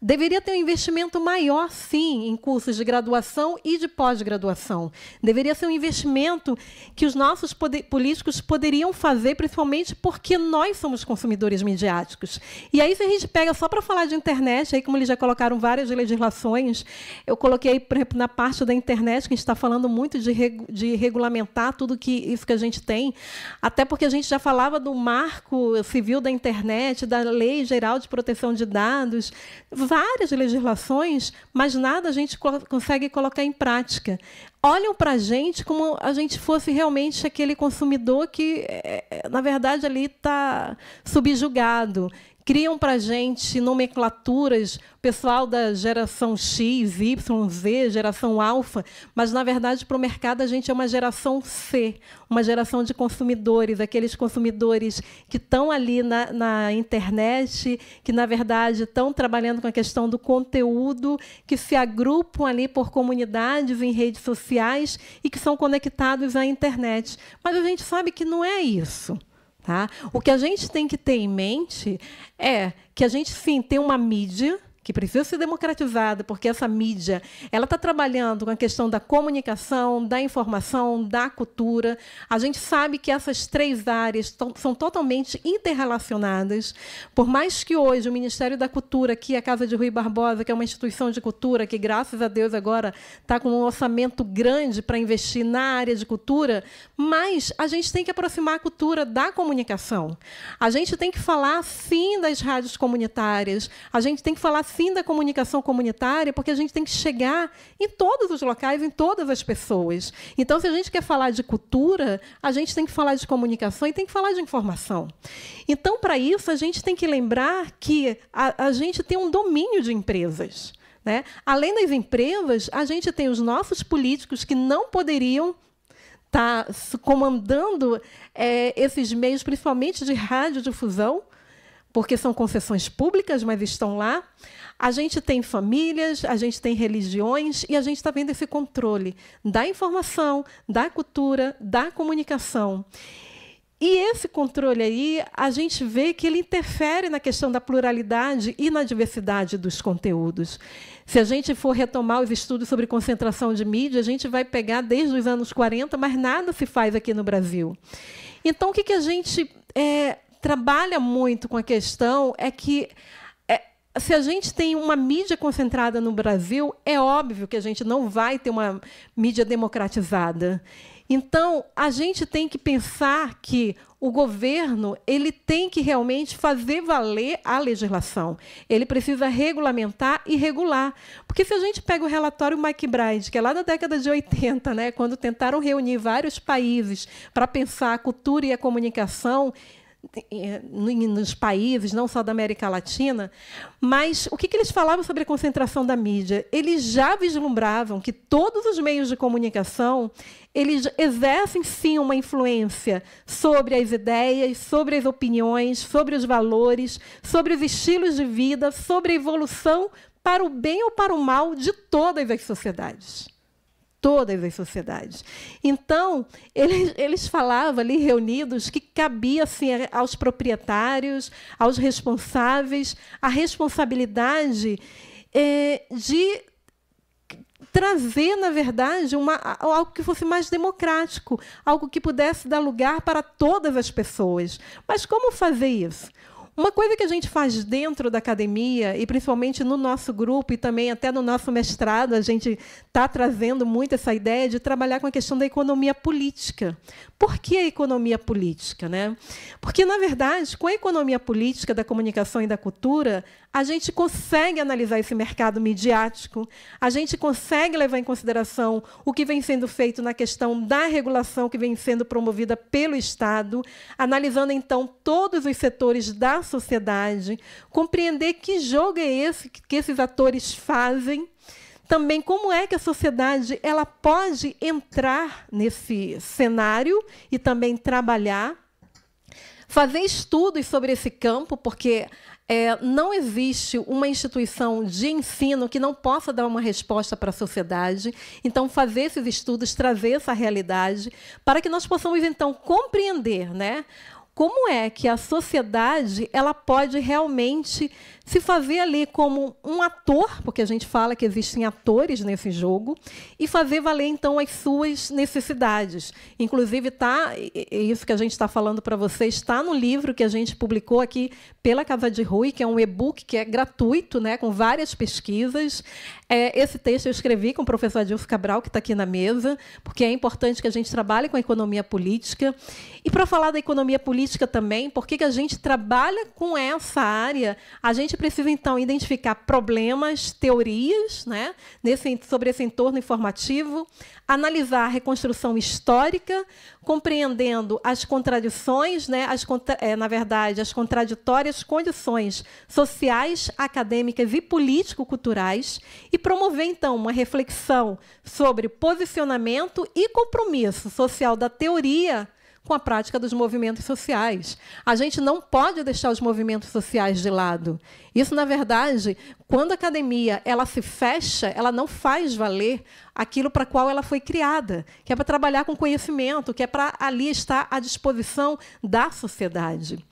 Deveria ter um investimento maior, sim, em cursos de graduação e de pós-graduação. Deveria ser um investimento que os nossos poder, políticos poderiam fazer, principalmente porque nós somos consumidores midiáticos. E aí, se a gente pega só para falar de internet, aí como eles já colocaram várias legislações, eu coloquei, por exemplo, na parte da internet, que a gente está falando muito de, regu de regulamentar tudo que isso que a gente tem, até porque a gente já falava do marco civil da internet, da lei geral de proteção de dados várias legislações, mas nada a gente co consegue colocar em prática. Olham para a gente como a gente fosse realmente aquele consumidor que, é, é, na verdade, ali está subjugado, criam para a gente nomenclaturas, pessoal da geração X, Y, Z, geração alfa, mas, na verdade, para o mercado, a gente é uma geração C, uma geração de consumidores, aqueles consumidores que estão ali na, na internet, que, na verdade, estão trabalhando com a questão do conteúdo, que se agrupam ali por comunidades em redes sociais e que são conectados à internet. Mas a gente sabe que não é isso. Tá? O que a gente tem que ter em mente é que a gente, sim, tem uma mídia que precisa ser democratizada, porque essa mídia ela está trabalhando com a questão da comunicação, da informação, da cultura. A gente sabe que essas três áreas são totalmente interrelacionadas. Por mais que hoje o Ministério da Cultura, aqui é a Casa de Rui Barbosa, que é uma instituição de cultura que, graças a Deus, agora está com um orçamento grande para investir na área de cultura, mas a gente tem que aproximar a cultura da comunicação. A gente tem que falar, sim, das rádios comunitárias. A gente tem que falar, fim da comunicação comunitária, porque a gente tem que chegar em todos os locais, em todas as pessoas. Então, se a gente quer falar de cultura, a gente tem que falar de comunicação e tem que falar de informação. Então, para isso, a gente tem que lembrar que a, a gente tem um domínio de empresas. Né? Além das empresas, a gente tem os nossos políticos que não poderiam estar tá comandando é, esses meios, principalmente de radiodifusão, porque são concessões públicas, mas estão lá. A gente tem famílias, a gente tem religiões e a gente está vendo esse controle da informação, da cultura, da comunicação. E esse controle aí, a gente vê que ele interfere na questão da pluralidade e na diversidade dos conteúdos. Se a gente for retomar os estudos sobre concentração de mídia, a gente vai pegar desde os anos 40, mas nada se faz aqui no Brasil. Então, o que, que a gente é, trabalha muito com a questão é que se a gente tem uma mídia concentrada no Brasil, é óbvio que a gente não vai ter uma mídia democratizada. Então, a gente tem que pensar que o governo ele tem que realmente fazer valer a legislação. Ele precisa regulamentar e regular. Porque se a gente pega o relatório McBride, que é lá da década de 80, né, quando tentaram reunir vários países para pensar a cultura e a comunicação, eh, nos países, não só da América Latina, mas o que, que, eles falavam sobre a concentração da mídia? Eles já vislumbravam que todos os meios de comunicação eles exercem sim uma influência sobre as ideias, sobre as opiniões, sobre os valores, sobre os estilos de vida, sobre a evolução para o bem ou para o mal de todas as sociedades todas as sociedades. Então, eles, eles falavam ali, reunidos, que cabia assim, aos proprietários, aos responsáveis, a responsabilidade é, de trazer, na verdade, uma, algo que fosse mais democrático, algo que pudesse dar lugar para todas as pessoas. Mas como fazer isso? Uma coisa que a gente faz dentro da academia, e principalmente no nosso grupo, e também até no nosso mestrado, a gente está trazendo muito essa ideia de trabalhar com a questão da economia política. Por que a economia política? Né? Porque, na verdade, com a economia política da comunicação e da cultura, a gente consegue analisar esse mercado midiático, a gente consegue levar em consideração o que vem sendo feito na questão da regulação que vem sendo promovida pelo Estado, analisando então todos os setores da sociedade, compreender que jogo é esse que esses atores fazem, também como é que a sociedade ela pode entrar nesse cenário e também trabalhar fazer estudos sobre esse campo, porque é, não existe uma instituição de ensino que não possa dar uma resposta para a sociedade. Então, fazer esses estudos, trazer essa realidade, para que nós possamos, então, compreender né, como é que a sociedade ela pode realmente se fazer ali como um ator, porque a gente fala que existem atores nesse jogo, e fazer valer então as suas necessidades. Inclusive tá isso que a gente está falando para vocês está no livro que a gente publicou aqui pela Casa de Rui, que é um e-book que é gratuito, né, com várias pesquisas. É, esse texto eu escrevi com o professor Adilson Cabral que está aqui na mesa, porque é importante que a gente trabalhe com a economia política. E para falar da economia política também, porque que a gente trabalha com essa área, a gente precisa, então, identificar problemas, teorias né, nesse, sobre esse entorno informativo, analisar a reconstrução histórica, compreendendo as contradições, né, as, é, na verdade, as contraditórias condições sociais, acadêmicas e político-culturais, e promover, então, uma reflexão sobre posicionamento e compromisso social da teoria com a prática dos movimentos sociais. A gente não pode deixar os movimentos sociais de lado. Isso, na verdade, quando a academia ela se fecha, ela não faz valer aquilo para qual ela foi criada, que é para trabalhar com conhecimento, que é para ali estar à disposição da sociedade.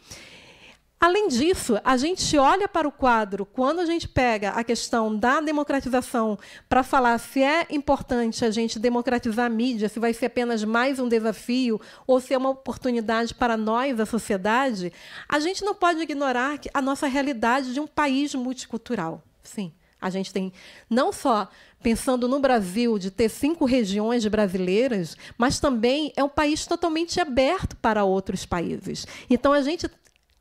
Além disso, a gente olha para o quadro, quando a gente pega a questão da democratização para falar se é importante a gente democratizar a mídia, se vai ser apenas mais um desafio ou se é uma oportunidade para nós, a sociedade, a gente não pode ignorar a nossa realidade de um país multicultural. Sim. A gente tem não só pensando no Brasil de ter cinco regiões brasileiras, mas também é um país totalmente aberto para outros países. Então a gente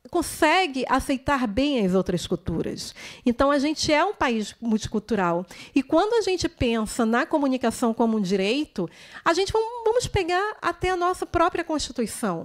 consegue aceitar bem as outras culturas. Então, a gente é um país multicultural. E quando a gente pensa na comunicação como um direito, a gente vamos pegar até a nossa própria Constituição.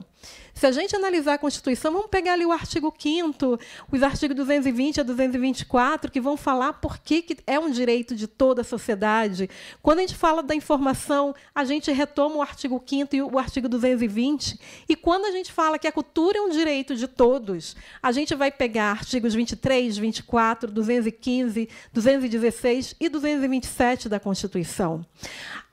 Se a gente analisar a Constituição, vamos pegar ali o artigo 5 os artigos 220 a 224, que vão falar por que, que é um direito de toda a sociedade. Quando a gente fala da informação, a gente retoma o artigo 5 e o artigo 220. E quando a gente fala que a cultura é um direito de todos, a gente vai pegar artigos 23, 24, 215, 216 e 227 da Constituição.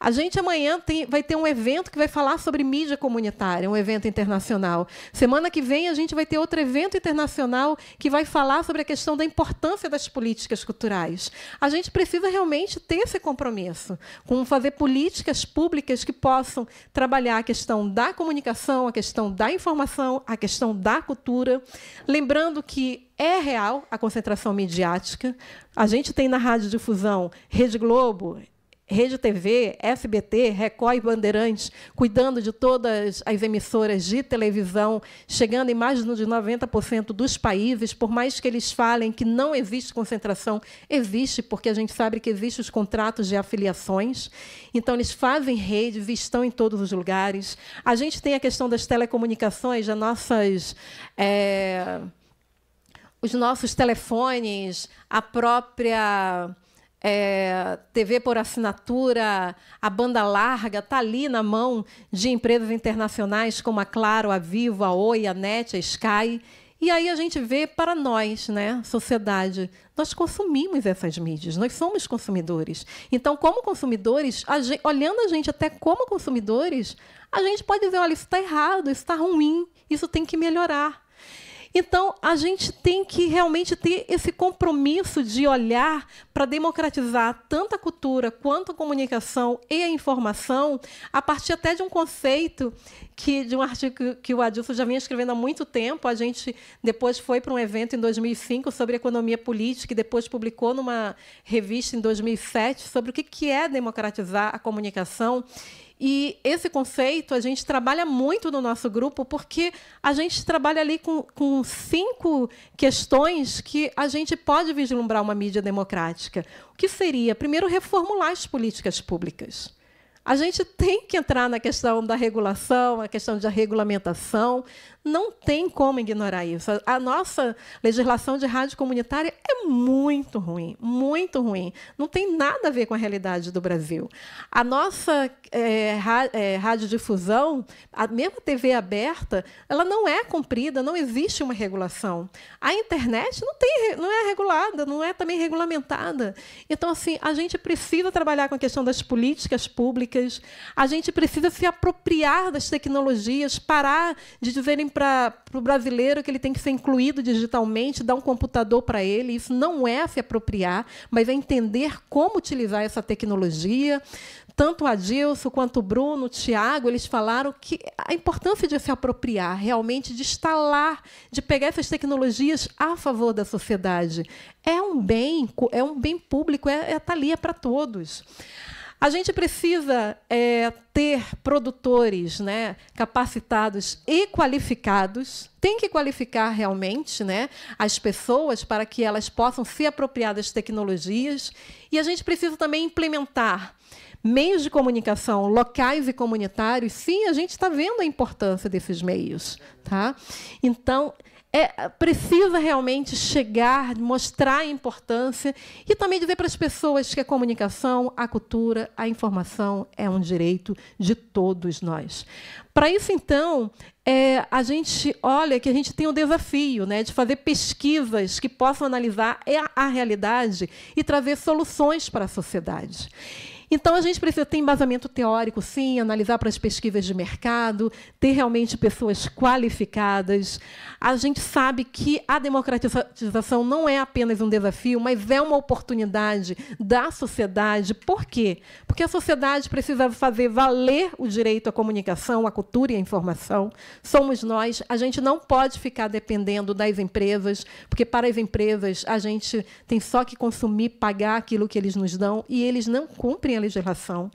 A gente amanhã tem, vai ter um evento que vai falar sobre mídia comunitária, um evento internacional internacional. Semana que vem a gente vai ter outro evento internacional que vai falar sobre a questão da importância das políticas culturais. A gente precisa realmente ter esse compromisso com fazer políticas públicas que possam trabalhar a questão da comunicação, a questão da informação, a questão da cultura. Lembrando que é real a concentração midiática. A gente tem na radiodifusão Rede Globo, Rede TV, SBT, Record e Bandeirantes, cuidando de todas as emissoras de televisão, chegando em mais de 90% dos países, por mais que eles falem que não existe concentração, existe, porque a gente sabe que existem os contratos de afiliações. Então, eles fazem redes e estão em todos os lugares. A gente tem a questão das telecomunicações, nossas. É, os nossos telefones, a própria é, TV por assinatura, a banda larga, está ali na mão de empresas internacionais como a Claro, a Vivo, a Oi, a NET, a Sky. E aí a gente vê para nós, né, sociedade, nós consumimos essas mídias, nós somos consumidores. Então, como consumidores, a gente, olhando a gente até como consumidores, a gente pode dizer, olha, isso está errado, isso está ruim, isso tem que melhorar. Então, a gente tem que realmente ter esse compromisso de olhar para democratizar tanto a cultura quanto a comunicação e a informação, a partir até de um conceito que de um artigo que o Adilson já vinha escrevendo há muito tempo. A gente depois foi para um evento em 2005 sobre economia política e depois publicou numa revista em 2007 sobre o que é democratizar a comunicação. E esse conceito a gente trabalha muito no nosso grupo, porque a gente trabalha ali com, com cinco questões que a gente pode vislumbrar uma mídia democrática. O que seria? Primeiro, reformular as políticas públicas. A gente tem que entrar na questão da regulação, a questão da regulamentação. Não tem como ignorar isso. A nossa legislação de rádio comunitária é muito ruim, muito ruim. Não tem nada a ver com a realidade do Brasil. A nossa é, é, radiodifusão, a mesma TV aberta, ela não é cumprida, não existe uma regulação. A internet não, tem, não é regulada, não é também regulamentada. Então, assim, a gente precisa trabalhar com a questão das políticas públicas a gente precisa se apropriar das tecnologias, parar de dizerem para o brasileiro que ele tem que ser incluído digitalmente, dar um computador para ele. Isso não é se apropriar, mas é entender como utilizar essa tecnologia. Tanto o Adilson quanto o Bruno, o Tiago, eles falaram que a importância de se apropriar, realmente, de instalar, de pegar essas tecnologias a favor da sociedade. É um bem, é um bem público, é, é, tá ali, é para todos. A gente precisa é, ter produtores né, capacitados e qualificados, tem que qualificar realmente né, as pessoas para que elas possam se apropriar das tecnologias, e a gente precisa também implementar meios de comunicação locais e comunitários, sim, a gente está vendo a importância desses meios. Tá? Então, é, precisa realmente chegar, mostrar a importância e também dizer para as pessoas que a comunicação, a cultura, a informação é um direito de todos nós. Para isso, então, é, a gente olha que a gente tem o um desafio né, de fazer pesquisas que possam analisar a, a realidade e trazer soluções para a sociedade. Então, a gente precisa ter embasamento teórico, sim, analisar para as pesquisas de mercado, ter realmente pessoas qualificadas. A gente sabe que a democratização não é apenas um desafio, mas é uma oportunidade da sociedade. Por quê? Porque a sociedade precisa fazer valer o direito à comunicação, à cultura e à informação. Somos nós. A gente não pode ficar dependendo das empresas, porque para as empresas a gente tem só que consumir, pagar aquilo que eles nos dão e eles não cumprem a legislação.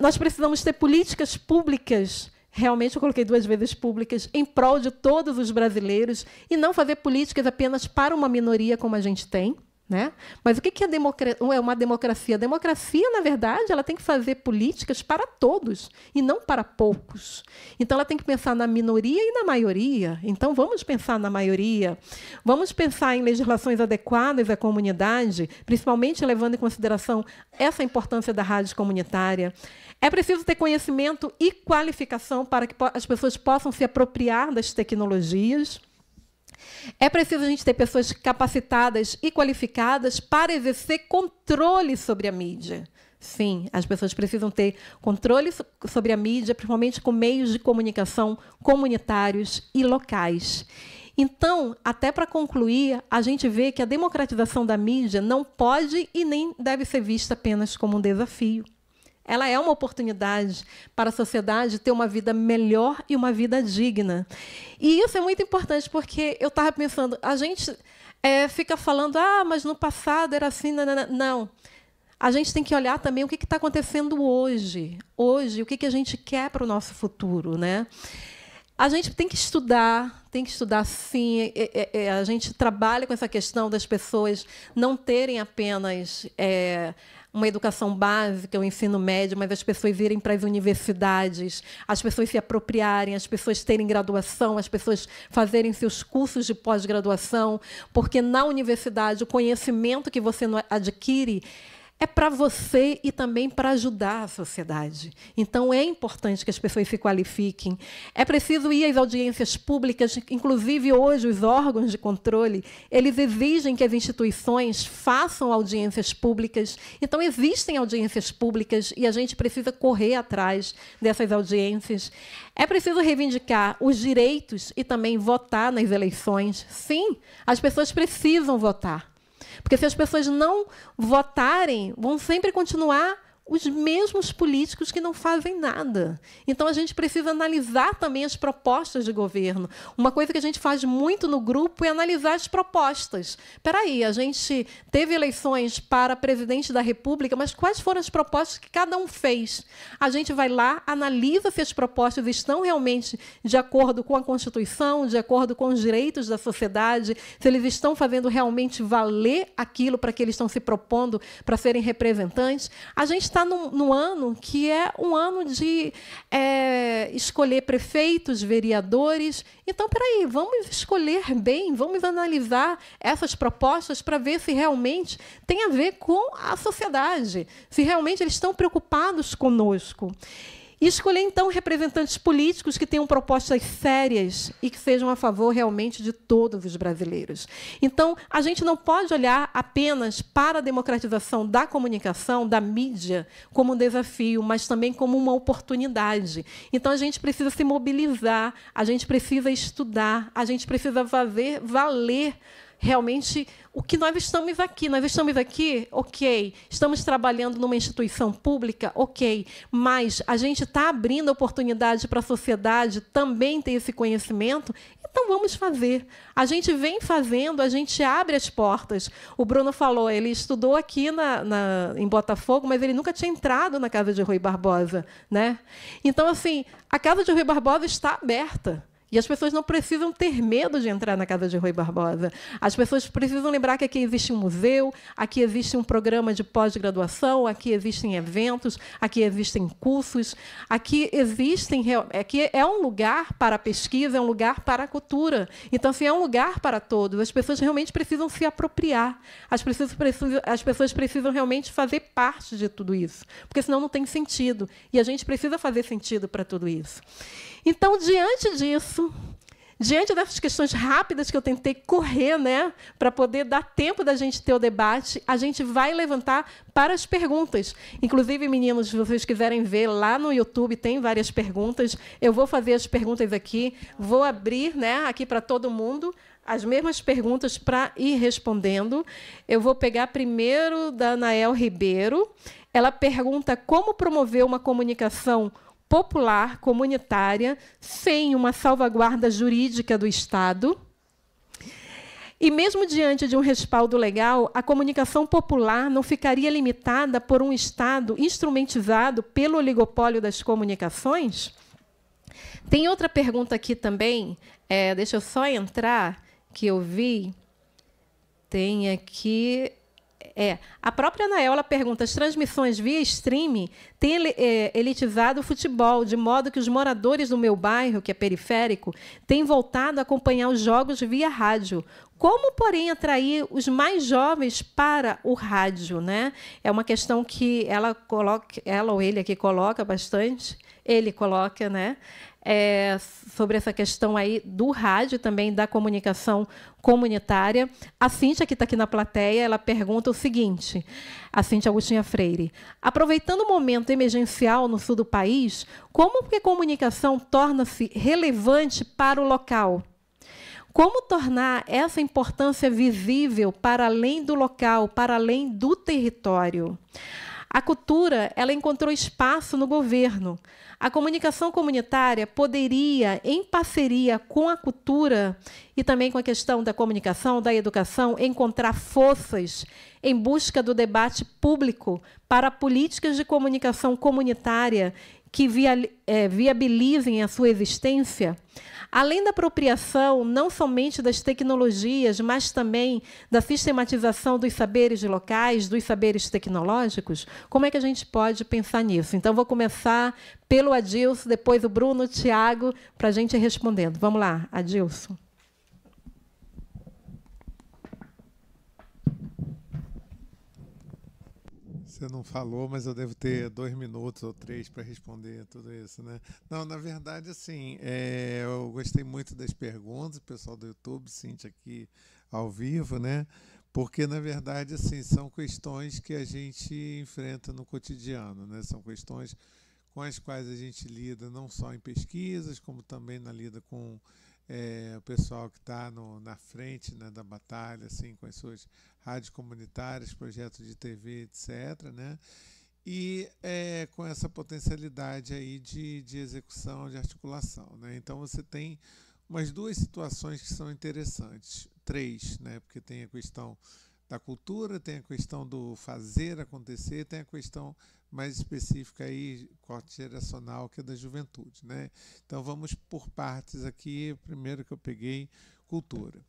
nós precisamos ter políticas públicas realmente eu coloquei duas vezes públicas, em prol de todos os brasileiros, e não fazer políticas apenas para uma minoria como a gente tem. Né? Mas o que é, uma democracia? A democracia, na verdade, ela tem que fazer políticas para todos e não para poucos. Então, ela tem que pensar na minoria e na maioria. Então, vamos pensar na maioria. Vamos pensar em legislações adequadas à comunidade, principalmente levando em consideração essa importância da rádio comunitária. É preciso ter conhecimento e qualificação para que as pessoas possam se apropriar das tecnologias. É preciso a gente ter pessoas capacitadas e qualificadas para exercer controle sobre a mídia. Sim, as pessoas precisam ter controle sobre a mídia, principalmente com meios de comunicação comunitários e locais. Então, até para concluir, a gente vê que a democratização da mídia não pode e nem deve ser vista apenas como um desafio. Ela é uma oportunidade para a sociedade ter uma vida melhor e uma vida digna. E isso é muito importante, porque eu estava pensando, a gente é, fica falando, ah, mas no passado era assim, não. A gente tem que olhar também o que está acontecendo hoje, hoje, o que, que a gente quer para o nosso futuro, né? A gente tem que estudar, tem que estudar sim. É, é, é, é a gente trabalha com essa questão das pessoas não terem apenas é, uma educação básica, o um ensino médio, mas as pessoas irem para as universidades, as pessoas se apropriarem, as pessoas terem graduação, as pessoas fazerem seus cursos de pós-graduação, porque na universidade o conhecimento que você adquire é para você e também para ajudar a sociedade. Então é importante que as pessoas se qualifiquem. É preciso ir às audiências públicas, inclusive hoje os órgãos de controle, eles exigem que as instituições façam audiências públicas. Então existem audiências públicas e a gente precisa correr atrás dessas audiências. É preciso reivindicar os direitos e também votar nas eleições. Sim, as pessoas precisam votar. Porque se as pessoas não votarem, vão sempre continuar os mesmos políticos que não fazem nada. Então a gente precisa analisar também as propostas de governo. Uma coisa que a gente faz muito no grupo é analisar as propostas. Espera aí, a gente teve eleições para presidente da República, mas quais foram as propostas que cada um fez? A gente vai lá, analisa se as propostas estão realmente de acordo com a Constituição, de acordo com os direitos da sociedade, se eles estão fazendo realmente valer aquilo para que eles estão se propondo para serem representantes. A gente está num, num, ano que é um ano de é, escolher prefeitos, vereadores. Então, peraí, vamos escolher bem, vamos analisar essas propostas para ver se realmente tem a ver com a sociedade, se realmente eles estão preocupados conosco. E escolher, então, representantes políticos que tenham propostas sérias e que sejam a favor realmente de todos os brasileiros. Então, a gente não pode olhar apenas para a democratização da comunicação, da mídia, como um desafio, mas também como uma oportunidade. Então, a gente precisa se mobilizar, a gente precisa estudar, a gente precisa fazer valer realmente o que nós estamos aqui. Nós estamos aqui, ok. Estamos trabalhando numa instituição pública, ok. Mas a gente está abrindo oportunidade para a sociedade também ter esse conhecimento. Então vamos fazer. A gente vem fazendo, a gente abre as portas. O Bruno falou, ele estudou aqui na, na em Botafogo, mas ele nunca tinha entrado na casa de Rui Barbosa, né? Então assim, a casa de Rui Barbosa está aberta. E as pessoas não precisam ter medo de entrar na casa de Rui Barbosa. As pessoas precisam lembrar que aqui existe um museu, aqui existe um programa de pós-graduação, aqui existem eventos, aqui existem cursos, aqui existem. Aqui é um lugar para a pesquisa, é um lugar para a cultura. Então, se assim, é um lugar para todos, as pessoas realmente precisam se apropriar. As pessoas precisam, as pessoas precisam realmente fazer parte de tudo isso, porque senão não tem sentido. E a gente precisa fazer sentido para tudo isso. Então, diante disso, diante dessas questões rápidas que eu tentei correr, né, para poder dar tempo da gente ter o debate, a gente vai levantar para as perguntas. Inclusive, meninos, se vocês quiserem ver lá no YouTube, tem várias perguntas. Eu vou fazer as perguntas aqui, vou abrir, né, aqui para todo mundo. As mesmas perguntas para ir respondendo. Eu vou pegar primeiro da Anael Ribeiro. Ela pergunta como promover uma comunicação popular, comunitária, sem uma salvaguarda jurídica do Estado. E mesmo diante de um respaldo legal, a comunicação popular não ficaria limitada por um Estado instrumentizado pelo oligopólio das comunicações? Tem outra pergunta aqui também. É, deixa eu só entrar, que eu vi. Tem aqui. É, a própria Anael ela pergunta: as transmissões via streaming têm é, elitizado o futebol, de modo que os moradores do meu bairro, que é periférico, têm voltado a acompanhar os jogos via rádio. Como, porém, atrair os mais jovens para o rádio? Né? É uma questão que ela coloca, ela ou ele aqui coloca bastante, ele coloca, né? é, sobre essa questão aí do rádio também, da comunicação comunitária. A Cíntia, que está aqui na plateia, ela pergunta o seguinte, a Cíntia Agostinha Freire, aproveitando o momento emergencial no sul do país, como que a comunicação torna-se relevante para o local? Como tornar essa importância visível para além do local, para além do território? A cultura, ela encontrou espaço no governo. A comunicação comunitária poderia, em parceria com a cultura e também com a questão da comunicação, da educação, encontrar forças em busca do debate público para políticas de comunicação comunitária que eh, viabilizem a sua existência Além da apropriação não somente das tecnologias, mas também da sistematização dos saberes locais, dos saberes tecnológicos, como é que a gente pode pensar nisso? Então, vou começar pelo Adilson, depois o Bruno, o Tiago, para a gente ir respondendo. Vamos lá, Adilson. Você não falou, mas eu devo ter hum. dois minutos ou três para responder tudo isso, né? Não, na verdade, assim, é, eu gostei muito das perguntas, o pessoal do YouTube, Cintia aqui ao vivo, né? Porque, na verdade, assim, são questões que a gente enfrenta no cotidiano, né? São questões com as quais a gente lida não só em pesquisas, como também na lida com é, o pessoal que está na frente né, da batalha, assim, com as suas rádios comunitárias, projetos de TV, etc. Né? E é, com essa potencialidade aí de, de execução, de articulação. Né? Então você tem umas duas situações que são interessantes. Três, né? porque tem a questão da cultura, tem a questão do fazer acontecer, tem a questão mais específica aí, corte geracional, que é da juventude. Né? Então vamos por partes aqui. Primeiro que eu peguei, cultura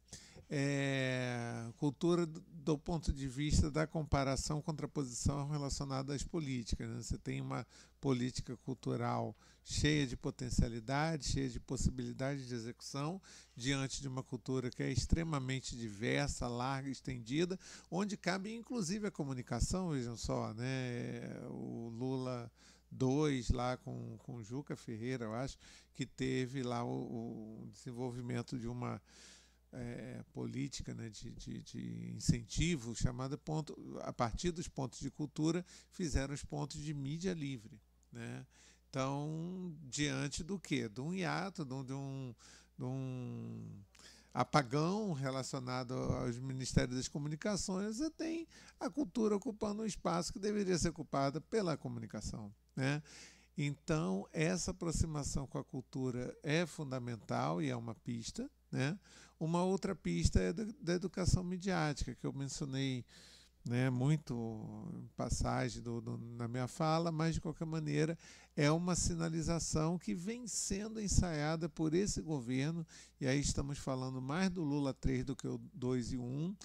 é, cultura do ponto de vista da comparação, contraposição relacionada às políticas. Né? Você tem uma política cultural cheia de potencialidade, cheia de possibilidades de execução, diante de uma cultura que é extremamente diversa, larga, estendida, onde cabe inclusive a comunicação, vejam só, né? o Lula dois lá com, com Juca Ferreira, eu acho, que teve lá o, o desenvolvimento de uma é, política né, de, de, de, incentivo chamada ponto, a partir dos pontos de cultura fizeram os pontos de mídia livre. Né? Então, diante do quê? De um hiato, de um, de um, de um apagão relacionado aos Ministérios das Comunicações, você tem a cultura ocupando um espaço que deveria ser ocupado pela comunicação. Né? Então, essa aproximação com a cultura é fundamental e é uma pista. Né? Uma outra pista é da, educação midiática, que eu mencionei né, muito em passagem do, do, na minha fala, mas de qualquer maneira é uma sinalização que vem sendo ensaiada por esse governo, e aí estamos falando mais do Lula 3 do que o 2 e 1,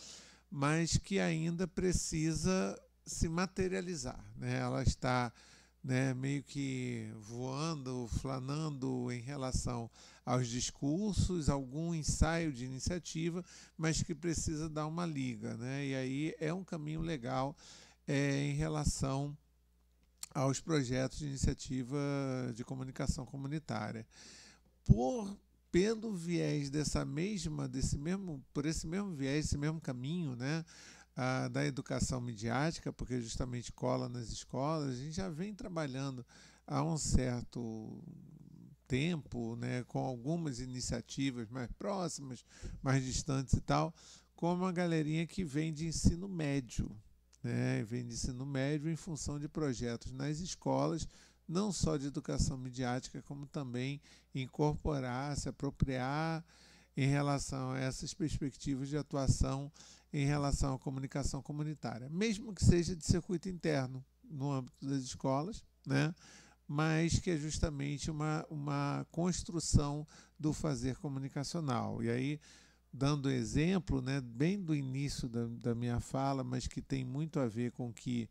mas que ainda precisa se materializar. Né? Ela está né, meio que voando, flanando em relação aos discursos, algum ensaio de iniciativa, mas que precisa dar uma liga. Né? E aí é um caminho legal é, em relação aos projetos de iniciativa de comunicação comunitária. Por pelo viés dessa mesma, desse mesmo, por esse mesmo viés, esse mesmo caminho, né? da educação midiática, porque justamente cola nas escolas, a gente já vem trabalhando há um certo tempo, né, com algumas iniciativas mais próximas, mais distantes e tal, como a galerinha que vem de ensino médio, né, vem de ensino médio em função de projetos nas escolas, não só de educação midiática, como também incorporar, se apropriar em relação a essas perspectivas de atuação em relação à comunicação comunitária, mesmo que seja de circuito interno no âmbito das escolas, né? mas que é justamente uma, uma construção do fazer comunicacional. E aí, dando exemplo, né, bem do início da, da minha fala, mas que tem muito a ver com que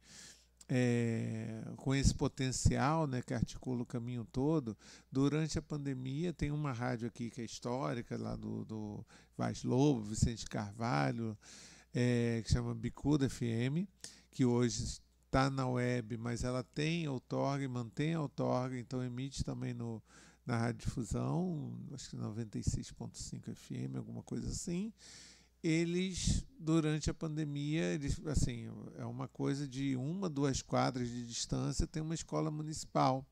é, com esse potencial né, que articula o caminho todo, durante a pandemia tem uma rádio aqui que é histórica, lá do, do Vaz Lobo, Vicente Carvalho, é, que chama Bicuda FM, que hoje está na web, mas ela tem outorga e mantém a outorga, então emite também no, na radiodifusão, acho que 96.5 FM, alguma coisa assim. Eles, durante a pandemia, eles, assim, é uma coisa de uma, duas quadras de distância, tem uma escola municipal.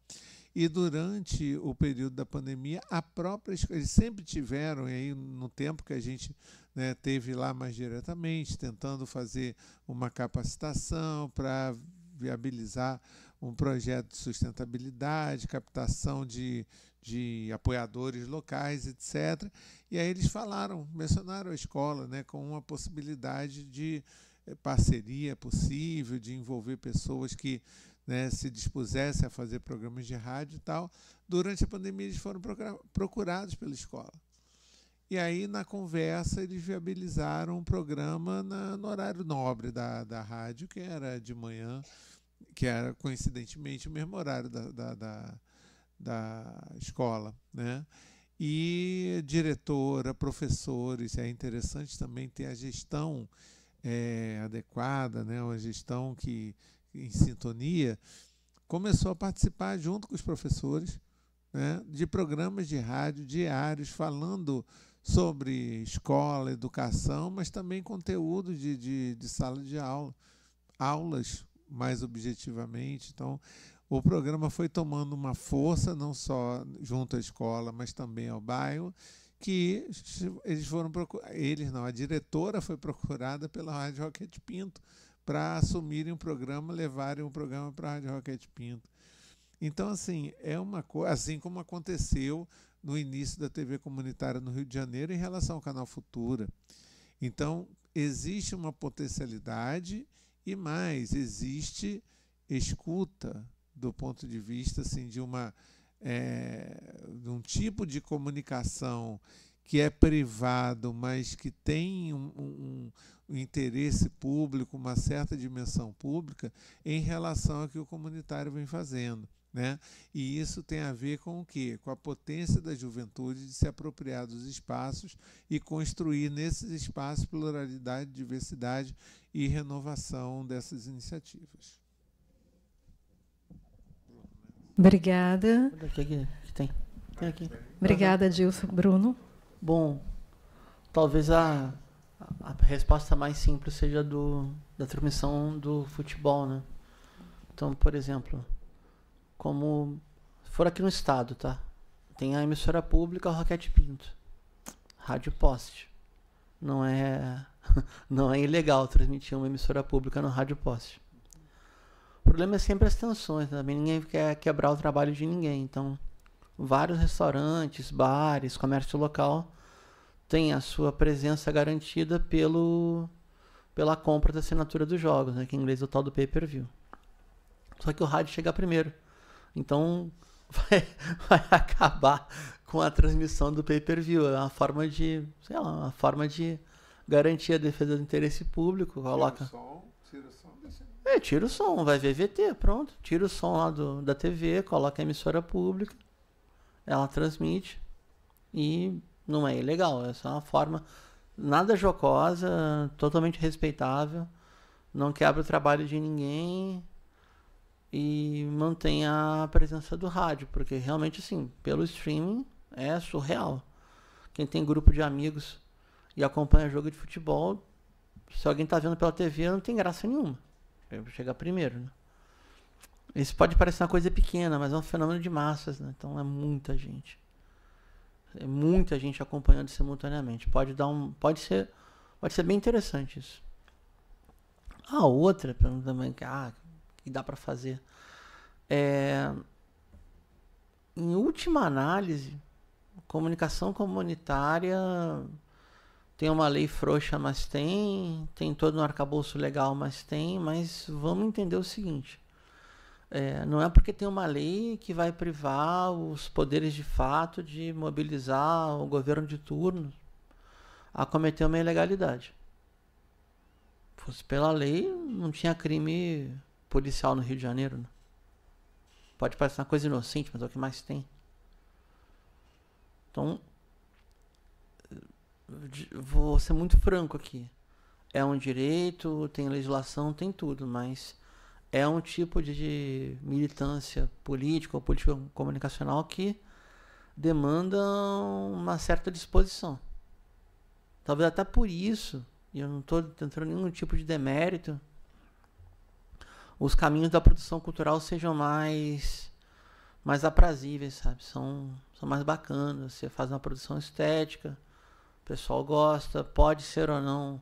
E durante o período da pandemia, a própria escola, eles sempre tiveram, aí no tempo que a gente né, teve lá mais diretamente, tentando fazer uma capacitação para viabilizar um projeto de sustentabilidade, captação de, de apoiadores locais, etc. E aí eles falaram, mencionaram a escola né, com uma possibilidade de eh, parceria possível, de envolver pessoas que né, se dispusessem a fazer programas de rádio e tal. Durante a pandemia, eles foram procurados pela escola. E aí, na conversa, eles viabilizaram um programa na, no horário nobre da, da rádio, que era de manhã, que era coincidentemente o mesmo horário da, da, da, da escola. Né? E diretora, professores, é interessante também ter a gestão é, adequada, né? uma gestão que em sintonia, começou a participar junto com os professores né, de programas de rádio diários falando sobre escola, educação, mas também conteúdo de, de, de sala de aula, aulas mais objetivamente. Então, o programa foi tomando uma força, não só junto à escola, mas também ao bairro, que eles foram eles não, a diretora foi procurada pela Rádio Rocket Pinto para assumirem o um programa, levarem o um programa para a Rádio Rocket Pinto. Então, assim, é uma coisa, assim como aconteceu no início da TV comunitária no Rio de Janeiro em relação ao Canal Futura. Então, existe uma potencialidade e mais, existe escuta do ponto de vista assim, de, uma, é, de um tipo de comunicação que é privado, mas que tem um, um, um, interesse público, uma certa dimensão pública, em relação ao que o comunitário vem fazendo. Né? E isso tem a ver com o quê? Com a potência da juventude de se apropriar dos espaços e construir nesses espaços pluralidade, diversidade e renovação dessas iniciativas. Obrigada. Tem. Tem aqui. Obrigada, Dilson. Bruno? Bom, talvez a, a resposta mais simples seja do, da transmissão do futebol, né? Então, por exemplo, como for aqui no estado, tá? Tem a emissora pública Roquete Pinto. Rádio Poste. Não é [LAUGHS] não é ilegal transmitir uma emissora pública no rádio poste. O problema é sempre as tensões, também né? ninguém quer quebrar o trabalho de ninguém. Então, vários restaurantes, bares, comércio local têm a sua presença garantida pelo pela compra da assinatura dos jogos, né? que em inglês é o tal do pay-per-view. Só que o rádio chega primeiro. Então [LAUGHS] vai, vai acabar com a transmissão do pay-per-view. É uma forma de, sei lá, uma forma de garantir a defesa do interesse público. Coloca. Tira o som, É, tira o som, vai ver VT, pronto. Tira o som lá do, da TV, coloca a emissora pública, ela transmite e não é ilegal, é só uma forma nada jocosa, totalmente respeitável, não quebra o trabalho de ninguém, e mantenha a presença do rádio, porque realmente assim, pelo streaming é surreal. Quem tem grupo de amigos e acompanha jogo de futebol, se alguém está vendo pela TV, não tem graça nenhuma. Chega primeiro, né? Isso pode parecer uma coisa pequena, mas é um fenômeno de massas, né? Então é muita gente. É muita gente acompanhando simultaneamente. Pode dar um, pode ser, pode ser bem interessante isso. A ah, outra pergunta também, ah, que dá para fazer. É, em última análise, comunicação comunitária tem uma lei frouxa, mas tem, tem todo um arcabouço legal, mas tem, mas vamos entender o seguinte. É, não é porque tem uma lei que vai privar os poderes de fato de mobilizar o governo de turno a cometer uma ilegalidade. Se fosse pela lei, não tinha crime policial no Rio de Janeiro. Né? Pode parecer uma coisa inocente, mas é o que mais tem. Então, vou ser muito franco aqui. É um direito, tem legislação, tem tudo, mas é um tipo de militância política ou política comunicacional que demanda uma certa disposição. Talvez até por isso, e eu não estou tentando nenhum tipo de demérito, os caminhos da produção cultural sejam mais mais aprazíveis, sabe? São, são mais bacanas. Você faz uma produção estética, o pessoal gosta, pode ser ou não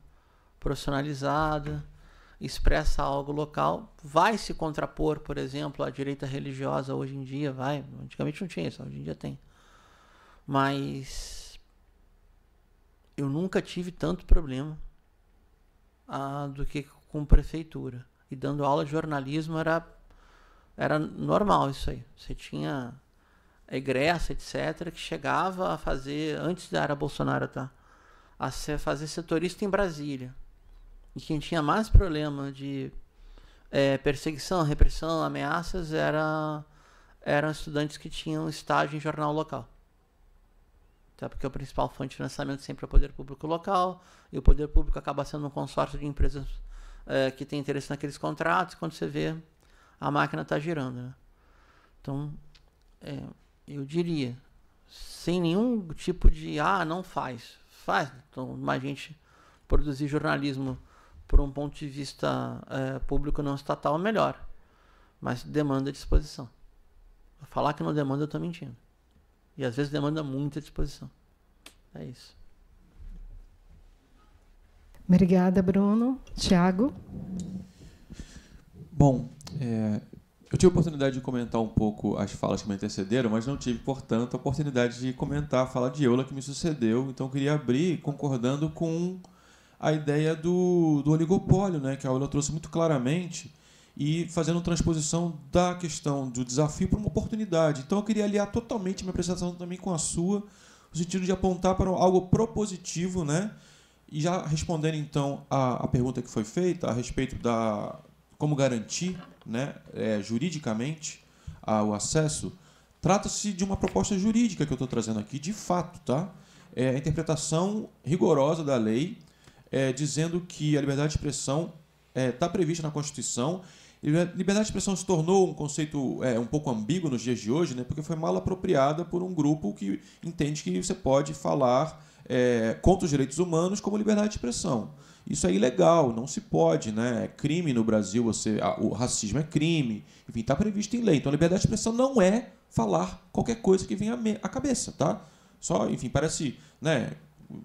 profissionalizada, expressa algo local, vai se contrapor, por exemplo, à direita religiosa hoje em dia, vai. Antigamente não tinha isso, hoje em dia tem. Mas eu nunca tive tanto problema ah, do que com prefeitura e dando aula de jornalismo era, era normal isso aí. Você tinha egressa, etc., que chegava a fazer, antes da era Bolsonaro, tá? A ser, fazer setorista em Brasília. E quem tinha mais problema de é, perseguição, repressão, ameaças era, eram estudantes que tinham estágio em jornal local. Tá? Porque a principal fonte de financiamento sempre é o poder público local, e o poder público acaba sendo um consórcio de empresas é, que tem interesse naqueles contratos, quando você vê, a máquina está girando. Né? Então, é, eu diria, sem nenhum tipo de, ah, não faz. Faz. Então, mais gente produzir jornalismo por um ponto de vista é, público não estatal é melhor. Mas demanda disposição. Falar que não demanda, eu estou mentindo. E às vezes demanda muita disposição. É isso. Obrigada, Bruno. Tiago? Bom, é, eu tive a oportunidade de comentar um pouco as falas que me antecederam, mas não tive, portanto, a oportunidade de comentar a fala de Eula que me sucedeu. Então, eu queria abrir concordando com a ideia do, do oligopólio, né, que a Eula trouxe muito claramente, e fazendo transposição da questão do desafio para uma oportunidade. Então, eu queria aliar totalmente minha apresentação também com a sua, no sentido de apontar para algo propositivo, né? E já respondendo então a, a pergunta que foi feita a respeito da como garantir né, é, juridicamente a, o acesso, trata-se de uma proposta jurídica que eu estou trazendo aqui, de fato, tá? É a interpretação rigorosa da lei, é, dizendo que a liberdade de expressão está é, tá prevista na Constituição. Liberdade de expressão se tornou um conceito é, um pouco ambíguo nos dias de hoje, né, porque foi mal apropriada por um grupo que entende que você pode falar é, contra os direitos humanos como liberdade de expressão. Isso é ilegal, não se pode, né? É crime no Brasil, você, a, o racismo é crime, enfim, está previsto em lei. Então, a liberdade de expressão não é falar qualquer coisa que venha à cabeça, tá? Só, enfim, parece, né?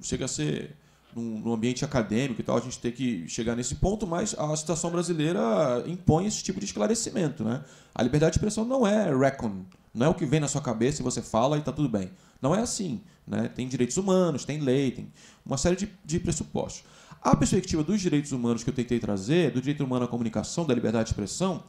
Chega a ser num, num, ambiente acadêmico e tal, a gente tem que chegar nesse ponto, mas a situação brasileira impõe esse tipo de esclarecimento, né? A liberdade de expressão não é reckon não é o que vem na sua cabeça e você fala e está tudo bem. Não é assim. Né? Tem direitos humanos, tem lei, tem uma série de, de pressupostos. A perspectiva dos direitos humanos que eu tentei trazer, do direito humano à comunicação, da liberdade de expressão,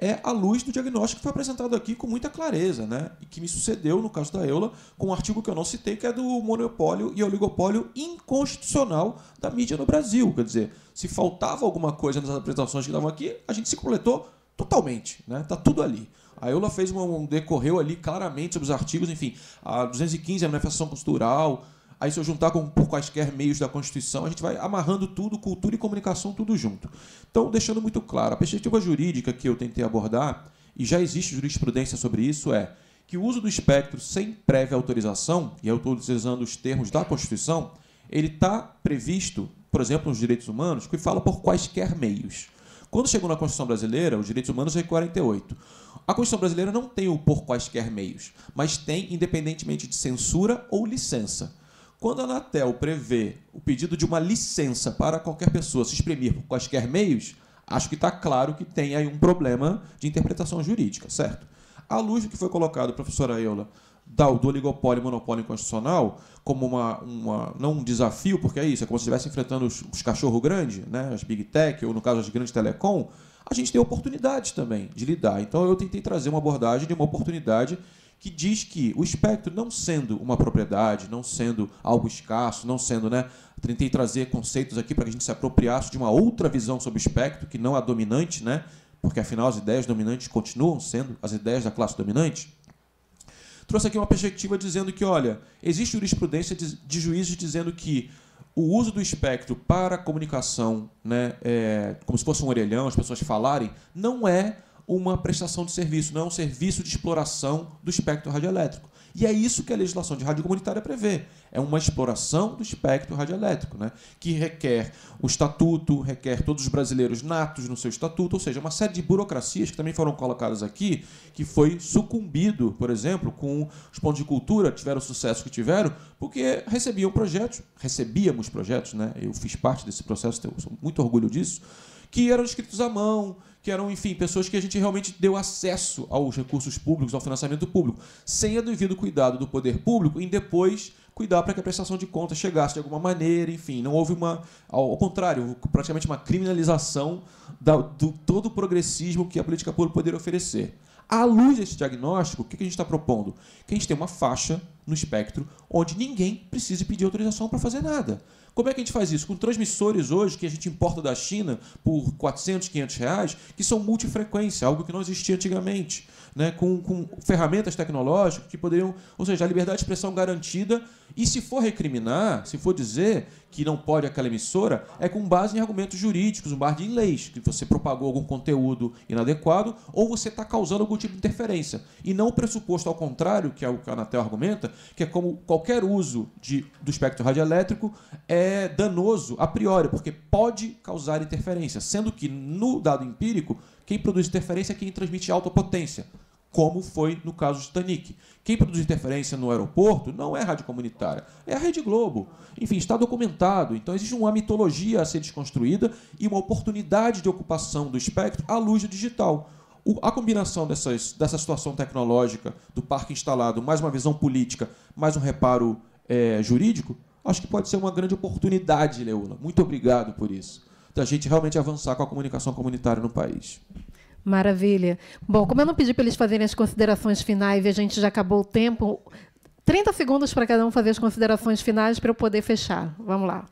é à luz do diagnóstico que foi apresentado aqui com muita clareza, né? E que me sucedeu, no caso da EULA, com um artigo que eu não citei, que é do monopólio e oligopólio inconstitucional da mídia no Brasil. Quer dizer, se faltava alguma coisa nas apresentações que estavam aqui, a gente se completou totalmente, né? Tá tudo ali. A EULA fez uma, um, decorreu ali claramente sobre os artigos, enfim, a 215, a manifestação cultural. Aí, se eu juntar com, por quaisquer meios da Constituição, a gente vai amarrando tudo, cultura e comunicação, tudo junto. Então, deixando muito claro, a perspectiva jurídica que eu tentei abordar, e já existe jurisprudência sobre isso, é que o uso do espectro sem prévia autorização, e eu estou utilizando os termos da Constituição, ele está previsto, por exemplo, nos direitos humanos, que fala por quaisquer meios. Quando chegou na Constituição Brasileira, os direitos humanos é 48. A Constituição brasileira não tem o por quaisquer meios, mas tem independentemente de censura ou licença. Quando a Anatel prevê o pedido de uma licença para qualquer pessoa se exprimir por quaisquer meios, acho que está claro que tem aí um problema de interpretação jurídica, certo? À luz do que foi colocado, professora Eula, do oligopólio e monopólio constitucional como uma, uma, não um desafio, porque é isso, é como se estivesse enfrentando os, os cachorro grande, né, as big tech, ou no caso as grandes telecom, a gente tem oportunidades também de lidar. Então eu tentei trazer uma abordagem de uma oportunidade que diz que o espectro, não sendo uma propriedade, não sendo algo escasso, não sendo, né? Tentei trazer conceitos aqui para que a gente se apropriasse de uma outra visão sobre o espectro, que não a dominante, né? Porque afinal as ideias dominantes continuam sendo as ideias da classe dominante. Trouxe aqui uma perspectiva dizendo que, olha, existe jurisprudência de juízes dizendo que o uso do espectro para comunicação, né, é, como se fosse um orelhão, as pessoas falarem, não é uma prestação de serviço, não é um serviço de exploração do espectro radioelétrico. E é isso que a legislação de rádio comunitária prevê. É uma exploração do espectro radioelétrico, né? que requer o estatuto, requer todos os brasileiros natos no seu estatuto, ou seja, uma série de burocracias que também foram colocadas aqui, que foi sucumbido, por exemplo, com os pontos de cultura, tiveram o sucesso que tiveram, porque recebiam projetos, recebíamos projetos, né? eu fiz parte desse processo, tenho muito orgulho disso, que eram escritos à mão, que eram, enfim, pessoas que a gente realmente deu acesso aos recursos públicos, ao financiamento público, sem a devido cuidado do poder público em depois cuidar para que a prestação de contas chegasse de alguma maneira, enfim, não houve uma, ao contrário, praticamente uma criminalização da, do todo o progressismo que a política pública poderia oferecer. À luz desse diagnóstico, o que a gente está propondo? Que a gente tem uma faixa no espectro onde ninguém precise pedir autorização para fazer nada. Como é que a gente faz isso? Com transmissores hoje que a gente importa da China por 400, 500 reais, que são multifrequência, algo que não existia antigamente, né? com, com ferramentas tecnológicas que poderiam, ou seja, a liberdade de expressão garantida e se for recriminar, se for dizer que não pode aquela emissora, é com base em argumentos jurídicos, com base em leis, que você propagou algum conteúdo inadequado ou você está causando algum tipo de interferência. E não o pressuposto ao contrário, que é o que a Anatel argumenta, que é como qualquer uso de, do espectro radioelétrico é danoso a priori, porque pode causar interferência, sendo que no dado empírico, quem produz interferência é quem transmite alta potência como foi no caso de Titanic. Quem produz interferência no aeroporto não é a rádio comunitária, é a Rede Globo. Enfim, está documentado. Então existe uma mitologia a ser desconstruída e uma oportunidade de ocupação do espectro à luz do digital. O, a combinação dessas, dessa situação tecnológica, do parque instalado, mais uma visão política, mais um reparo é, jurídico, acho que pode ser uma grande oportunidade, Leona. Muito obrigado por isso. Da gente realmente avançar com a comunicação comunitária no país. Maravilha. Bom, como eu não pedi para eles fazerem as considerações finais e a gente já acabou o tempo, 30 segundos para cada um fazer as considerações finais para eu poder fechar. Vamos lá.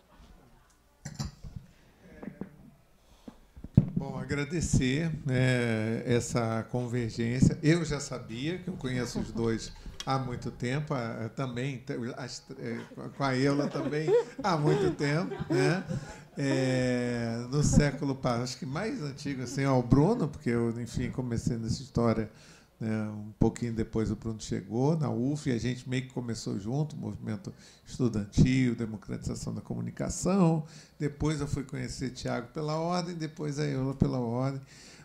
Bom, agradecer né, essa convergência. Eu já sabia que eu conheço os dois há muito tempo, também é, com a Eula também há muito tempo, né? é, no século passado acho que mais antigo assim ao Bruno porque eu enfim comecei nessa história né, um pouquinho depois o Bruno chegou na UF e a gente meio que começou junto o movimento estudantil democratização da comunicação depois eu fui conhecer Tiago pela ordem depois a Eula pela ordem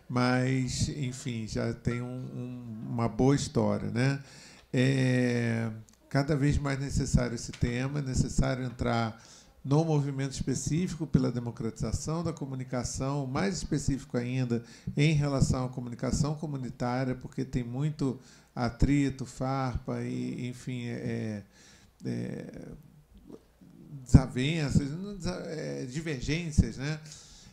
mas enfim já tem um, um, uma boa história né é cada vez mais necessário esse tema é necessário entrar no movimento específico pela democratização da comunicação, mais específico ainda em relação à comunicação comunitária, porque tem muito atrito, farpa e, enfim, é, é, é desavenças, é, divergências, né?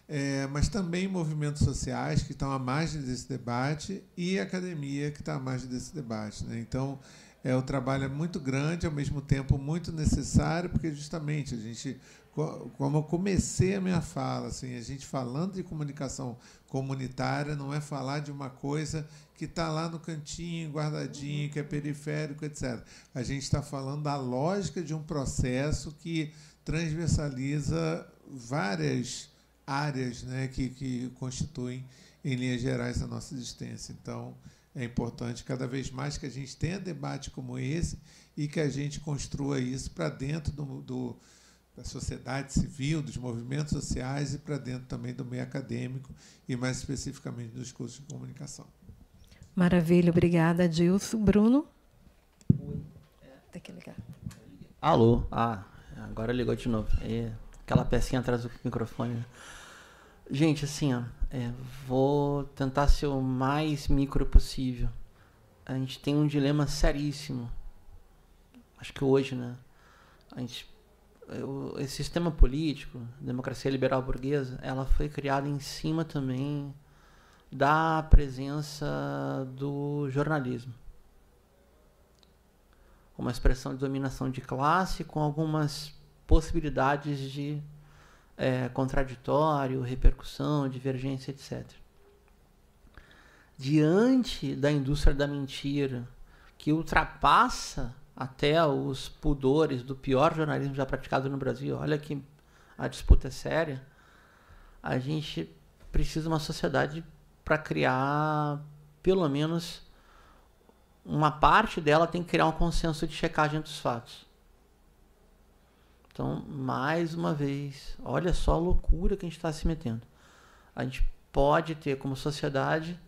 É, mas também movimentos sociais que estão à margem desse debate e academia que está à margem desse debate. Né? Então, é o trabalho é muito grande, ao mesmo tempo muito necessário, porque justamente a gente, como eu comecei a minha fala, assim, a gente falando de comunicação comunitária não é falar de uma coisa que está lá no cantinho, guardadinho, que é periférico, etc. A gente está falando da lógica de um processo que transversaliza várias áreas né, que, que constituem, em linhas gerais, a nossa existência. Então, é importante cada vez mais que a gente tenha debate como esse e que a gente construa isso para dentro do, do, da sociedade civil, dos movimentos sociais e para dentro também do meio acadêmico e mais especificamente dos cursos de comunicação. Maravilha, obrigada, Dilson. Bruno? Oi. Tem que ligar. Alô, ah, agora ligou de novo. É aquela pecinha atrás do microfone. Gente, assim, ó, é, vou tentar ser o mais micro possível. A gente tem um dilema seríssimo. Acho que hoje, né? A gente, eu, esse sistema político, democracia liberal burguesa, ela foi criada em cima também da presença do jornalismo. Uma expressão de dominação de classe com algumas possibilidades de é, contraditório, repercussão, divergência, etc. Diante da indústria da mentira, que ultrapassa até os pudores do pior jornalismo já praticado no Brasil, olha que a disputa é séria, a gente precisa de uma sociedade para criar, pelo menos, uma parte dela tem que criar um consenso de checagem dos fatos. Então, mais uma vez, olha só a loucura que a gente está se metendo. A gente pode ter como sociedade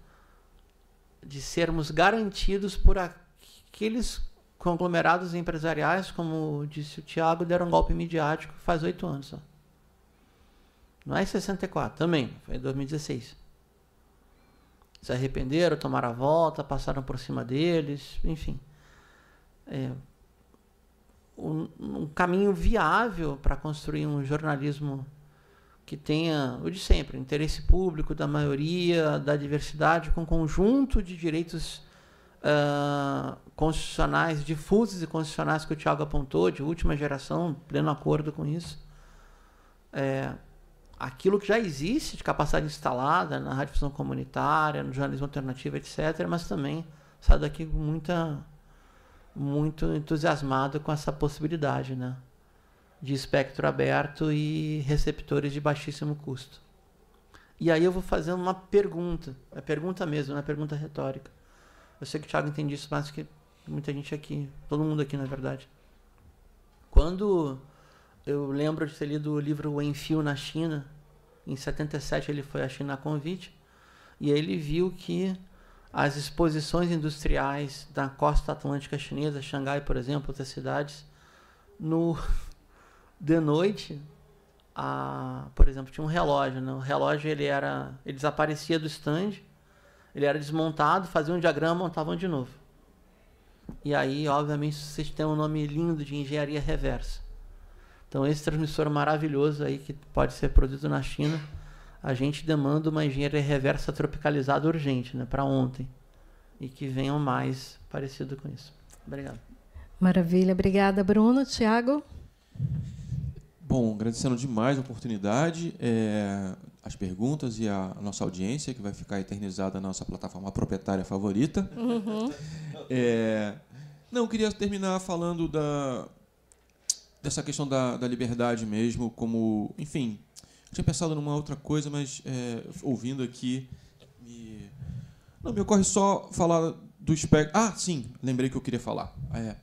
de sermos garantidos por aqueles conglomerados empresariais, como disse o Tiago, deram um golpe midiático faz oito anos só. Não é em 64, também, foi em 2016. Se arrependeram, tomaram a volta, passaram por cima deles, enfim. É, um, um caminho viável para construir um jornalismo que tenha o de sempre, interesse público da maioria, da diversidade, com um conjunto de direitos uh, constitucionais, difusos e constitucionais que o Tiago apontou, de última geração, pleno acordo com isso. É, aquilo que já existe de capacidade instalada na radiodifusão comunitária, no jornalismo alternativo, etc., mas também sai daqui com muita muito entusiasmado com essa possibilidade, né? De espectro aberto e receptores de baixíssimo custo. E aí eu vou fazer uma pergunta, é pergunta mesmo, é pergunta retórica. Eu sei que o Thiago entende isso, mais que muita gente aqui, todo mundo aqui, na verdade. Quando eu lembro de ter lido o livro O Enfio na China, em 77 ele foi à China a convite, e aí ele viu que as exposições industriais da costa atlântica chinesa, Xangai, por exemplo, outras cidades, no [LAUGHS] de noite, a, por exemplo, tinha um relógio, né? O relógio ele era, ele desaparecia do stand, ele era desmontado, fazia um diagrama, montavam de novo. E aí, obviamente, vocês têm um nome lindo de engenharia reversa. Então, esse transmissor maravilhoso aí que pode ser produzido na China a gente demanda uma engenharia reversa tropicalizada urgente, né, para ontem. E que venham mais parecido com isso. Obrigado. Maravilha, obrigada, Bruno. Tiago? Bom, agradecendo demais a oportunidade, é, as perguntas e a nossa audiência, que vai ficar eternizada na nossa plataforma proprietária favorita. Uhum. É, não, queria terminar falando da, dessa questão da, da liberdade mesmo, como, enfim, tinha pensado numa outra coisa, mas é, ouvindo aqui, me... não me ocorre só falar do espectro. Ah, sim, lembrei que eu queria falar. É,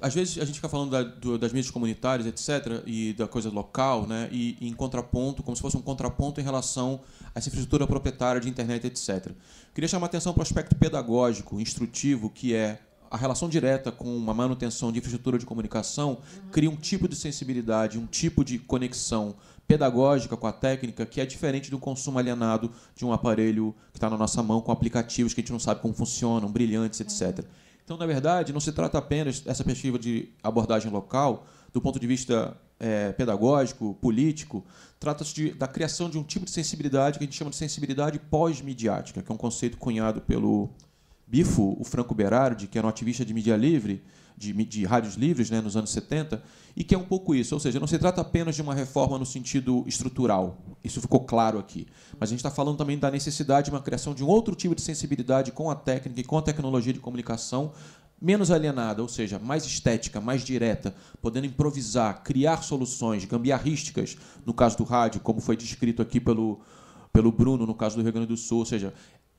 às vezes a gente fica falando da, do, das mídias comunitárias, etc., e da coisa local, né? E, e, em contraponto, como se fosse um contraponto em relação a essa infraestrutura proprietária de internet, etc. Eu queria chamar a atenção para o aspecto pedagógico, instrutivo, que é a relação direta com uma manutenção de infraestrutura de comunicação uhum. cria um tipo de sensibilidade, um tipo de conexão pedagógica, com a técnica, que é diferente do consumo alienado de um aparelho que está na nossa mão, com aplicativos que a gente não sabe como funcionam, brilhantes, etc. Então, na verdade, não se trata apenas dessa perspectiva de abordagem local, do ponto de vista é, pedagógico, político, trata-se da criação de um tipo de sensibilidade que a gente chama de sensibilidade pós-midiática, que é um conceito cunhado pelo Bifo, o Franco Berardi, que era é um ativista de mídia livre, de, de rádios livres né, nos anos 70, e que é um pouco isso. Ou seja, não se trata apenas de uma reforma no sentido estrutural, isso ficou claro aqui. Mas a gente está falando também da necessidade de uma criação de um outro tipo de sensibilidade com a técnica e com a tecnologia de comunicação menos alienada, ou seja, mais estética, mais direta, podendo improvisar, criar soluções gambiarrísticas, no caso do rádio, como foi descrito aqui pelo, pelo Bruno, no caso do Rio Grande do Sul, ou seja,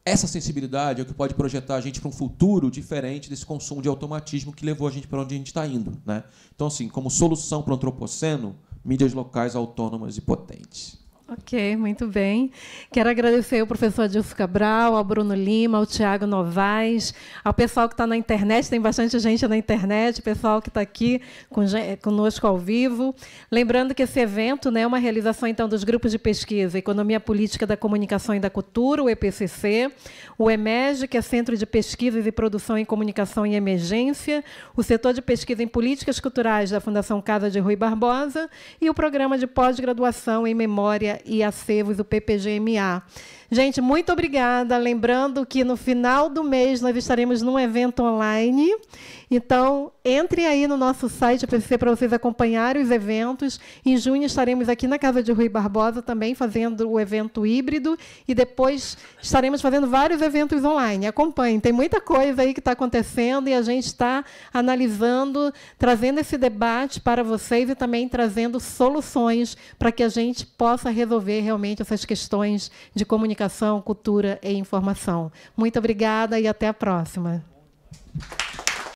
essa sensibilidade é o que pode projetar a gente para um futuro diferente desse consumo de automatismo que levou a gente para onde a gente está indo. Né? Então, assim, como solução para o antropoceno, mídias locais autônomas e potentes. Ok, muito bem. Quero agradecer ao professor Adilson Cabral, ao Bruno Lima, ao Tiago Novaes, ao pessoal que está na internet, tem bastante gente na internet, pessoal que está aqui conosco ao vivo. Lembrando que esse evento né, é uma realização então dos grupos de pesquisa Economia Política da Comunicação e da Cultura, o EPCC, o EMEG, que é Centro de Pesquisas e Produção em Comunicação e Emergência, o Setor de Pesquisa em Políticas Culturais da Fundação Casa de Rui Barbosa e o Programa de Pós-Graduação em Memória e Acervos, o PPGMA. Gente, muito obrigada. Lembrando que no final do mês nós estaremos num evento online então, entre aí no nosso site para vocês acompanharem os eventos. Em junho estaremos aqui na casa de Rui Barbosa também fazendo o evento híbrido e depois estaremos fazendo vários eventos online. Acompanhem, tem muita coisa aí que está acontecendo e a gente está analisando, trazendo esse debate para vocês e também trazendo soluções para que a gente possa resolver realmente essas questões de comunicação, cultura e informação. Muito obrigada e até a próxima.